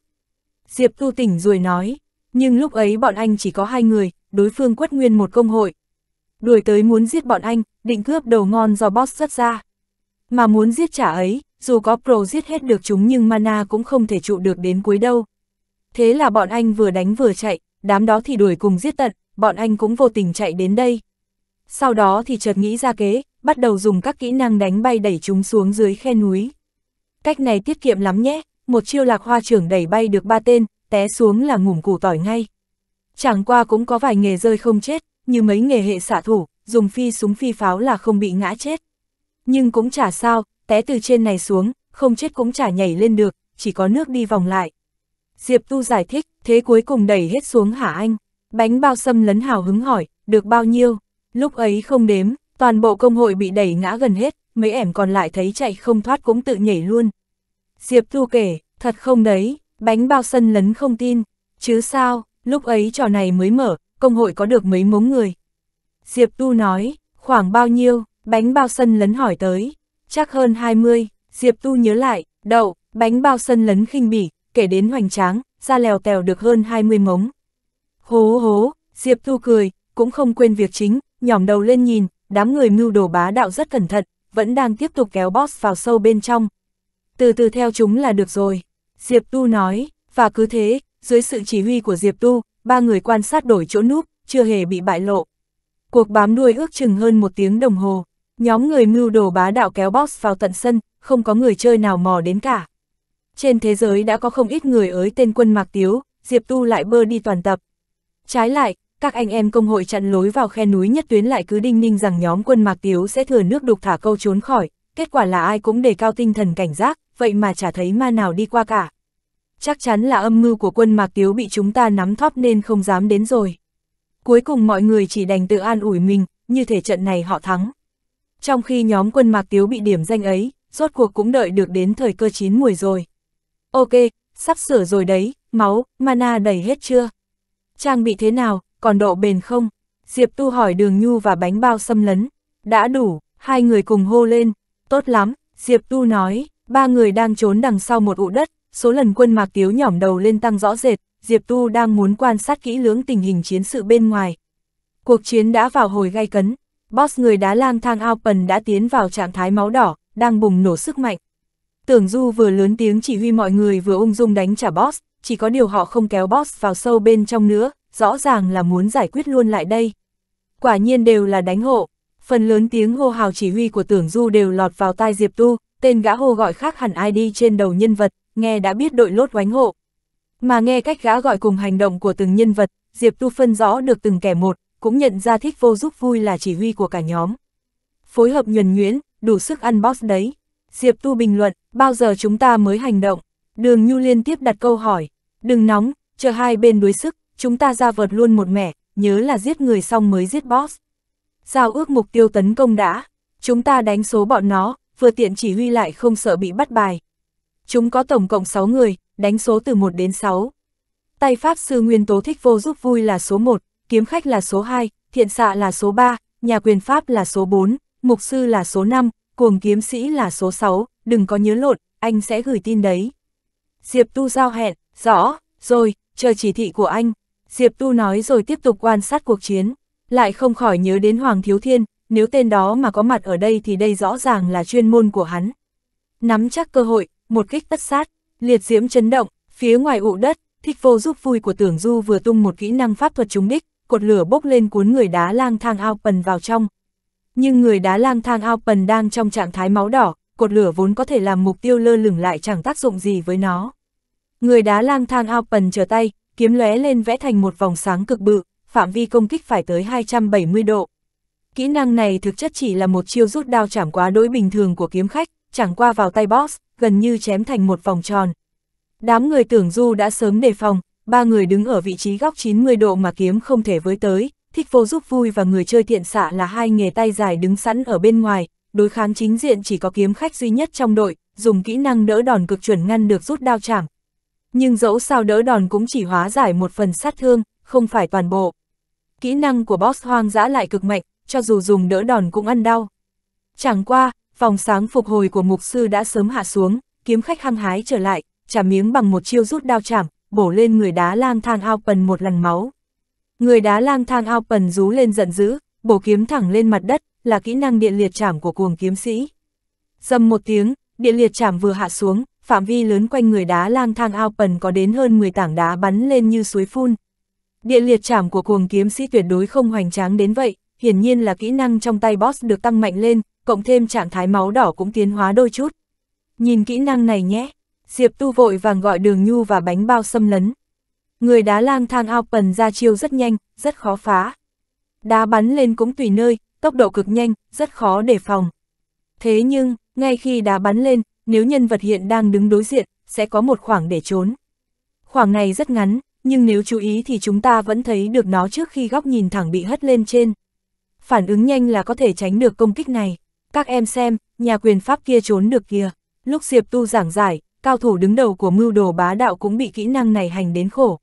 Diệp Tu tỉnh rồi nói, nhưng lúc ấy bọn anh chỉ có hai người, đối phương quất nguyên một công hội. Đuổi tới muốn giết bọn anh, định cướp đầu ngon do boss xuất ra. Mà muốn giết trả ấy, dù có pro giết hết được chúng nhưng mana cũng không thể trụ được đến cuối đâu. Thế là bọn anh vừa đánh vừa chạy, đám đó thì đuổi cùng giết tận bọn anh cũng vô tình chạy đến đây. Sau đó thì chợt nghĩ ra kế, bắt đầu dùng các kỹ năng đánh bay đẩy chúng xuống dưới khe núi. Cách này tiết kiệm lắm nhé, một chiêu lạc hoa trưởng đẩy bay được ba tên, té xuống là ngủm củ tỏi ngay. Chẳng qua cũng có vài nghề rơi không chết, như mấy nghề hệ xạ thủ, dùng phi súng phi pháo là không bị ngã chết. Nhưng cũng chả sao, té từ trên này xuống, không chết cũng chả nhảy lên được, chỉ có nước đi vòng lại. Diệp Tu giải thích, thế cuối cùng đẩy hết xuống hả anh? Bánh bao sâm lấn hào hứng hỏi, được bao nhiêu? Lúc ấy không đếm, toàn bộ công hội bị đẩy ngã gần hết, mấy ẻm còn lại thấy chạy không thoát cũng tự nhảy luôn. Diệp Thu kể, thật không đấy, bánh bao sân lấn không tin, chứ sao, lúc ấy trò này mới mở, công hội có được mấy mống người. Diệp Tu nói, khoảng bao nhiêu, bánh bao sân lấn hỏi tới, chắc hơn 20, Diệp Tu nhớ lại, đậu, bánh bao sân lấn khinh bỉ, kể đến hoành tráng, ra lèo tèo được hơn 20 mống. Hố hố, Diệp Thu cười, cũng không quên việc chính, nhỏm đầu lên nhìn, đám người mưu đồ bá đạo rất cẩn thận, vẫn đang tiếp tục kéo boss vào sâu bên trong. Từ từ theo chúng là được rồi, Diệp Tu nói, và cứ thế, dưới sự chỉ huy của Diệp Tu, ba người quan sát đổi chỗ núp, chưa hề bị bại lộ. Cuộc bám đuôi ước chừng hơn một tiếng đồng hồ, nhóm người mưu đồ bá đạo kéo boss vào tận sân, không có người chơi nào mò đến cả. Trên thế giới đã có không ít người ới tên quân Mạc Tiếu, Diệp Tu lại bơ đi toàn tập. Trái lại, các anh em công hội chặn lối vào khe núi nhất tuyến lại cứ đinh ninh rằng nhóm quân Mạc Tiếu sẽ thừa nước đục thả câu trốn khỏi, kết quả là ai cũng đề cao tinh thần cảnh giác, vậy mà chả thấy ma nào đi qua cả. Chắc chắn là âm mưu của quân Mạc Tiếu bị chúng ta nắm thóp nên không dám đến rồi. Cuối cùng mọi người chỉ đành tự an ủi mình, như thể trận này họ thắng. Trong khi nhóm quân Mạc Tiếu bị điểm danh ấy, rốt cuộc cũng đợi được đến thời cơ chín mùi rồi. Ok, sắp sửa rồi đấy, máu, mana đầy hết chưa? trang bị thế nào, còn độ bền không? Diệp Tu hỏi đường nhu và bánh bao xâm lấn. Đã đủ, hai người cùng hô lên. Tốt lắm, Diệp Tu nói, ba người đang trốn đằng sau một ụ đất, số lần quân mạc tiếu nhỏm đầu lên tăng rõ rệt, Diệp Tu đang muốn quan sát kỹ lưỡng tình hình chiến sự bên ngoài. Cuộc chiến đã vào hồi gay cấn, boss người đá lang thang Alpen đã tiến vào trạng thái máu đỏ, đang bùng nổ sức mạnh. Tưởng Du vừa lớn tiếng chỉ huy mọi người vừa ung dung đánh trả boss, chỉ có điều họ không kéo boss vào sâu bên trong nữa, rõ ràng là muốn giải quyết luôn lại đây. Quả nhiên đều là đánh hộ, phần lớn tiếng hô hào chỉ huy của tưởng du đều lọt vào tai Diệp Tu, tên gã hô gọi khác hẳn ID trên đầu nhân vật, nghe đã biết đội lốt oánh hộ. Mà nghe cách gã gọi cùng hành động của từng nhân vật, Diệp Tu phân rõ được từng kẻ một, cũng nhận ra thích vô giúp vui là chỉ huy của cả nhóm. Phối hợp nhuần nhuyễn, đủ sức ăn boss đấy. Diệp Tu bình luận, bao giờ chúng ta mới hành động? Đường Nhu liên tiếp đặt câu hỏi, Đừng nóng, chờ hai bên đuối sức, chúng ta ra vợt luôn một mẻ, nhớ là giết người xong mới giết boss. Giao ước mục tiêu tấn công đã, chúng ta đánh số bọn nó, vừa tiện chỉ huy lại không sợ bị bắt bài. Chúng có tổng cộng 6 người, đánh số từ 1 đến 6. Tay Pháp Sư Nguyên Tố Thích Vô giúp vui là số 1, Kiếm Khách là số 2, Thiện Xạ là số 3, Nhà Quyền Pháp là số 4, Mục Sư là số 5, Cuồng Kiếm Sĩ là số 6, đừng có nhớ lộn, anh sẽ gửi tin đấy. Diệp Tu giao hẹn, Rõ, rồi, chờ chỉ thị của anh. Diệp Tu nói rồi tiếp tục quan sát cuộc chiến. Lại không khỏi nhớ đến Hoàng Thiếu Thiên, nếu tên đó mà có mặt ở đây thì đây rõ ràng là chuyên môn của hắn. Nắm chắc cơ hội, một kích tất sát, liệt diễm chấn động, phía ngoài ụ đất, thích vô giúp vui của tưởng du vừa tung một kỹ năng pháp thuật trúng đích, cột lửa bốc lên cuốn người đá lang thang ao pần vào trong. Nhưng người đá lang thang ao pần đang trong trạng thái máu đỏ, cột lửa vốn có thể làm mục tiêu lơ lửng lại chẳng tác dụng gì với nó. Người đá lang thang Alpen trở tay, kiếm lóe lên vẽ thành một vòng sáng cực bự, phạm vi công kích phải tới 270 độ. Kỹ năng này thực chất chỉ là một chiêu rút đao chảm quá đối bình thường của kiếm khách, chẳng qua vào tay boss, gần như chém thành một vòng tròn. Đám người tưởng du đã sớm đề phòng, ba người đứng ở vị trí góc 90 độ mà kiếm không thể với tới, thích vô giúp vui và người chơi thiện xạ là hai nghề tay dài đứng sẵn ở bên ngoài, đối kháng chính diện chỉ có kiếm khách duy nhất trong đội, dùng kỹ năng đỡ đòn cực chuẩn ngăn được rút đao chảm, nhưng dẫu sao đỡ đòn cũng chỉ hóa giải một phần sát thương, không phải toàn bộ. Kỹ năng của boss hoang dã lại cực mạnh, cho dù dùng đỡ đòn cũng ăn đau. Chẳng qua, vòng sáng phục hồi của mục sư đã sớm hạ xuống, kiếm khách hăng hái trở lại, trả miếng bằng một chiêu rút đao chảm, bổ lên người đá lang thang ao pần một lần máu. Người đá lang thang ao pần rú lên giận dữ, bổ kiếm thẳng lên mặt đất, là kỹ năng điện liệt chảm của cuồng kiếm sĩ. Dầm một tiếng, điện liệt chảm vừa hạ xuống, phạm vi lớn quanh người đá lang thang ao pần có đến hơn 10 tảng đá bắn lên như suối phun. Địa liệt trảm của cuồng kiếm sĩ tuyệt đối không hoành tráng đến vậy, hiển nhiên là kỹ năng trong tay boss được tăng mạnh lên, cộng thêm trạng thái máu đỏ cũng tiến hóa đôi chút. Nhìn kỹ năng này nhé, Diệp Tu vội vàng gọi đường nhu và bánh bao xâm lấn. Người đá lang thang ao pần ra chiêu rất nhanh, rất khó phá. Đá bắn lên cũng tùy nơi, tốc độ cực nhanh, rất khó đề phòng. Thế nhưng, ngay khi đá bắn lên, nếu nhân vật hiện đang đứng đối diện, sẽ có một khoảng để trốn. Khoảng này rất ngắn, nhưng nếu chú ý thì chúng ta vẫn thấy được nó trước khi góc nhìn thẳng bị hất lên trên. Phản ứng nhanh là có thể tránh được công kích này. Các em xem, nhà quyền pháp kia trốn được kìa. Lúc Diệp Tu giảng giải, cao thủ đứng đầu của mưu đồ bá đạo cũng bị kỹ năng này hành đến khổ.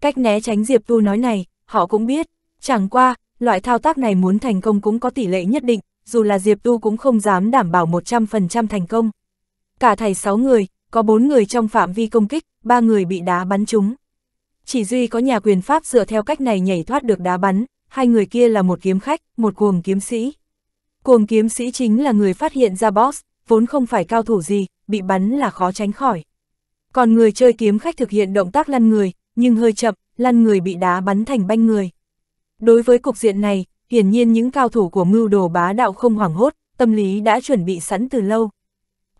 Cách né tránh Diệp Tu nói này, họ cũng biết. Chẳng qua, loại thao tác này muốn thành công cũng có tỷ lệ nhất định, dù là Diệp Tu cũng không dám đảm bảo 100% thành công cả thầy 6 người, có 4 người trong phạm vi công kích, 3 người bị đá bắn trúng. Chỉ duy có nhà quyền Pháp dựa theo cách này nhảy thoát được đá bắn, hai người kia là một kiếm khách, một cuồng kiếm sĩ. Cuồng kiếm sĩ chính là người phát hiện ra boss, vốn không phải cao thủ gì, bị bắn là khó tránh khỏi. Còn người chơi kiếm khách thực hiện động tác lăn người, nhưng hơi chậm, lăn người bị đá bắn thành banh người. Đối với cục diện này, hiển nhiên những cao thủ của mưu đồ bá đạo không hoảng hốt, tâm lý đã chuẩn bị sẵn từ lâu.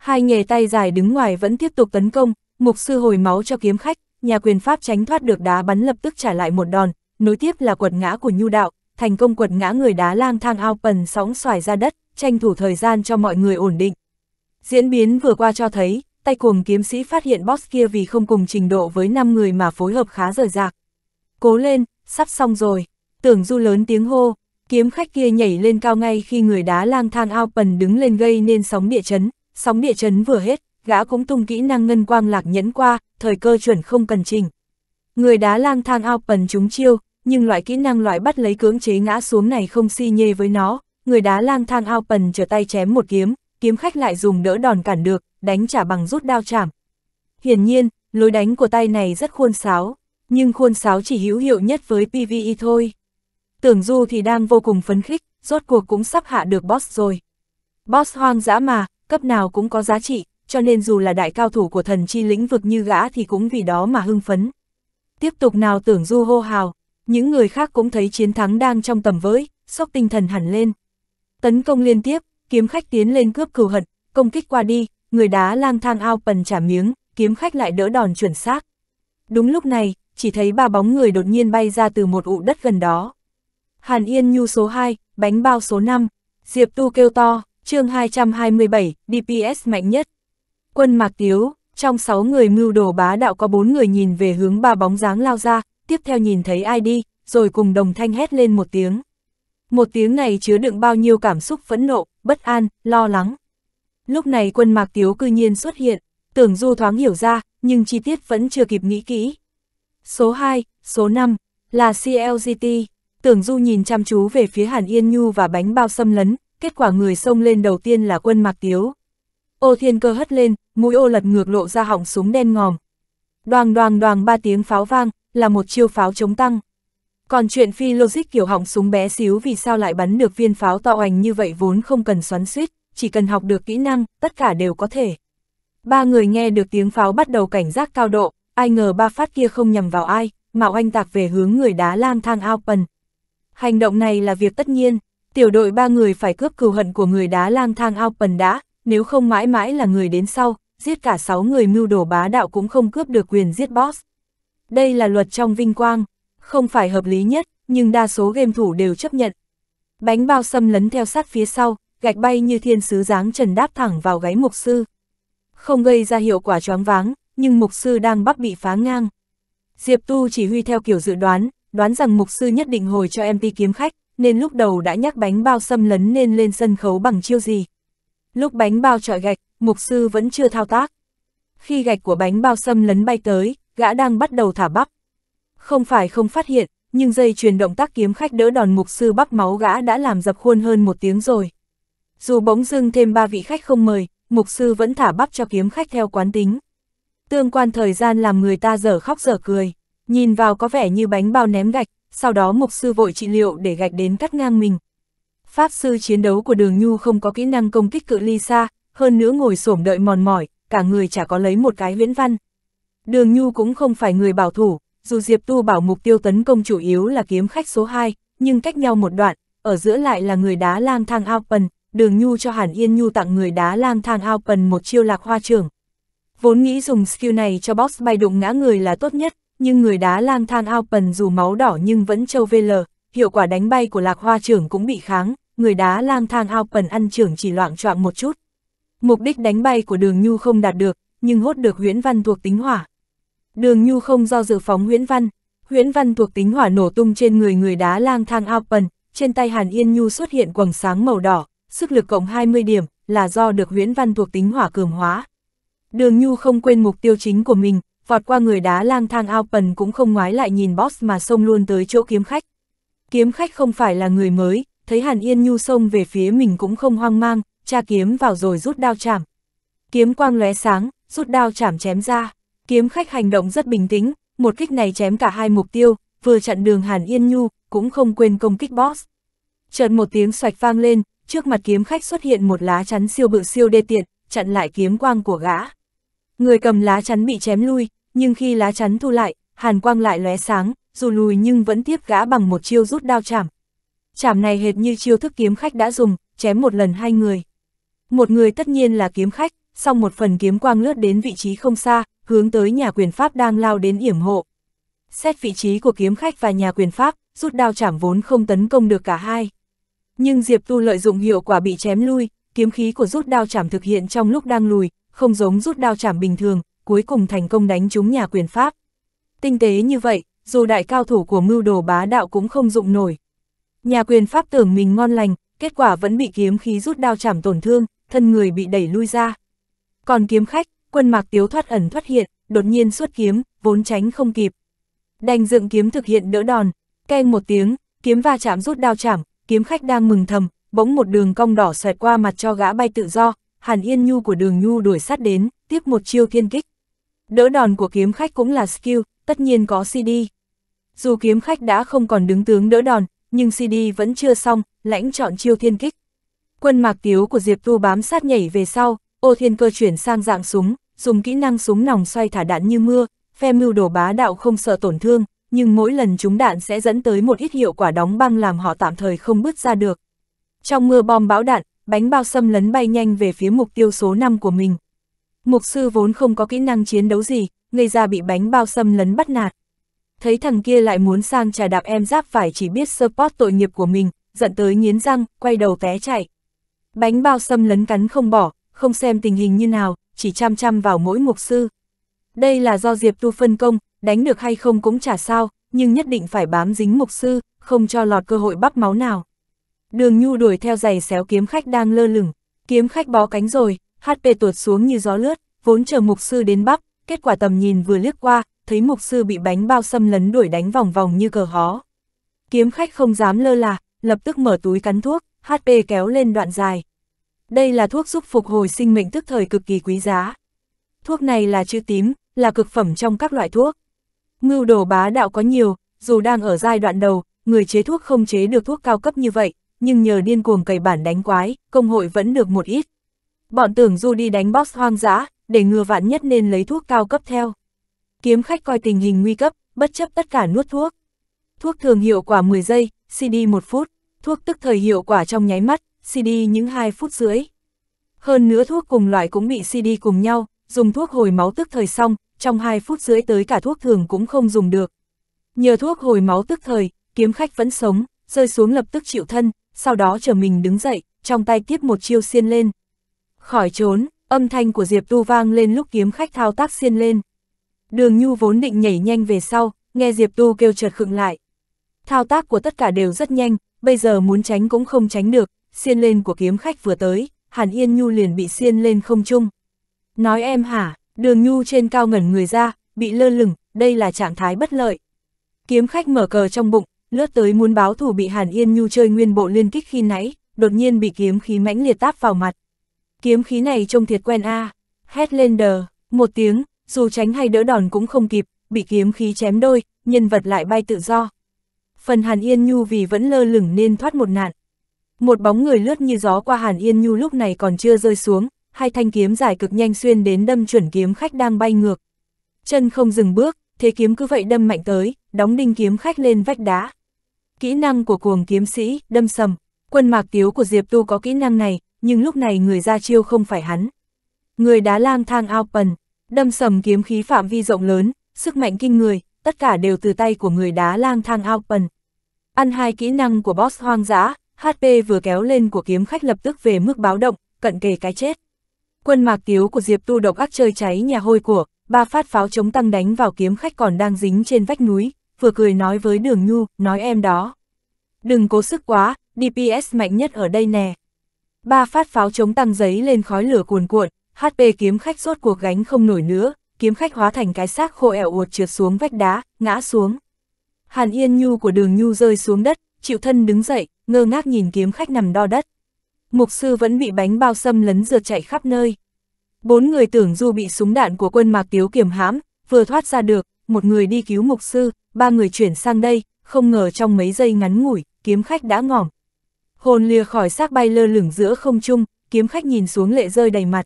Hai nghề tay dài đứng ngoài vẫn tiếp tục tấn công, mục sư hồi máu cho kiếm khách, nhà quyền pháp tránh thoát được đá bắn lập tức trả lại một đòn, nối tiếp là quật ngã của nhu đạo, thành công quật ngã người đá lang thang ao pần sóng xoài ra đất, tranh thủ thời gian cho mọi người ổn định. Diễn biến vừa qua cho thấy, tay cuồng kiếm sĩ phát hiện boss kia vì không cùng trình độ với 5 người mà phối hợp khá rời rạc. Cố lên, sắp xong rồi, tưởng du lớn tiếng hô, kiếm khách kia nhảy lên cao ngay khi người đá lang thang ao pần đứng lên gây nên sóng địa chấn, sóng địa chấn vừa hết, gã cũng tung kỹ năng ngân quang lạc nhẫn qua, thời cơ chuẩn không cần trình. Người đá lang thang ao pần chúng chiêu, nhưng loại kỹ năng loại bắt lấy cưỡng chế ngã xuống này không si nhê với nó, người đá lang thang ao pần trở tay chém một kiếm, kiếm khách lại dùng đỡ đòn cản được, đánh trả bằng rút đao chảm. Hiển nhiên, lối đánh của tay này rất khuôn sáo, nhưng khuôn sáo chỉ hữu hiệu nhất với PvE thôi. Tưởng Du thì đang vô cùng phấn khích, rốt cuộc cũng sắp hạ được boss rồi. Boss hoang dã mà, cấp nào cũng có giá trị, cho nên dù là đại cao thủ của thần chi lĩnh vực như gã thì cũng vì đó mà hưng phấn. Tiếp tục nào tưởng du hô hào, những người khác cũng thấy chiến thắng đang trong tầm với, sốc tinh thần hẳn lên. Tấn công liên tiếp, kiếm khách tiến lên cướp cừu hận, công kích qua đi, người đá lang thang ao pần trả miếng, kiếm khách lại đỡ đòn chuẩn xác. Đúng lúc này, chỉ thấy ba bóng người đột nhiên bay ra từ một ụ đất gần đó. Hàn Yên Nhu số 2, bánh bao số 5, Diệp Tu kêu to chương 227, DPS mạnh nhất. Quân Mạc Tiếu, trong 6 người mưu đồ bá đạo có 4 người nhìn về hướng ba bóng dáng lao ra, tiếp theo nhìn thấy ai đi, rồi cùng đồng thanh hét lên một tiếng. Một tiếng này chứa đựng bao nhiêu cảm xúc phẫn nộ, bất an, lo lắng. Lúc này quân Mạc Tiếu cư nhiên xuất hiện, tưởng du thoáng hiểu ra, nhưng chi tiết vẫn chưa kịp nghĩ kỹ. Số 2, số 5, là CLGT. Tưởng Du nhìn chăm chú về phía Hàn Yên Nhu và bánh bao xâm lấn, kết quả người xông lên đầu tiên là quân Mạc Tiếu. Ô thiên cơ hất lên, mũi ô lật ngược lộ ra họng súng đen ngòm. Đoàng đoàng đoàng ba tiếng pháo vang, là một chiêu pháo chống tăng. Còn chuyện phi logic kiểu họng súng bé xíu vì sao lại bắn được viên pháo to oành như vậy vốn không cần xoắn suýt, chỉ cần học được kỹ năng, tất cả đều có thể. Ba người nghe được tiếng pháo bắt đầu cảnh giác cao độ, ai ngờ ba phát kia không nhằm vào ai, mạo anh tạc về hướng người đá lang thang ao pần. Hành động này là việc tất nhiên, tiểu đội ba người phải cướp cừu hận của người đá lang thang ao pần đã, nếu không mãi mãi là người đến sau, giết cả sáu người mưu đồ bá đạo cũng không cướp được quyền giết boss. Đây là luật trong vinh quang, không phải hợp lý nhất, nhưng đa số game thủ đều chấp nhận. Bánh bao xâm lấn theo sát phía sau, gạch bay như thiên sứ dáng trần đáp thẳng vào gáy mục sư. Không gây ra hiệu quả choáng váng, nhưng mục sư đang bắt bị phá ngang. Diệp Tu chỉ huy theo kiểu dự đoán, đoán rằng mục sư nhất định hồi cho MT kiếm khách, nên lúc đầu đã nhắc bánh bao xâm lấn nên lên sân khấu bằng chiêu gì. Lúc bánh bao trọi gạch, mục sư vẫn chưa thao tác. Khi gạch của bánh bao xâm lấn bay tới, gã đang bắt đầu thả bắp. Không phải không phát hiện, nhưng dây truyền động tác kiếm khách đỡ đòn mục sư bắp máu gã đã làm dập khuôn hơn một tiếng rồi. Dù bỗng dưng thêm ba vị khách không mời, mục sư vẫn thả bắp cho kiếm khách theo quán tính. Tương quan thời gian làm người ta dở khóc dở cười, nhìn vào có vẻ như bánh bao ném gạch, sau đó mục sư vội trị liệu để gạch đến cắt ngang mình. Pháp sư chiến đấu của đường Nhu không có kỹ năng công kích cự ly xa, hơn nữa ngồi xổm đợi mòn mỏi, cả người chả có lấy một cái viễn văn. Đường Nhu cũng không phải người bảo thủ, dù Diệp Tu bảo mục tiêu tấn công chủ yếu là kiếm khách số 2, nhưng cách nhau một đoạn, ở giữa lại là người đá lang thang Alpen, đường Nhu cho Hàn Yên Nhu tặng người đá lang thang Alpen một chiêu lạc hoa trưởng. Vốn nghĩ dùng skill này cho boss bay đụng ngã người là tốt nhất, nhưng người đá lang than Alpen dù máu đỏ nhưng vẫn châu VL, hiệu quả đánh bay của lạc hoa trưởng cũng bị kháng, người đá lang thang Alpen ăn trưởng chỉ loạn choạng một chút. Mục đích đánh bay của đường Nhu không đạt được, nhưng hốt được huyễn văn thuộc tính hỏa. Đường Nhu không do dự phóng huyễn văn, huyễn văn thuộc tính hỏa nổ tung trên người người đá lang thang Alpen, trên tay Hàn Yên Nhu xuất hiện quầng sáng màu đỏ, sức lực cộng 20 điểm, là do được huyễn văn thuộc tính hỏa cường hóa. Đường Nhu không quên mục tiêu chính của mình, vọt qua người đá lang thang Alpen cũng không ngoái lại nhìn boss mà xông luôn tới chỗ kiếm khách. Kiếm khách không phải là người mới, thấy Hàn Yên Nhu xông về phía mình cũng không hoang mang, tra kiếm vào rồi rút đao chạm Kiếm quang lóe sáng, rút đao chạm chém ra. Kiếm khách hành động rất bình tĩnh, một kích này chém cả hai mục tiêu, vừa chặn đường Hàn Yên Nhu, cũng không quên công kích boss. Chợt một tiếng xoạch vang lên, trước mặt kiếm khách xuất hiện một lá chắn siêu bự siêu đê tiện, chặn lại kiếm quang của gã. Người cầm lá chắn bị chém lui, nhưng khi lá chắn thu lại, hàn quang lại lóe sáng, dù lùi nhưng vẫn tiếp gã bằng một chiêu rút đao chảm. Chảm này hệt như chiêu thức kiếm khách đã dùng, chém một lần hai người. Một người tất nhiên là kiếm khách, song một phần kiếm quang lướt đến vị trí không xa, hướng tới nhà quyền Pháp đang lao đến yểm hộ. Xét vị trí của kiếm khách và nhà quyền Pháp, rút đao chảm vốn không tấn công được cả hai. Nhưng Diệp Tu lợi dụng hiệu quả bị chém lui, kiếm khí của rút đao chảm thực hiện trong lúc đang lùi, không giống rút đao chảm bình thường, cuối cùng thành công đánh trúng nhà quyền Pháp. Tinh tế như vậy, dù đại cao thủ của mưu đồ bá đạo cũng không dụng nổi. Nhà quyền Pháp tưởng mình ngon lành, kết quả vẫn bị kiếm khí rút đao chảm tổn thương, thân người bị đẩy lui ra. Còn kiếm khách, quân mạc tiếu thoát ẩn thoát hiện, đột nhiên xuất kiếm, vốn tránh không kịp. Đành dựng kiếm thực hiện đỡ đòn, keng một tiếng, kiếm va chạm rút đao chảm, kiếm khách đang mừng thầm, bỗng một đường cong đỏ xoẹt qua mặt cho gã bay tự do, Hàn Yên Nhu của đường Nhu đuổi sát đến, tiếp một chiêu thiên kích. Đỡ đòn của kiếm khách cũng là skill, tất nhiên có CD. Dù kiếm khách đã không còn đứng tướng đỡ đòn, nhưng CD vẫn chưa xong, lãnh chọn chiêu thiên kích. Quân mạc tiếu của Diệp Tu bám sát nhảy về sau, ô thiên cơ chuyển sang dạng súng, dùng kỹ năng súng nòng xoay thả đạn như mưa, phe mưu đổ bá đạo không sợ tổn thương, nhưng mỗi lần chúng đạn sẽ dẫn tới một ít hiệu quả đóng băng làm họ tạm thời không bứt ra được. Trong mưa bom bão đạn, bánh bao xâm lấn bay nhanh về phía mục tiêu số 5 của mình. Mục sư vốn không có kỹ năng chiến đấu gì, ngây ra bị bánh bao xâm lấn bắt nạt. Thấy thằng kia lại muốn sang trà đạp em giáp phải chỉ biết support tội nghiệp của mình, giận tới nghiến răng, quay đầu té chạy. Bánh bao xâm lấn cắn không bỏ, không xem tình hình như nào, chỉ chăm chăm vào mỗi mục sư. Đây là do Diệp Tu phân công, đánh được hay không cũng chả sao, nhưng nhất định phải bám dính mục sư, không cho lọt cơ hội bắp máu nào đường nhu đuổi theo giày xéo kiếm khách đang lơ lửng, kiếm khách bó cánh rồi, HP tuột xuống như gió lướt, vốn chờ mục sư đến bắc, kết quả tầm nhìn vừa liếc qua, thấy mục sư bị bánh bao xâm lấn đuổi đánh vòng vòng như cờ hó. Kiếm khách không dám lơ là, lập tức mở túi cắn thuốc, HP kéo lên đoạn dài. Đây là thuốc giúp phục hồi sinh mệnh tức thời cực kỳ quý giá. Thuốc này là chữ tím, là cực phẩm trong các loại thuốc. Ngưu đồ bá đạo có nhiều, dù đang ở giai đoạn đầu, người chế thuốc không chế được thuốc cao cấp như vậy, nhưng nhờ điên cuồng cày bản đánh quái, công hội vẫn được một ít. Bọn tưởng du đi đánh boss hoang dã, để ngừa vạn nhất nên lấy thuốc cao cấp theo. Kiếm khách coi tình hình nguy cấp, bất chấp tất cả nuốt thuốc. Thuốc thường hiệu quả 10 giây, CD 1 phút, thuốc tức thời hiệu quả trong nháy mắt, CD những 2 phút rưỡi. Hơn nữa thuốc cùng loại cũng bị CD cùng nhau, dùng thuốc hồi máu tức thời xong, trong 2 phút rưỡi tới cả thuốc thường cũng không dùng được. Nhờ thuốc hồi máu tức thời, kiếm khách vẫn sống, rơi xuống lập tức chịu thân, sau đó chờ mình đứng dậy, trong tay tiếp một chiêu xiên lên. Khỏi trốn, âm thanh của Diệp Tu vang lên lúc kiếm khách thao tác xiên lên. Đường Nhu vốn định nhảy nhanh về sau, nghe Diệp Tu kêu chợt khựng lại. Thao tác của tất cả đều rất nhanh, bây giờ muốn tránh cũng không tránh được, xiên lên của kiếm khách vừa tới, Hàn Yên Nhu liền bị xiên lên không trung. Nói em hả, đường Nhu trên cao ngẩn người ra, bị lơ lửng, đây là trạng thái bất lợi. Kiếm khách mở cờ trong bụng, lướt tới muốn báo thủ bị Hàn Yên Nhu chơi nguyên bộ liên kích khi nãy, đột nhiên bị kiếm khí mãnh liệt táp vào mặt. Kiếm khí này trông thiệt quen a hét lên đờ, một tiếng, dù tránh hay đỡ đòn cũng không kịp, bị kiếm khí chém đôi, nhân vật lại bay tự do. Phần Hàn Yên Nhu vì vẫn lơ lửng nên thoát một nạn. Một bóng người lướt như gió qua Hàn Yên Nhu lúc này còn chưa rơi xuống, hai thanh kiếm dài cực nhanh xuyên đến đâm chuẩn kiếm khách đang bay ngược. Chân không dừng bước, thế kiếm cứ vậy đâm mạnh tới, đóng đinh kiếm khách lên vách đá. Kỹ năng của cuồng kiếm sĩ, đâm sầm, quân mạc tiếu của Diệp Tu có kỹ năng này, nhưng lúc này người ra chiêu không phải hắn. Người đá lang thang ao pần, đâm sầm kiếm khí phạm vi rộng lớn, sức mạnh kinh người, tất cả đều từ tay của người đá lang thang ao pần. Ăn hai kỹ năng của boss hoang dã, HP vừa kéo lên của kiếm khách lập tức về mức báo động, cận kề cái chết. Quân mạc tiếu của Diệp Tu độc ác chơi cháy nhà hôi của, ba phát pháo chống tăng đánh vào kiếm khách còn đang dính trên vách núi, vừa cười nói với đường nhu, nói em đó. Đừng cố sức quá, DPS mạnh nhất ở đây nè. Ba phát pháo chống tăng giấy lên khói lửa cuồn cuộn, HP kiếm khách rốt cuộc gánh không nổi nữa, kiếm khách hóa thành cái xác khô ẻo uột trượt xuống vách đá, ngã xuống. Hàn Yên Nhu của đường Nhu rơi xuống đất, chịu thân đứng dậy, ngơ ngác nhìn kiếm khách nằm đo đất. Mục sư vẫn bị bánh bao xâm lấn rượt chạy khắp nơi. Bốn người tưởng du bị súng đạn của quân mạc tiếu kiểm hãm, vừa thoát ra được, một người đi cứu mục sư, ba người chuyển sang đây, không ngờ trong mấy giây ngắn ngủi, kiếm khách đã ngỏm. Hồn lìa khỏi xác bay lơ lửng giữa không trung, kiếm khách nhìn xuống lệ rơi đầy mặt.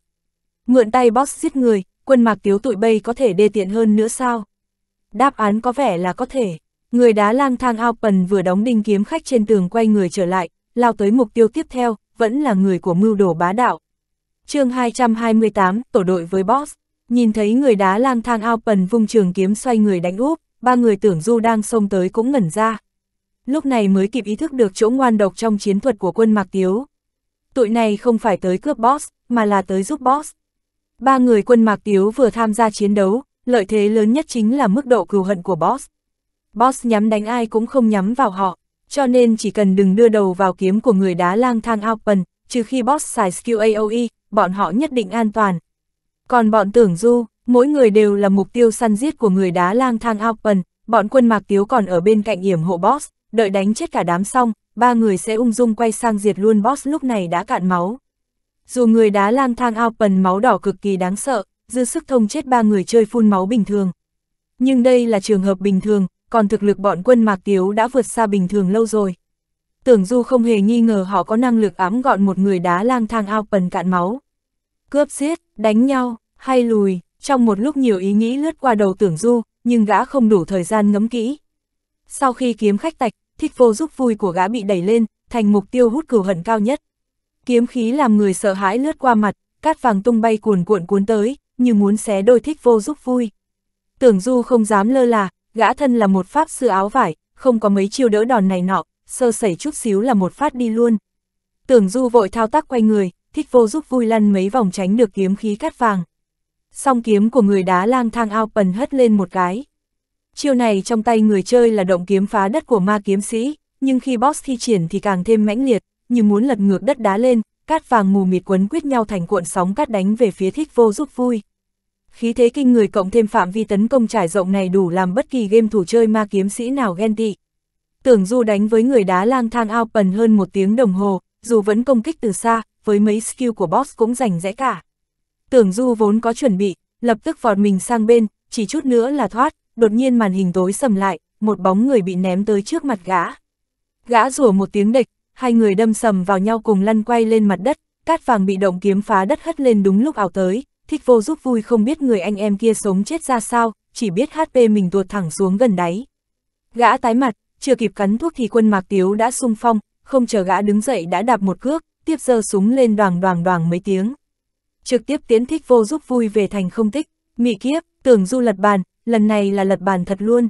Mượn tay boss giết người, quân mạc tiếu tụi bay có thể đê tiện hơn nữa sao? Đáp án có vẻ là có thể. Người đá lang thang ao pần vừa đóng đinh kiếm khách trên tường quay người trở lại, lao tới mục tiêu tiếp theo, vẫn là người của mưu đồ bá đạo. chương 228, tổ đội với boss, nhìn thấy người đá lang thang ao pần vung trường kiếm xoay người đánh úp ba người tưởng du đang xông tới cũng ngẩn ra. Lúc này mới kịp ý thức được chỗ ngoan độc trong chiến thuật của quân Mạc Tiếu. Tụi này không phải tới cướp boss, mà là tới giúp boss. Ba người quân Mạc Tiếu vừa tham gia chiến đấu, lợi thế lớn nhất chính là mức độ cừu hận của boss. Boss nhắm đánh ai cũng không nhắm vào họ, cho nên chỉ cần đừng đưa đầu vào kiếm của người đá lang thang Alpen, trừ khi boss xài skill AoE, bọn họ nhất định an toàn. Còn bọn tưởng du, mỗi người đều là mục tiêu săn giết của người đá lang thang Alpen, bọn quân mạc tiếu còn ở bên cạnh yểm hộ boss, đợi đánh chết cả đám xong, ba người sẽ ung dung quay sang diệt luôn boss lúc này đã cạn máu. Dù người đá lang thang Alpen máu đỏ cực kỳ đáng sợ, dư sức thông chết ba người chơi phun máu bình thường. Nhưng đây là trường hợp bình thường, còn thực lực bọn quân mạc tiếu đã vượt xa bình thường lâu rồi. Tưởng Du không hề nghi ngờ họ có năng lực ám gọn một người đá lang thang Alpen cạn máu. Cướp giết, đánh nhau, hay lùi, trong một lúc nhiều ý nghĩ lướt qua đầu tưởng du, nhưng gã không đủ thời gian ngẫm kỹ. Sau khi kiếm khách tạch, thích vô giúp vui của gã bị đẩy lên, thành mục tiêu hút cừu hận cao nhất. Kiếm khí làm người sợ hãi lướt qua mặt, cát vàng tung bay cuồn cuộn cuốn tới, như muốn xé đôi thích vô giúp vui. Tưởng du không dám lơ là, gã thân là một pháp sư áo vải, không có mấy chiêu đỡ đòn này nọ, sơ sẩy chút xíu là một phát đi luôn. Tưởng du vội thao tác quay người, thích vô giúp vui lăn mấy vòng tránh được kiếm khí cát vàng song kiếm của người đá lang thang ao pần hất lên một cái. Chiêu này trong tay người chơi là động kiếm phá đất của ma kiếm sĩ, nhưng khi boss thi triển thì càng thêm mãnh liệt, như muốn lật ngược đất đá lên, cát vàng mù mịt quấn quýt nhau thành cuộn sóng cát đánh về phía thích vô giúp vui. Khí thế kinh người cộng thêm phạm vi tấn công trải rộng này đủ làm bất kỳ game thủ chơi ma kiếm sĩ nào ghen tị. Tưởng Du đánh với người đá lang thang ao pần hơn một tiếng đồng hồ, dù vẫn công kích từ xa, với mấy skill của boss cũng rành rẽ cả. Tưởng Du vốn có chuẩn bị, lập tức vọt mình sang bên, chỉ chút nữa là thoát, đột nhiên màn hình tối sầm lại, một bóng người bị ném tới trước mặt gã. Gã rủa một tiếng địch, hai người đâm sầm vào nhau cùng lăn quay lên mặt đất, cát vàng bị động kiếm phá đất hất lên đúng lúc ảo tới, thích vô giúp vui không biết người anh em kia sống chết ra sao, chỉ biết HP mình tuột thẳng xuống gần đáy. Gã tái mặt, chưa kịp cắn thuốc thì quân mạc tiếu đã sung phong, không chờ gã đứng dậy đã đạp một cước, tiếp giơ súng lên đoàng đoàng đoàng mấy tiếng trực tiếp tiến thích vô giúp vui về thành không tích, mị kiếp, tưởng du lật bàn, lần này là lật bàn thật luôn.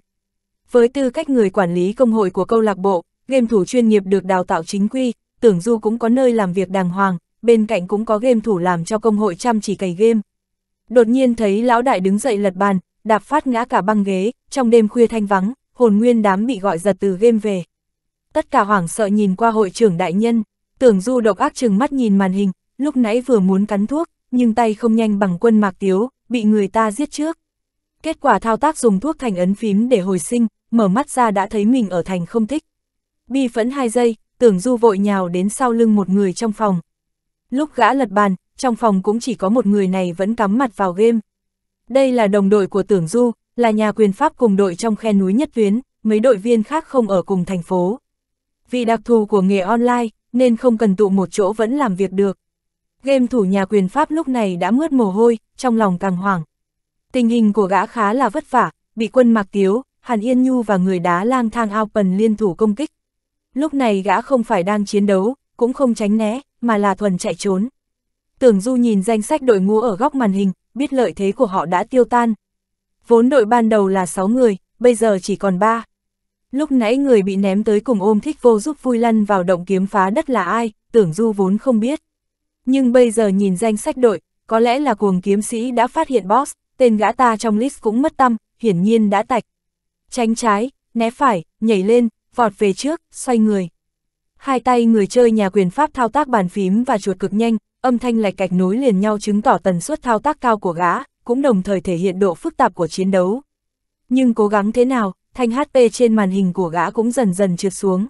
Với tư cách người quản lý công hội của câu lạc bộ, game thủ chuyên nghiệp được đào tạo chính quy, tưởng du cũng có nơi làm việc đàng hoàng, bên cạnh cũng có game thủ làm cho công hội chăm chỉ cày game. Đột nhiên thấy lão đại đứng dậy lật bàn, đạp phát ngã cả băng ghế, trong đêm khuya thanh vắng, hồn nguyên đám bị gọi giật từ game về. Tất cả hoảng sợ nhìn qua hội trưởng đại nhân, tưởng du độc ác chừng mắt nhìn màn hình, lúc nãy vừa muốn cắn thuốc, nhưng tay không nhanh bằng quân mạc tiếu, bị người ta giết trước. Kết quả thao tác dùng thuốc thành ấn phím để hồi sinh, mở mắt ra đã thấy mình ở thành không thích. Bi phẫn hai giây, tưởng du vội nhào đến sau lưng một người trong phòng. Lúc gã lật bàn, trong phòng cũng chỉ có một người này vẫn cắm mặt vào game. Đây là đồng đội của tưởng du, là nhà quyền pháp cùng đội trong khe núi nhất tuyến, mấy đội viên khác không ở cùng thành phố. Vì đặc thù của nghề online, nên không cần tụ một chỗ vẫn làm việc được. Game thủ nhà quyền Pháp lúc này đã mướt mồ hôi, trong lòng càng hoảng. Tình hình của gã khá là vất vả, bị quân Mạc Tiếu, Hàn Yên Nhu và người đá lang thang ao Alpen liên thủ công kích. Lúc này gã không phải đang chiến đấu, cũng không tránh né, mà là thuần chạy trốn. Tưởng Du nhìn danh sách đội ngũ ở góc màn hình, biết lợi thế của họ đã tiêu tan. Vốn đội ban đầu là 6 người, bây giờ chỉ còn 3. Lúc nãy người bị ném tới cùng ôm thích vô giúp vui lăn vào động kiếm phá đất là ai, tưởng Du vốn không biết. Nhưng bây giờ nhìn danh sách đội, có lẽ là cuồng kiếm sĩ đã phát hiện boss, tên gã ta trong list cũng mất tâm, hiển nhiên đã tạch. Tránh trái, né phải, nhảy lên, vọt về trước, xoay người. Hai tay người chơi nhà quyền pháp thao tác bàn phím và chuột cực nhanh, âm thanh lạch cạch nối liền nhau chứng tỏ tần suất thao tác cao của gã, cũng đồng thời thể hiện độ phức tạp của chiến đấu. Nhưng cố gắng thế nào, thanh HP trên màn hình của gã cũng dần dần trượt xuống.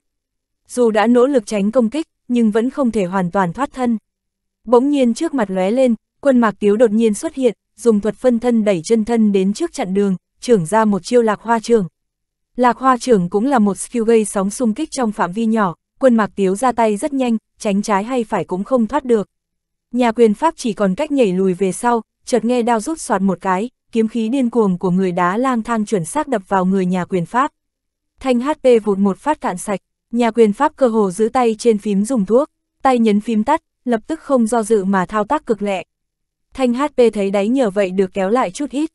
Dù đã nỗ lực tránh công kích, nhưng vẫn không thể hoàn toàn thoát thân. Bỗng nhiên trước mặt lóe lên, quân mạc tiếu đột nhiên xuất hiện, dùng thuật phân thân đẩy chân thân đến trước chặn đường, trưởng ra một chiêu lạc hoa trưởng. Lạc hoa trưởng cũng là một skill gây sóng xung kích trong phạm vi nhỏ, quân mạc tiếu ra tay rất nhanh, tránh trái hay phải cũng không thoát được. Nhà quyền pháp chỉ còn cách nhảy lùi về sau, chợt nghe đao rút soạt một cái, kiếm khí điên cuồng của người đá lang thang chuẩn xác đập vào người nhà quyền pháp. Thanh HP vụt một phát cạn sạch, nhà quyền pháp cơ hồ giữ tay trên phím dùng thuốc, tay nhấn phím tắt, lập tức không do dự mà thao tác cực lẹ. Thanh HP thấy đáy nhờ vậy được kéo lại chút ít.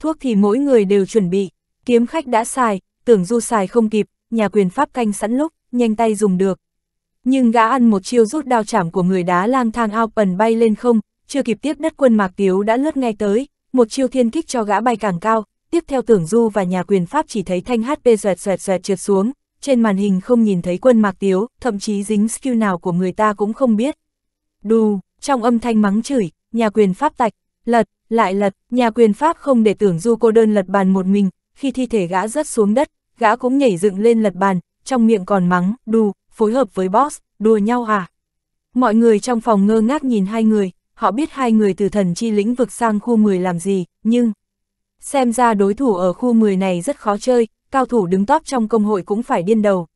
Thuốc thì mỗi người đều chuẩn bị, kiếm khách đã xài, tưởng du xài không kịp, nhà quyền pháp canh sẵn lúc, nhanh tay dùng được. Nhưng gã ăn một chiêu rút đao chảm của người đá lang thang ao bần bay lên không, chưa kịp tiếp đất quân mạc tiếu đã lướt ngay tới, một chiêu thiên kích cho gã bay càng cao, tiếp theo tưởng du và nhà quyền pháp chỉ thấy thanh HP xoẹt xoẹt xoẹt trượt xuống, trên màn hình không nhìn thấy quân mạc tiếu, thậm chí dính skill nào của người ta cũng không biết đù, trong âm thanh mắng chửi, nhà quyền pháp tạch, lật, lại lật, nhà quyền pháp không để tưởng du cô đơn lật bàn một mình, khi thi thể gã rớt xuống đất, gã cũng nhảy dựng lên lật bàn, trong miệng còn mắng, đù, phối hợp với boss, đùa nhau à. Mọi người trong phòng ngơ ngác nhìn hai người, họ biết hai người từ thần chi lĩnh vực sang khu 10 làm gì, nhưng... Xem ra đối thủ ở khu 10 này rất khó chơi, cao thủ đứng top trong công hội cũng phải điên đầu.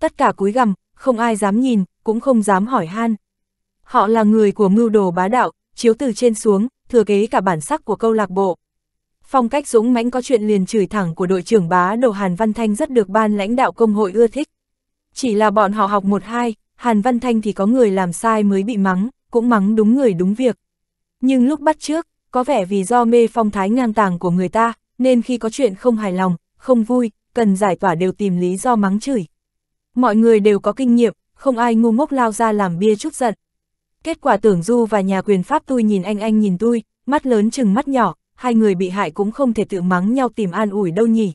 Tất cả cúi gằm, không ai dám nhìn, cũng không dám hỏi han. Họ là người của mưu đồ bá đạo, chiếu từ trên xuống, thừa kế cả bản sắc của câu lạc bộ. Phong cách dũng mãnh có chuyện liền chửi thẳng của đội trưởng bá đồ Hàn Văn Thanh rất được ban lãnh đạo công hội ưa thích. Chỉ là bọn họ học một hai, Hàn Văn Thanh thì có người làm sai mới bị mắng, cũng mắng đúng người đúng việc. Nhưng lúc bắt trước, có vẻ vì do mê phong thái ngang tàng của người ta, nên khi có chuyện không hài lòng, không vui, cần giải tỏa đều tìm lý do mắng chửi. Mọi người đều có kinh nghiệm, không ai ngu ngốc lao ra làm bia chút giận, Kết quả tưởng du và nhà quyền pháp tôi nhìn anh anh nhìn tôi, mắt lớn chừng mắt nhỏ, hai người bị hại cũng không thể tự mắng nhau tìm an ủi đâu nhỉ.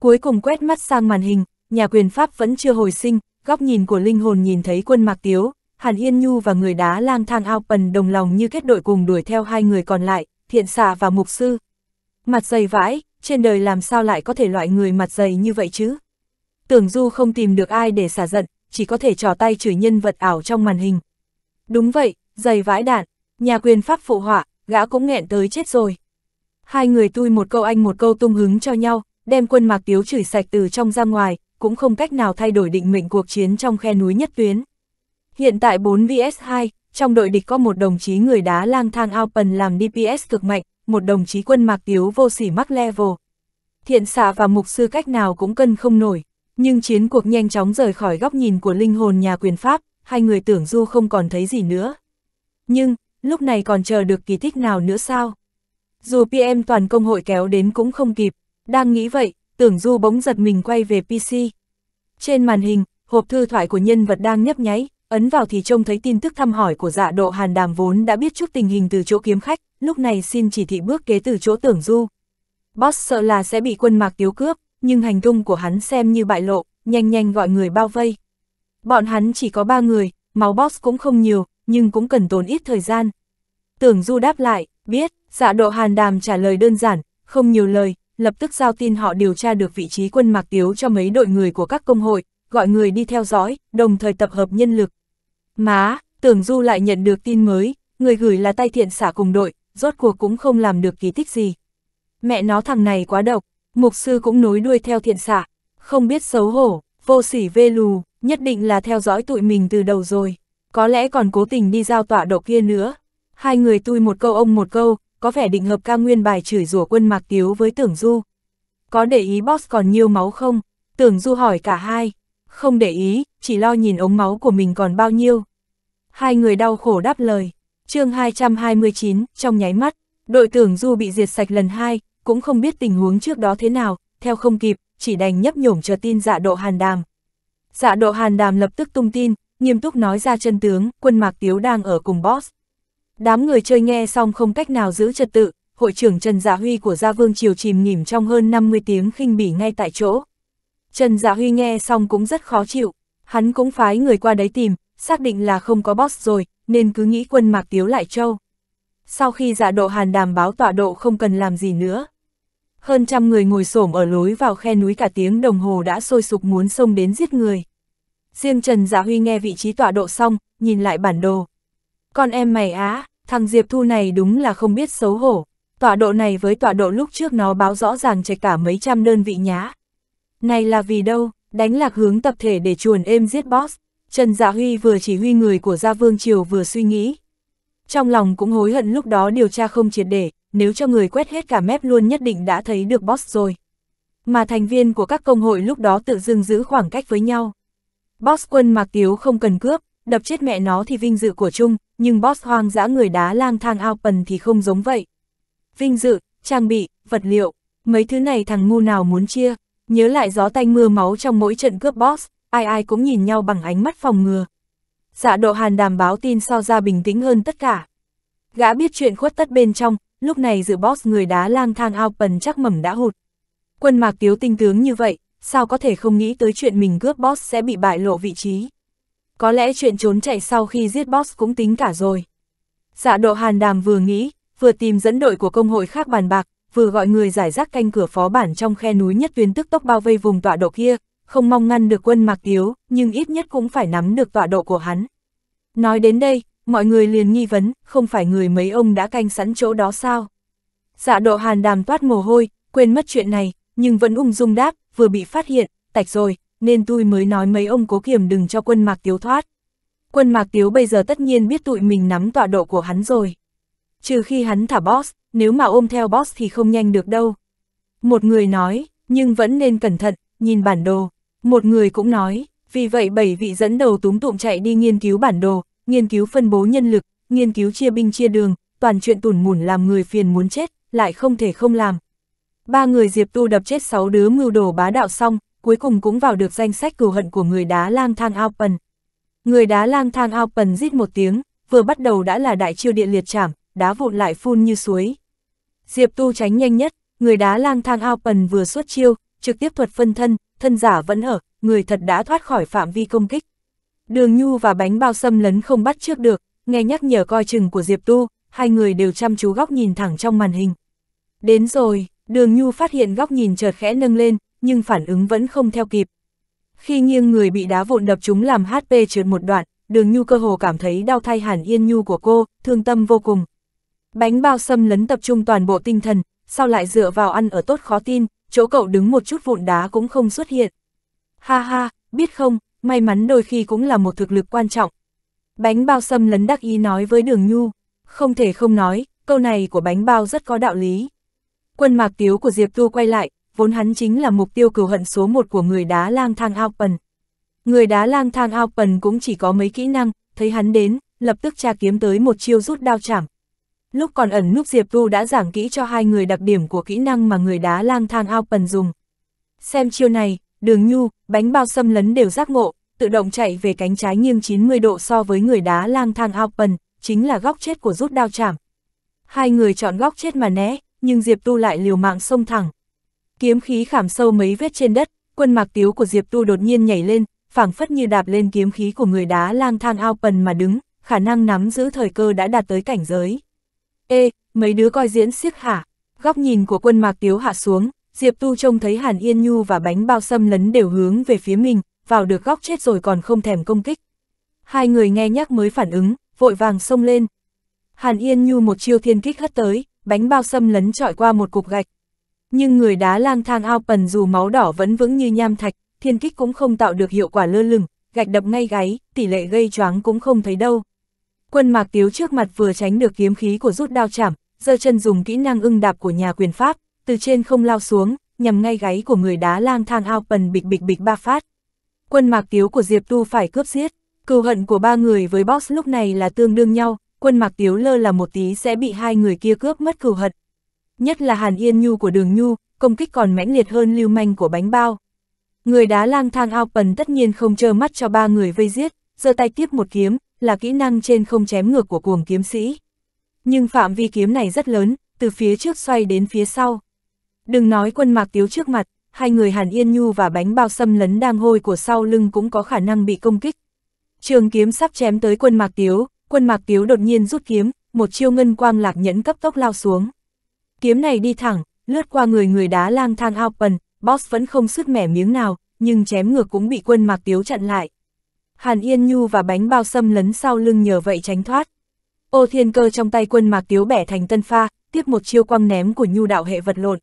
Cuối cùng quét mắt sang màn hình, nhà quyền pháp vẫn chưa hồi sinh, góc nhìn của linh hồn nhìn thấy quân mạc tiếu, Hàn Yên Nhu và người đá lang thang ao pần đồng lòng như kết đội cùng đuổi theo hai người còn lại, thiện xạ và mục sư. Mặt dày vãi, trên đời làm sao lại có thể loại người mặt dày như vậy chứ? Tưởng Du không tìm được ai để xả giận, chỉ có thể trò tay chửi nhân vật ảo trong màn hình. Đúng vậy, dày vãi đạn, nhà quyền pháp phụ họa, gã cũng nghẹn tới chết rồi. Hai người tui một câu anh một câu tung hứng cho nhau, đem quân mạc tiếu chửi sạch từ trong ra ngoài, cũng không cách nào thay đổi định mệnh cuộc chiến trong khe núi nhất tuyến. Hiện tại 4 vs 2, trong đội địch có một đồng chí người đá lang thang Alpen làm DPS cực mạnh, một đồng chí quân mạc tiếu vô sỉ mắc level. Thiện xạ và mục sư cách nào cũng cân không nổi, nhưng chiến cuộc nhanh chóng rời khỏi góc nhìn của linh hồn nhà quyền Pháp, hai người tưởng du không còn thấy gì nữa. Nhưng, lúc này còn chờ được kỳ tích nào nữa sao? Dù PM toàn công hội kéo đến cũng không kịp, đang nghĩ vậy, tưởng du bỗng giật mình quay về PC. Trên màn hình, hộp thư thoại của nhân vật đang nhấp nháy, ấn vào thì trông thấy tin tức thăm hỏi của dạ độ hàn đàm vốn đã biết chút tình hình từ chỗ kiếm khách, lúc này xin chỉ thị bước kế từ chỗ tưởng du. Boss sợ là sẽ bị quân mạc tiếu cướp, nhưng hành tung của hắn xem như bại lộ, nhanh nhanh gọi người bao vây. Bọn hắn chỉ có ba người, máu boss cũng không nhiều, nhưng cũng cần tốn ít thời gian. Tưởng Du đáp lại, biết, dạ độ hàn đàm trả lời đơn giản, không nhiều lời, lập tức giao tin họ điều tra được vị trí quân mạc tiếu cho mấy đội người của các công hội, gọi người đi theo dõi, đồng thời tập hợp nhân lực. Má, tưởng Du lại nhận được tin mới, người gửi là tay thiện xả cùng đội, rốt cuộc cũng không làm được kỳ tích gì. Mẹ nó thằng này quá độc, mục sư cũng nối đuôi theo thiện xả, không biết xấu hổ, vô sỉ vê lù nhất định là theo dõi tụi mình từ đầu rồi, có lẽ còn cố tình đi giao tọa độ kia nữa. Hai người tui một câu ông một câu, có vẻ định hợp ca nguyên bài chửi rủa quân Mạc Tiếu với Tưởng Du. Có để ý boss còn nhiều máu không? Tưởng Du hỏi cả hai. Không để ý, chỉ lo nhìn ống máu của mình còn bao nhiêu. Hai người đau khổ đáp lời. chương 229, trong nháy mắt, đội tưởng Du bị diệt sạch lần hai, cũng không biết tình huống trước đó thế nào, theo không kịp, chỉ đành nhấp nhổm chờ tin dạ độ hàn đàm. Dạ độ hàn đàm lập tức tung tin, nghiêm túc nói ra chân tướng, quân mạc tiếu đang ở cùng boss. Đám người chơi nghe xong không cách nào giữ trật tự, hội trưởng Trần Dạ Huy của Gia Vương Triều chìm nghỉm trong hơn 50 tiếng khinh bỉ ngay tại chỗ. Trần Dạ Huy nghe xong cũng rất khó chịu, hắn cũng phái người qua đấy tìm, xác định là không có boss rồi, nên cứ nghĩ quân mạc tiếu lại châu. Sau khi giả dạ độ hàn đàm báo tọa độ không cần làm gì nữa, hơn trăm người ngồi xổm ở lối vào khe núi cả tiếng đồng hồ đã sôi sục muốn xông đến giết người. Riêng Trần giả dạ Huy nghe vị trí tọa độ xong, nhìn lại bản đồ. Con em mày á, thằng Diệp Thu này đúng là không biết xấu hổ. Tọa độ này với tọa độ lúc trước nó báo rõ ràng chạy cả mấy trăm đơn vị nhá. Này là vì đâu, đánh lạc hướng tập thể để chuồn êm giết boss. Trần giả dạ Huy vừa chỉ huy người của Gia Vương Triều vừa suy nghĩ. Trong lòng cũng hối hận lúc đó điều tra không triệt để, nếu cho người quét hết cả mép luôn nhất định đã thấy được boss rồi. Mà thành viên của các công hội lúc đó tự dưng giữ khoảng cách với nhau. Boss quân mặc Tiếu không cần cướp, đập chết mẹ nó thì vinh dự của chung, nhưng boss hoang dã người đá lang thang ao pần thì không giống vậy. Vinh dự, trang bị, vật liệu, mấy thứ này thằng ngu nào muốn chia, nhớ lại gió tanh mưa máu trong mỗi trận cướp boss, ai ai cũng nhìn nhau bằng ánh mắt phòng ngừa. Dạ độ hàn đàm báo tin so ra bình tĩnh hơn tất cả. Gã biết chuyện khuất tất bên trong, lúc này dự boss người đá lang thang Alpen chắc mầm đã hụt. Quân mạc tiếu tinh tướng như vậy, sao có thể không nghĩ tới chuyện mình cướp boss sẽ bị bại lộ vị trí. Có lẽ chuyện trốn chạy sau khi giết boss cũng tính cả rồi. Dạ độ hàn đàm vừa nghĩ, vừa tìm dẫn đội của công hội khác bàn bạc, vừa gọi người giải rác canh cửa phó bản trong khe núi nhất tuyến tức tốc bao vây vùng tọa độ kia, không mong ngăn được quân mạc tiếu, nhưng ít nhất cũng phải nắm được tọa độ của hắn. Nói đến đây, mọi người liền nghi vấn, không phải người mấy ông đã canh sẵn chỗ đó sao? Dạ độ hàn đàm toát mồ hôi, quên mất chuyện này, nhưng vẫn ung dung đáp, vừa bị phát hiện, tạch rồi, nên tôi mới nói mấy ông cố kiểm đừng cho quân mạc tiếu thoát. Quân mạc tiếu bây giờ tất nhiên biết tụi mình nắm tọa độ của hắn rồi. Trừ khi hắn thả boss, nếu mà ôm theo boss thì không nhanh được đâu. Một người nói, nhưng vẫn nên cẩn thận, nhìn bản đồ. Một người cũng nói, vì vậy bảy vị dẫn đầu túm tụm chạy đi nghiên cứu bản đồ, nghiên cứu phân bố nhân lực, nghiên cứu chia binh chia đường, toàn chuyện tủn mủn làm người phiền muốn chết, lại không thể không làm. Ba người Diệp Tu đập chết sáu đứa mưu đồ bá đạo xong, cuối cùng cũng vào được danh sách cừu hận của người đá lang thang Alpen. Người đá lang thang Alpen rít một tiếng, vừa bắt đầu đã là đại chiêu điện liệt chảm, đá vụn lại phun như suối. Diệp Tu tránh nhanh nhất, người đá lang thang Alpen vừa xuất chiêu, trực tiếp thuật phân thân, thân giả vẫn ở, người thật đã thoát khỏi phạm vi công kích. Đường Nhu và bánh bao xâm lấn không bắt trước được, nghe nhắc nhở coi chừng của Diệp Tu, hai người đều chăm chú góc nhìn thẳng trong màn hình. Đến rồi, đường Nhu phát hiện góc nhìn chợt khẽ nâng lên, nhưng phản ứng vẫn không theo kịp. Khi nghiêng người bị đá vụn đập chúng làm HP trượt một đoạn, đường Nhu cơ hồ cảm thấy đau thay hẳn yên Nhu của cô, thương tâm vô cùng. Bánh bao xâm lấn tập trung toàn bộ tinh thần, sau lại dựa vào ăn ở tốt khó tin, chỗ cậu đứng một chút vụn đá cũng không xuất hiện. Ha ha, biết không, may mắn đôi khi cũng là một thực lực quan trọng. Bánh bao xâm lấn đắc ý nói với đường nhu, không thể không nói, câu này của bánh bao rất có đạo lý. Quân mạc tiếu của Diệp Tu quay lại, vốn hắn chính là mục tiêu cừu hận số một của người đá lang thang Alpen. Người đá lang thang Alpen cũng chỉ có mấy kỹ năng, thấy hắn đến, lập tức tra kiếm tới một chiêu rút đao chảm. Lúc còn ẩn núp Diệp Tu đã giảng kỹ cho hai người đặc điểm của kỹ năng mà người đá lang thang Alpen dùng. Xem chiêu này, đường nhu, bánh bao xâm lấn đều giác ngộ, tự động chạy về cánh trái nghiêng 90 độ so với người đá lang thang Alpen, chính là góc chết của rút đao chạm. Hai người chọn góc chết mà né, nhưng Diệp Tu lại liều mạng xông thẳng. Kiếm khí khảm sâu mấy vết trên đất, quân mạc tiếu của Diệp Tu đột nhiên nhảy lên, phảng phất như đạp lên kiếm khí của người đá lang thang Alpen mà đứng, khả năng nắm giữ thời cơ đã đạt tới cảnh giới. Ê, mấy đứa coi diễn siếc hả? Góc nhìn của quân mạc tiếu hạ xuống, Diệp Tu trông thấy Hàn Yên Nhu và bánh bao xâm lấn đều hướng về phía mình, vào được góc chết rồi còn không thèm công kích. Hai người nghe nhắc mới phản ứng, vội vàng xông lên. Hàn Yên Nhu một chiêu thiên kích hất tới, bánh bao xâm lấn trọi qua một cục gạch. Nhưng người đá lang thang ao pần dù máu đỏ vẫn vững như nham thạch, thiên kích cũng không tạo được hiệu quả lơ lửng, gạch đập ngay gáy, tỷ lệ gây choáng cũng không thấy đâu. Quân Mạc Tiếu trước mặt vừa tránh được kiếm khí của rút đao chảm, giơ chân dùng kỹ năng ưng đạp của nhà quyền pháp, từ trên không lao xuống, nhằm ngay gáy của người đá lang thang ao pần bịch bịch bịch ba phát. Quân mạc tiếu của Diệp Tu phải cướp giết, cừu hận của ba người với boss lúc này là tương đương nhau, quân mạc tiếu lơ là một tí sẽ bị hai người kia cướp mất cừu hận. Nhất là Hàn Yên Nhu của đường Nhu, công kích còn mãnh liệt hơn lưu manh của bánh bao. Người đá lang thang ao pần tất nhiên không trơ mắt cho ba người vây giết, giơ tay tiếp một kiếm, là kỹ năng trên không chém ngược của cuồng kiếm sĩ. Nhưng phạm vi kiếm này rất lớn, từ phía trước xoay đến phía sau. Đừng nói quân mạc tiếu trước mặt, hai người Hàn Yên Nhu và bánh bao xâm lấn đang hôi của sau lưng cũng có khả năng bị công kích. Trường kiếm sắp chém tới quân mạc tiếu, quân mạc tiếu đột nhiên rút kiếm, một chiêu ngân quang lạc nhẫn cấp tốc lao xuống. Kiếm này đi thẳng, lướt qua người người đá lang thang ao Alpen, boss vẫn không sứt mẻ miếng nào, nhưng chém ngược cũng bị quân mạc tiếu chặn lại. Hàn Yên Nhu và bánh bao xâm lấn sau lưng nhờ vậy tránh thoát. Ô thiên cơ trong tay quân mạc tiếu bẻ thành tân pha, tiếp một chiêu quăng ném của Nhu đạo hệ vật lộn,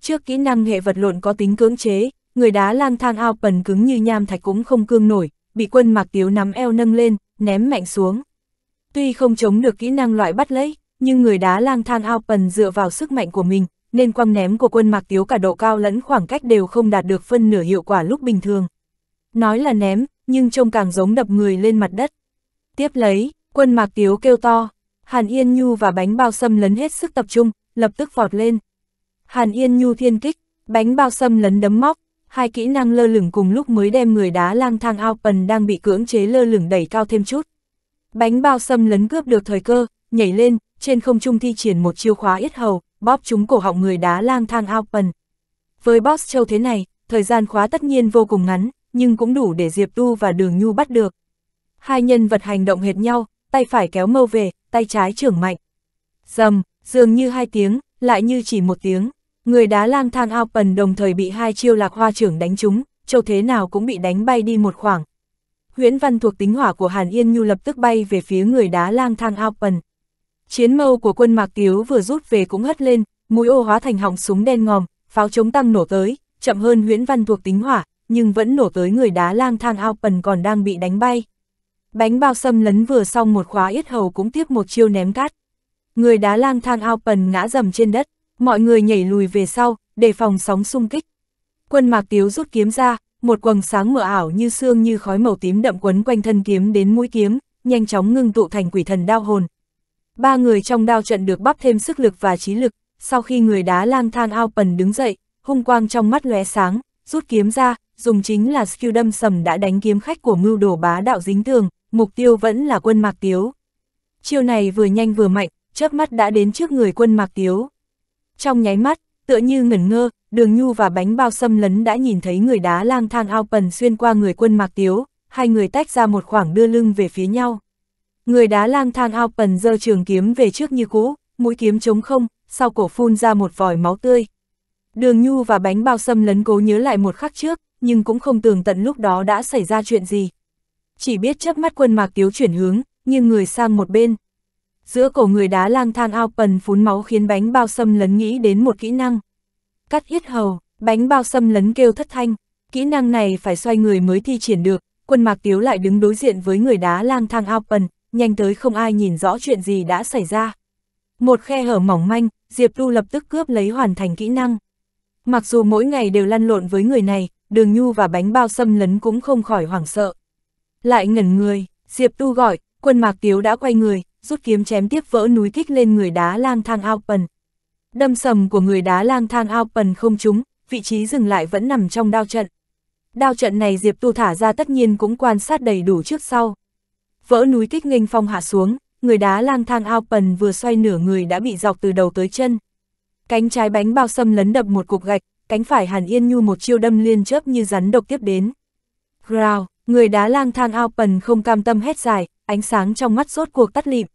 Trước kỹ năng hệ vật lộn có tính cưỡng chế, người đá lang thang ao pần cứng như nham thạch cũng không cương nổi, bị quân mạc tiếu nắm eo nâng lên, ném mạnh xuống. Tuy không chống được kỹ năng loại bắt lấy, nhưng người đá lang thang ao pần dựa vào sức mạnh của mình, nên quăng ném của quân mạc tiếu cả độ cao lẫn khoảng cách đều không đạt được phân nửa hiệu quả lúc bình thường. Nói là ném, nhưng trông càng giống đập người lên mặt đất. Tiếp lấy, quân mạc tiếu kêu to, Hàn Yên Nhu và bánh bao xâm lấn hết sức tập trung, lập tức vọt lên. Hàn Yên Nhu thiên kích, bánh bao sâm lấn đấm móc, hai kỹ năng lơ lửng cùng lúc mới đem người đá lang thang ao pần đang bị cưỡng chế lơ lửng đẩy cao thêm chút. Bánh bao sâm lấn cướp được thời cơ, nhảy lên, trên không trung thi triển một chiêu khóa yết hầu, bóp chúng cổ họng người đá lang thang ao pần. Với boss châu thế này, thời gian khóa tất nhiên vô cùng ngắn, nhưng cũng đủ để Diệp Tu và Đường Nhu bắt được. Hai nhân vật hành động hệt nhau, tay phải kéo mâu về, tay trái trưởng mạnh. Dầm, dường như hai tiếng, lại như chỉ một tiếng. Người đá lang thang Alpen đồng thời bị hai chiêu lạc hoa trưởng đánh trúng, châu thế nào cũng bị đánh bay đi một khoảng. Huyễn văn thuộc tính hỏa của Hàn Yên Nhu lập tức bay về phía người đá lang thang Alpen. Chiến mâu của quân Mạc Tiếu vừa rút về cũng hất lên, mũi ô hóa thành họng súng đen ngòm, pháo chống tăng nổ tới, chậm hơn huyễn văn thuộc tính hỏa, nhưng vẫn nổ tới người đá lang thang Alpen còn đang bị đánh bay. Bánh bao sâm lấn vừa xong một khóa yết hầu cũng tiếp một chiêu ném cát. Người đá lang thang Alpen ngã dầm trên đất mọi người nhảy lùi về sau, đề phòng sóng xung kích. Quân Mạc Tiếu rút kiếm ra, một quầng sáng mờ ảo như xương như khói màu tím đậm quấn quanh thân kiếm đến mũi kiếm, nhanh chóng ngưng tụ thành quỷ thần đao hồn. Ba người trong đao trận được bắp thêm sức lực và trí lực, sau khi người đá lang thang ao pần đứng dậy, hung quang trong mắt lóe sáng, rút kiếm ra, dùng chính là skill đâm sầm đã đánh kiếm khách của mưu đồ bá đạo dính tường, mục tiêu vẫn là quân Mạc Tiếu. Chiêu này vừa nhanh vừa mạnh, chớp mắt đã đến trước người quân Mạc Tiếu trong nháy mắt, tựa như ngẩn ngơ, đường nhu và bánh bao xâm lấn đã nhìn thấy người đá lang thang ao pần xuyên qua người quân mạc tiếu, hai người tách ra một khoảng đưa lưng về phía nhau. Người đá lang thang ao pần giơ trường kiếm về trước như cũ, mũi kiếm trống không, sau cổ phun ra một vòi máu tươi. Đường nhu và bánh bao xâm lấn cố nhớ lại một khắc trước, nhưng cũng không tường tận lúc đó đã xảy ra chuyện gì. Chỉ biết chớp mắt quân mạc tiếu chuyển hướng, nghiêng người sang một bên giữa cổ người đá lang thang ao pần phún máu khiến bánh bao sâm lấn nghĩ đến một kỹ năng. Cắt yết hầu, bánh bao sâm lấn kêu thất thanh, kỹ năng này phải xoay người mới thi triển được, quân mạc tiếu lại đứng đối diện với người đá lang thang ao pần, nhanh tới không ai nhìn rõ chuyện gì đã xảy ra. Một khe hở mỏng manh, Diệp Tu lập tức cướp lấy hoàn thành kỹ năng. Mặc dù mỗi ngày đều lăn lộn với người này, đường nhu và bánh bao sâm lấn cũng không khỏi hoảng sợ. Lại ngẩn người, Diệp Tu gọi, quân mạc tiếu đã quay người, rút kiếm chém tiếp vỡ núi kích lên người đá lang thang Alpen. Đâm sầm của người đá lang thang Alpen không trúng, vị trí dừng lại vẫn nằm trong đao trận. Đao trận này Diệp Tu thả ra tất nhiên cũng quan sát đầy đủ trước sau. Vỡ núi kích nghênh phong hạ xuống, người đá lang thang Alpen vừa xoay nửa người đã bị dọc từ đầu tới chân. Cánh trái bánh bao sâm lấn đập một cục gạch, cánh phải Hàn Yên Nhu một chiêu đâm liên chớp như rắn độc tiếp đến. Growl, người đá lang thang Alpen không cam tâm hét dài, ánh sáng trong mắt rốt cuộc tắt lịm.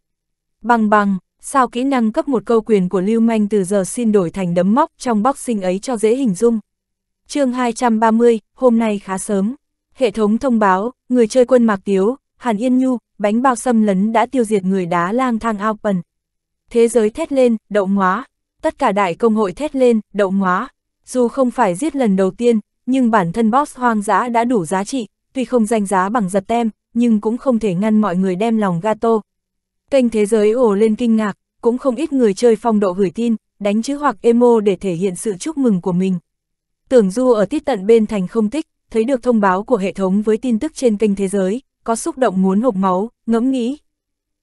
Bằng bằng, sao kỹ năng cấp một câu quyền của Lưu Manh từ giờ xin đổi thành đấm móc trong boxing ấy cho dễ hình dung. chương 230, hôm nay khá sớm. Hệ thống thông báo, người chơi quân Mạc Tiếu, Hàn Yên Nhu, bánh bao xâm lấn đã tiêu diệt người đá lang thang Alpen. Thế giới thét lên, đậu ngóa. Tất cả đại công hội thét lên, đậu ngóa. Dù không phải giết lần đầu tiên, nhưng bản thân boss hoang dã đã đủ giá trị, tuy không danh giá bằng giật tem, nhưng cũng không thể ngăn mọi người đem lòng gato, Kênh thế giới ồ lên kinh ngạc, cũng không ít người chơi phong độ gửi tin, đánh chữ hoặc emo để thể hiện sự chúc mừng của mình. Tưởng Du ở tiết tận bên thành không tích, thấy được thông báo của hệ thống với tin tức trên kênh thế giới, có xúc động muốn hộp máu, ngẫm nghĩ.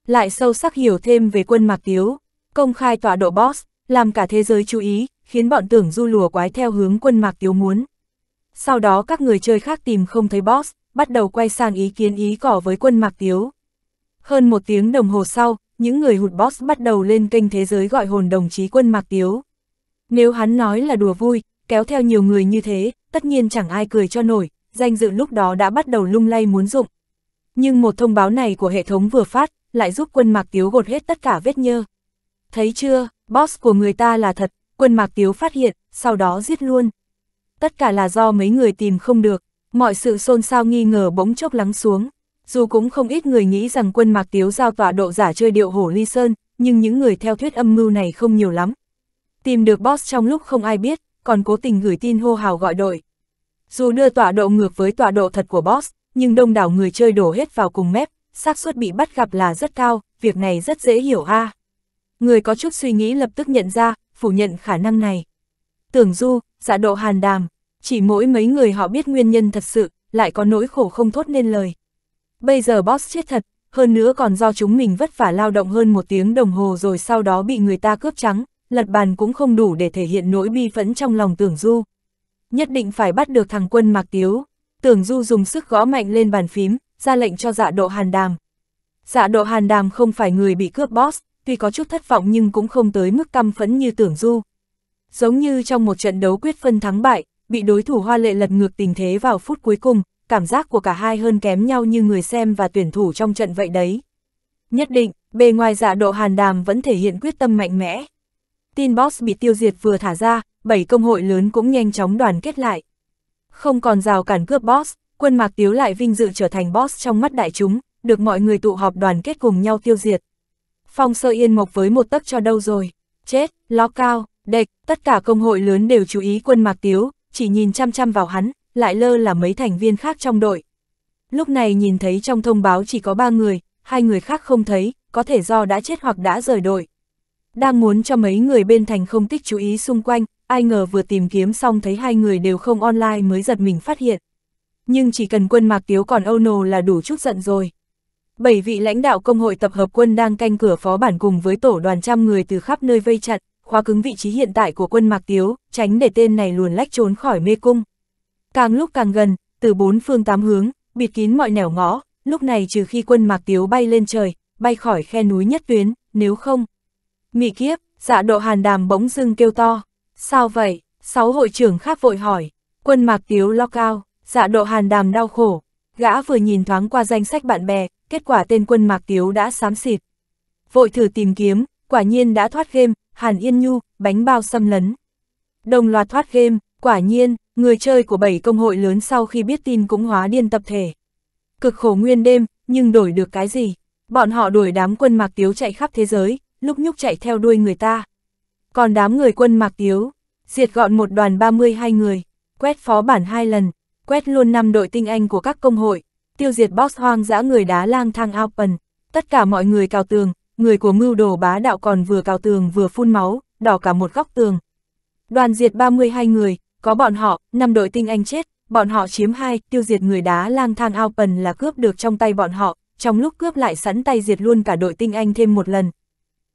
Lại sâu sắc hiểu thêm về quân Mạc Tiếu, công khai tọa độ boss, làm cả thế giới chú ý, khiến bọn tưởng Du lùa quái theo hướng quân Mạc Tiếu muốn. Sau đó các người chơi khác tìm không thấy boss, bắt đầu quay sang ý kiến ý cỏ với quân Mạc Tiếu. Hơn một tiếng đồng hồ sau, những người hụt boss bắt đầu lên kênh thế giới gọi hồn đồng chí quân Mạc Tiếu. Nếu hắn nói là đùa vui, kéo theo nhiều người như thế, tất nhiên chẳng ai cười cho nổi, danh dự lúc đó đã bắt đầu lung lay muốn dụng. Nhưng một thông báo này của hệ thống vừa phát, lại giúp quân Mạc Tiếu gột hết tất cả vết nhơ. Thấy chưa, boss của người ta là thật, quân Mạc Tiếu phát hiện, sau đó giết luôn. Tất cả là do mấy người tìm không được, mọi sự xôn xao nghi ngờ bỗng chốc lắng xuống. Dù cũng không ít người nghĩ rằng quân mạc tiếu giao tọa độ giả chơi điệu hổ ly sơn, nhưng những người theo thuyết âm mưu này không nhiều lắm. Tìm được boss trong lúc không ai biết, còn cố tình gửi tin hô hào gọi đội. Dù đưa tọa độ ngược với tọa độ thật của boss, nhưng đông đảo người chơi đổ hết vào cùng mép, xác suất bị bắt gặp là rất cao, việc này rất dễ hiểu ha Người có chút suy nghĩ lập tức nhận ra, phủ nhận khả năng này. Tưởng Du, giả dạ độ hàn đàm, chỉ mỗi mấy người họ biết nguyên nhân thật sự, lại có nỗi khổ không thốt nên lời. Bây giờ boss chết thật, hơn nữa còn do chúng mình vất vả lao động hơn một tiếng đồng hồ rồi sau đó bị người ta cướp trắng, lật bàn cũng không đủ để thể hiện nỗi bi phẫn trong lòng tưởng du. Nhất định phải bắt được thằng quân Mạc Tiếu. Tưởng du dùng sức gõ mạnh lên bàn phím, ra lệnh cho dạ độ hàn đàm. Dạ độ hàn đàm không phải người bị cướp boss, tuy có chút thất vọng nhưng cũng không tới mức căm phẫn như tưởng du. Giống như trong một trận đấu quyết phân thắng bại, bị đối thủ hoa lệ lật ngược tình thế vào phút cuối cùng, cảm giác của cả hai hơn kém nhau như người xem và tuyển thủ trong trận vậy đấy. Nhất định, bề ngoài dạ độ hàn đàm vẫn thể hiện quyết tâm mạnh mẽ. Tin Boss bị tiêu diệt vừa thả ra, bảy công hội lớn cũng nhanh chóng đoàn kết lại. Không còn rào cản cướp Boss, quân mạc tiếu lại vinh dự trở thành Boss trong mắt đại chúng, được mọi người tụ họp đoàn kết cùng nhau tiêu diệt. Phong sơ yên mộc với một tấc cho đâu rồi, chết, ló cao, đệch, tất cả công hội lớn đều chú ý quân mạc tiếu, chỉ nhìn chăm chăm vào hắn, lại lơ là mấy thành viên khác trong đội. Lúc này nhìn thấy trong thông báo chỉ có ba người, hai người khác không thấy, có thể do đã chết hoặc đã rời đội. Đang muốn cho mấy người bên thành không tích chú ý xung quanh, ai ngờ vừa tìm kiếm xong thấy hai người đều không online mới giật mình phát hiện. Nhưng chỉ cần quân Mạc Tiếu còn âu nồ là đủ chút giận rồi. Bảy vị lãnh đạo công hội tập hợp quân đang canh cửa phó bản cùng với tổ đoàn trăm người từ khắp nơi vây chặt, khóa cứng vị trí hiện tại của quân Mạc Tiếu, tránh để tên này luồn lách trốn khỏi mê cung. Càng lúc càng gần, từ bốn phương tám hướng, bịt kín mọi nẻo ngõ, lúc này trừ khi quân mạc tiếu bay lên trời, bay khỏi khe núi nhất tuyến, nếu không. Mị kiếp, dạ độ hàn đàm bỗng dưng kêu to. Sao vậy? Sáu hội trưởng khác vội hỏi. Quân mạc tiếu lo cao, dạ độ hàn đàm đau khổ. Gã vừa nhìn thoáng qua danh sách bạn bè, kết quả tên quân mạc tiếu đã xám xịt. Vội thử tìm kiếm, quả nhiên đã thoát game, hàn yên nhu, bánh bao xâm lấn. Đồng loạt thoát game, quả nhiên, người chơi của bảy công hội lớn sau khi biết tin cũng hóa điên tập thể. Cực khổ nguyên đêm, nhưng đổi được cái gì? Bọn họ đuổi đám quân Mạc Tiếu chạy khắp thế giới, lúc nhúc chạy theo đuôi người ta. Còn đám người quân Mạc Tiếu, diệt gọn một đoàn 32 người, quét phó bản hai lần, quét luôn năm đội tinh anh của các công hội, tiêu diệt boss hoang dã người đá lang thang Alpen. Tất cả mọi người cào tường, người của mưu đồ bá đạo còn vừa cào tường vừa phun máu, đỏ cả một góc tường. Đoàn diệt 32 người, có bọn họ, năm đội tinh anh chết, bọn họ chiếm hai, tiêu diệt người đá lang thang ao pần là cướp được trong tay bọn họ, trong lúc cướp lại sẵn tay diệt luôn cả đội tinh anh thêm một lần.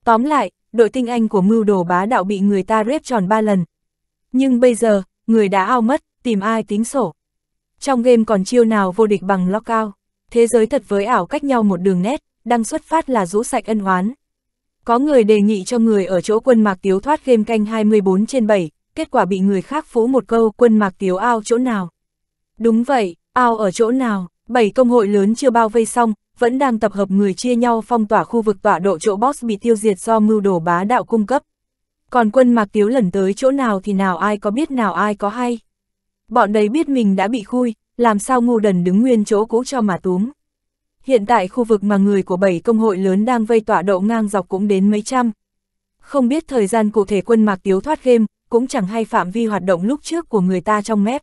Tóm lại, đội tinh anh của mưu đồ bá đạo bị người ta rép tròn ba lần. Nhưng bây giờ, người đá ao mất, tìm ai tính sổ. Trong game còn chiêu nào vô địch bằng lockout, thế giới thật với ảo cách nhau một đường nét, đang xuất phát là rũ sạch ân oán. Có người đề nghị cho người ở chỗ quân mạc tiếu thoát game canh 24 trên 7, kết quả bị người khác phú một câu quân mạc tiếu ao chỗ nào. Đúng vậy, ao ở chỗ nào, bảy công hội lớn chưa bao vây xong, vẫn đang tập hợp người chia nhau phong tỏa khu vực tọa độ chỗ boss bị tiêu diệt do mưu đồ bá đạo cung cấp. Còn quân mạc tiếu lần tới chỗ nào thì nào ai có biết nào ai có hay. Bọn đấy biết mình đã bị khui, làm sao ngu đần đứng nguyên chỗ cũ cho mà túm. Hiện tại khu vực mà người của bảy công hội lớn đang vây tọa độ ngang dọc cũng đến mấy trăm. Không biết thời gian cụ thể quân mạc tiếu thoát game, cũng chẳng hay phạm vi hoạt động lúc trước của người ta trong mép.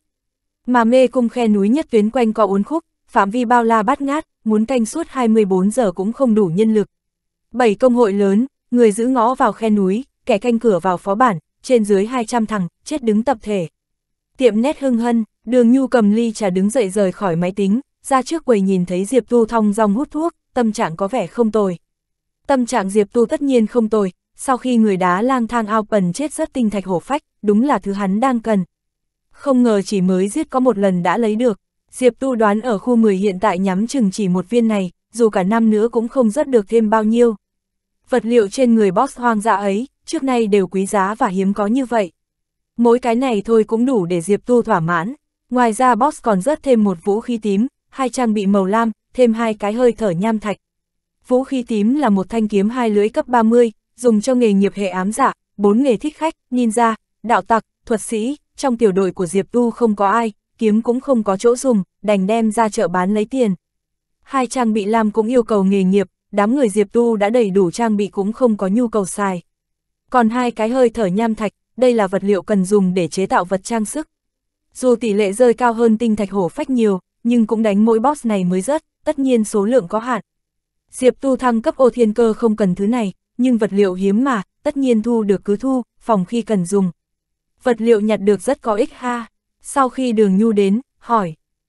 Mà mê cung khe núi nhất tuyến quanh có uốn khúc, phạm vi bao la bát ngát, muốn canh suốt 24 giờ cũng không đủ nhân lực. Bảy công hội lớn, người giữ ngõ vào khe núi, kẻ canh cửa vào phó bản, trên dưới 200 thằng, chết đứng tập thể. Tiệm nét hưng hân, đường nhu cầm ly trà đứng dậy rời khỏi máy tính, ra trước quầy nhìn thấy Diệp Tu thong dòng hút thuốc, tâm trạng có vẻ không tồi. Tâm trạng Diệp Tu tất nhiên không tồi, sau khi người đá lang thang ao Alpen chết rất tinh thạch hổ phách, đúng là thứ hắn đang cần. Không ngờ chỉ mới giết có một lần đã lấy được, Diệp Tu đoán ở khu 10 hiện tại nhắm chừng chỉ một viên này, dù cả năm nữa cũng không rất được thêm bao nhiêu. Vật liệu trên người boss hoang dã dạ ấy, trước nay đều quý giá và hiếm có như vậy. Mỗi cái này thôi cũng đủ để Diệp Tu thỏa mãn. Ngoài ra boss còn rất thêm một vũ khí tím, hai trang bị màu lam, thêm hai cái hơi thở nham thạch. Vũ khí tím là một thanh kiếm hai lưới cấp 30, dùng cho nghề nghiệp hệ ám giả, bốn nghề thích khách, ninja, đạo tặc, thuật sĩ, trong tiểu đội của Diệp Tu không có ai, kiếm cũng không có chỗ dùng, đành đem ra chợ bán lấy tiền. Hai trang bị Lam cũng yêu cầu nghề nghiệp, đám người Diệp Tu đã đầy đủ trang bị cũng không có nhu cầu xài. Còn hai cái hơi thở nham thạch, đây là vật liệu cần dùng để chế tạo vật trang sức. Dù tỷ lệ rơi cao hơn tinh thạch hổ phách nhiều, nhưng cũng đánh mỗi boss này mới rớt, tất nhiên số lượng có hạn. Diệp Tu thăng cấp ô thiên cơ không cần thứ này, nhưng vật liệu hiếm mà, tất nhiên thu được cứ thu, phòng khi cần dùng. Vật liệu nhặt được rất có ích ha. Sau khi đường nhu đến, hỏi,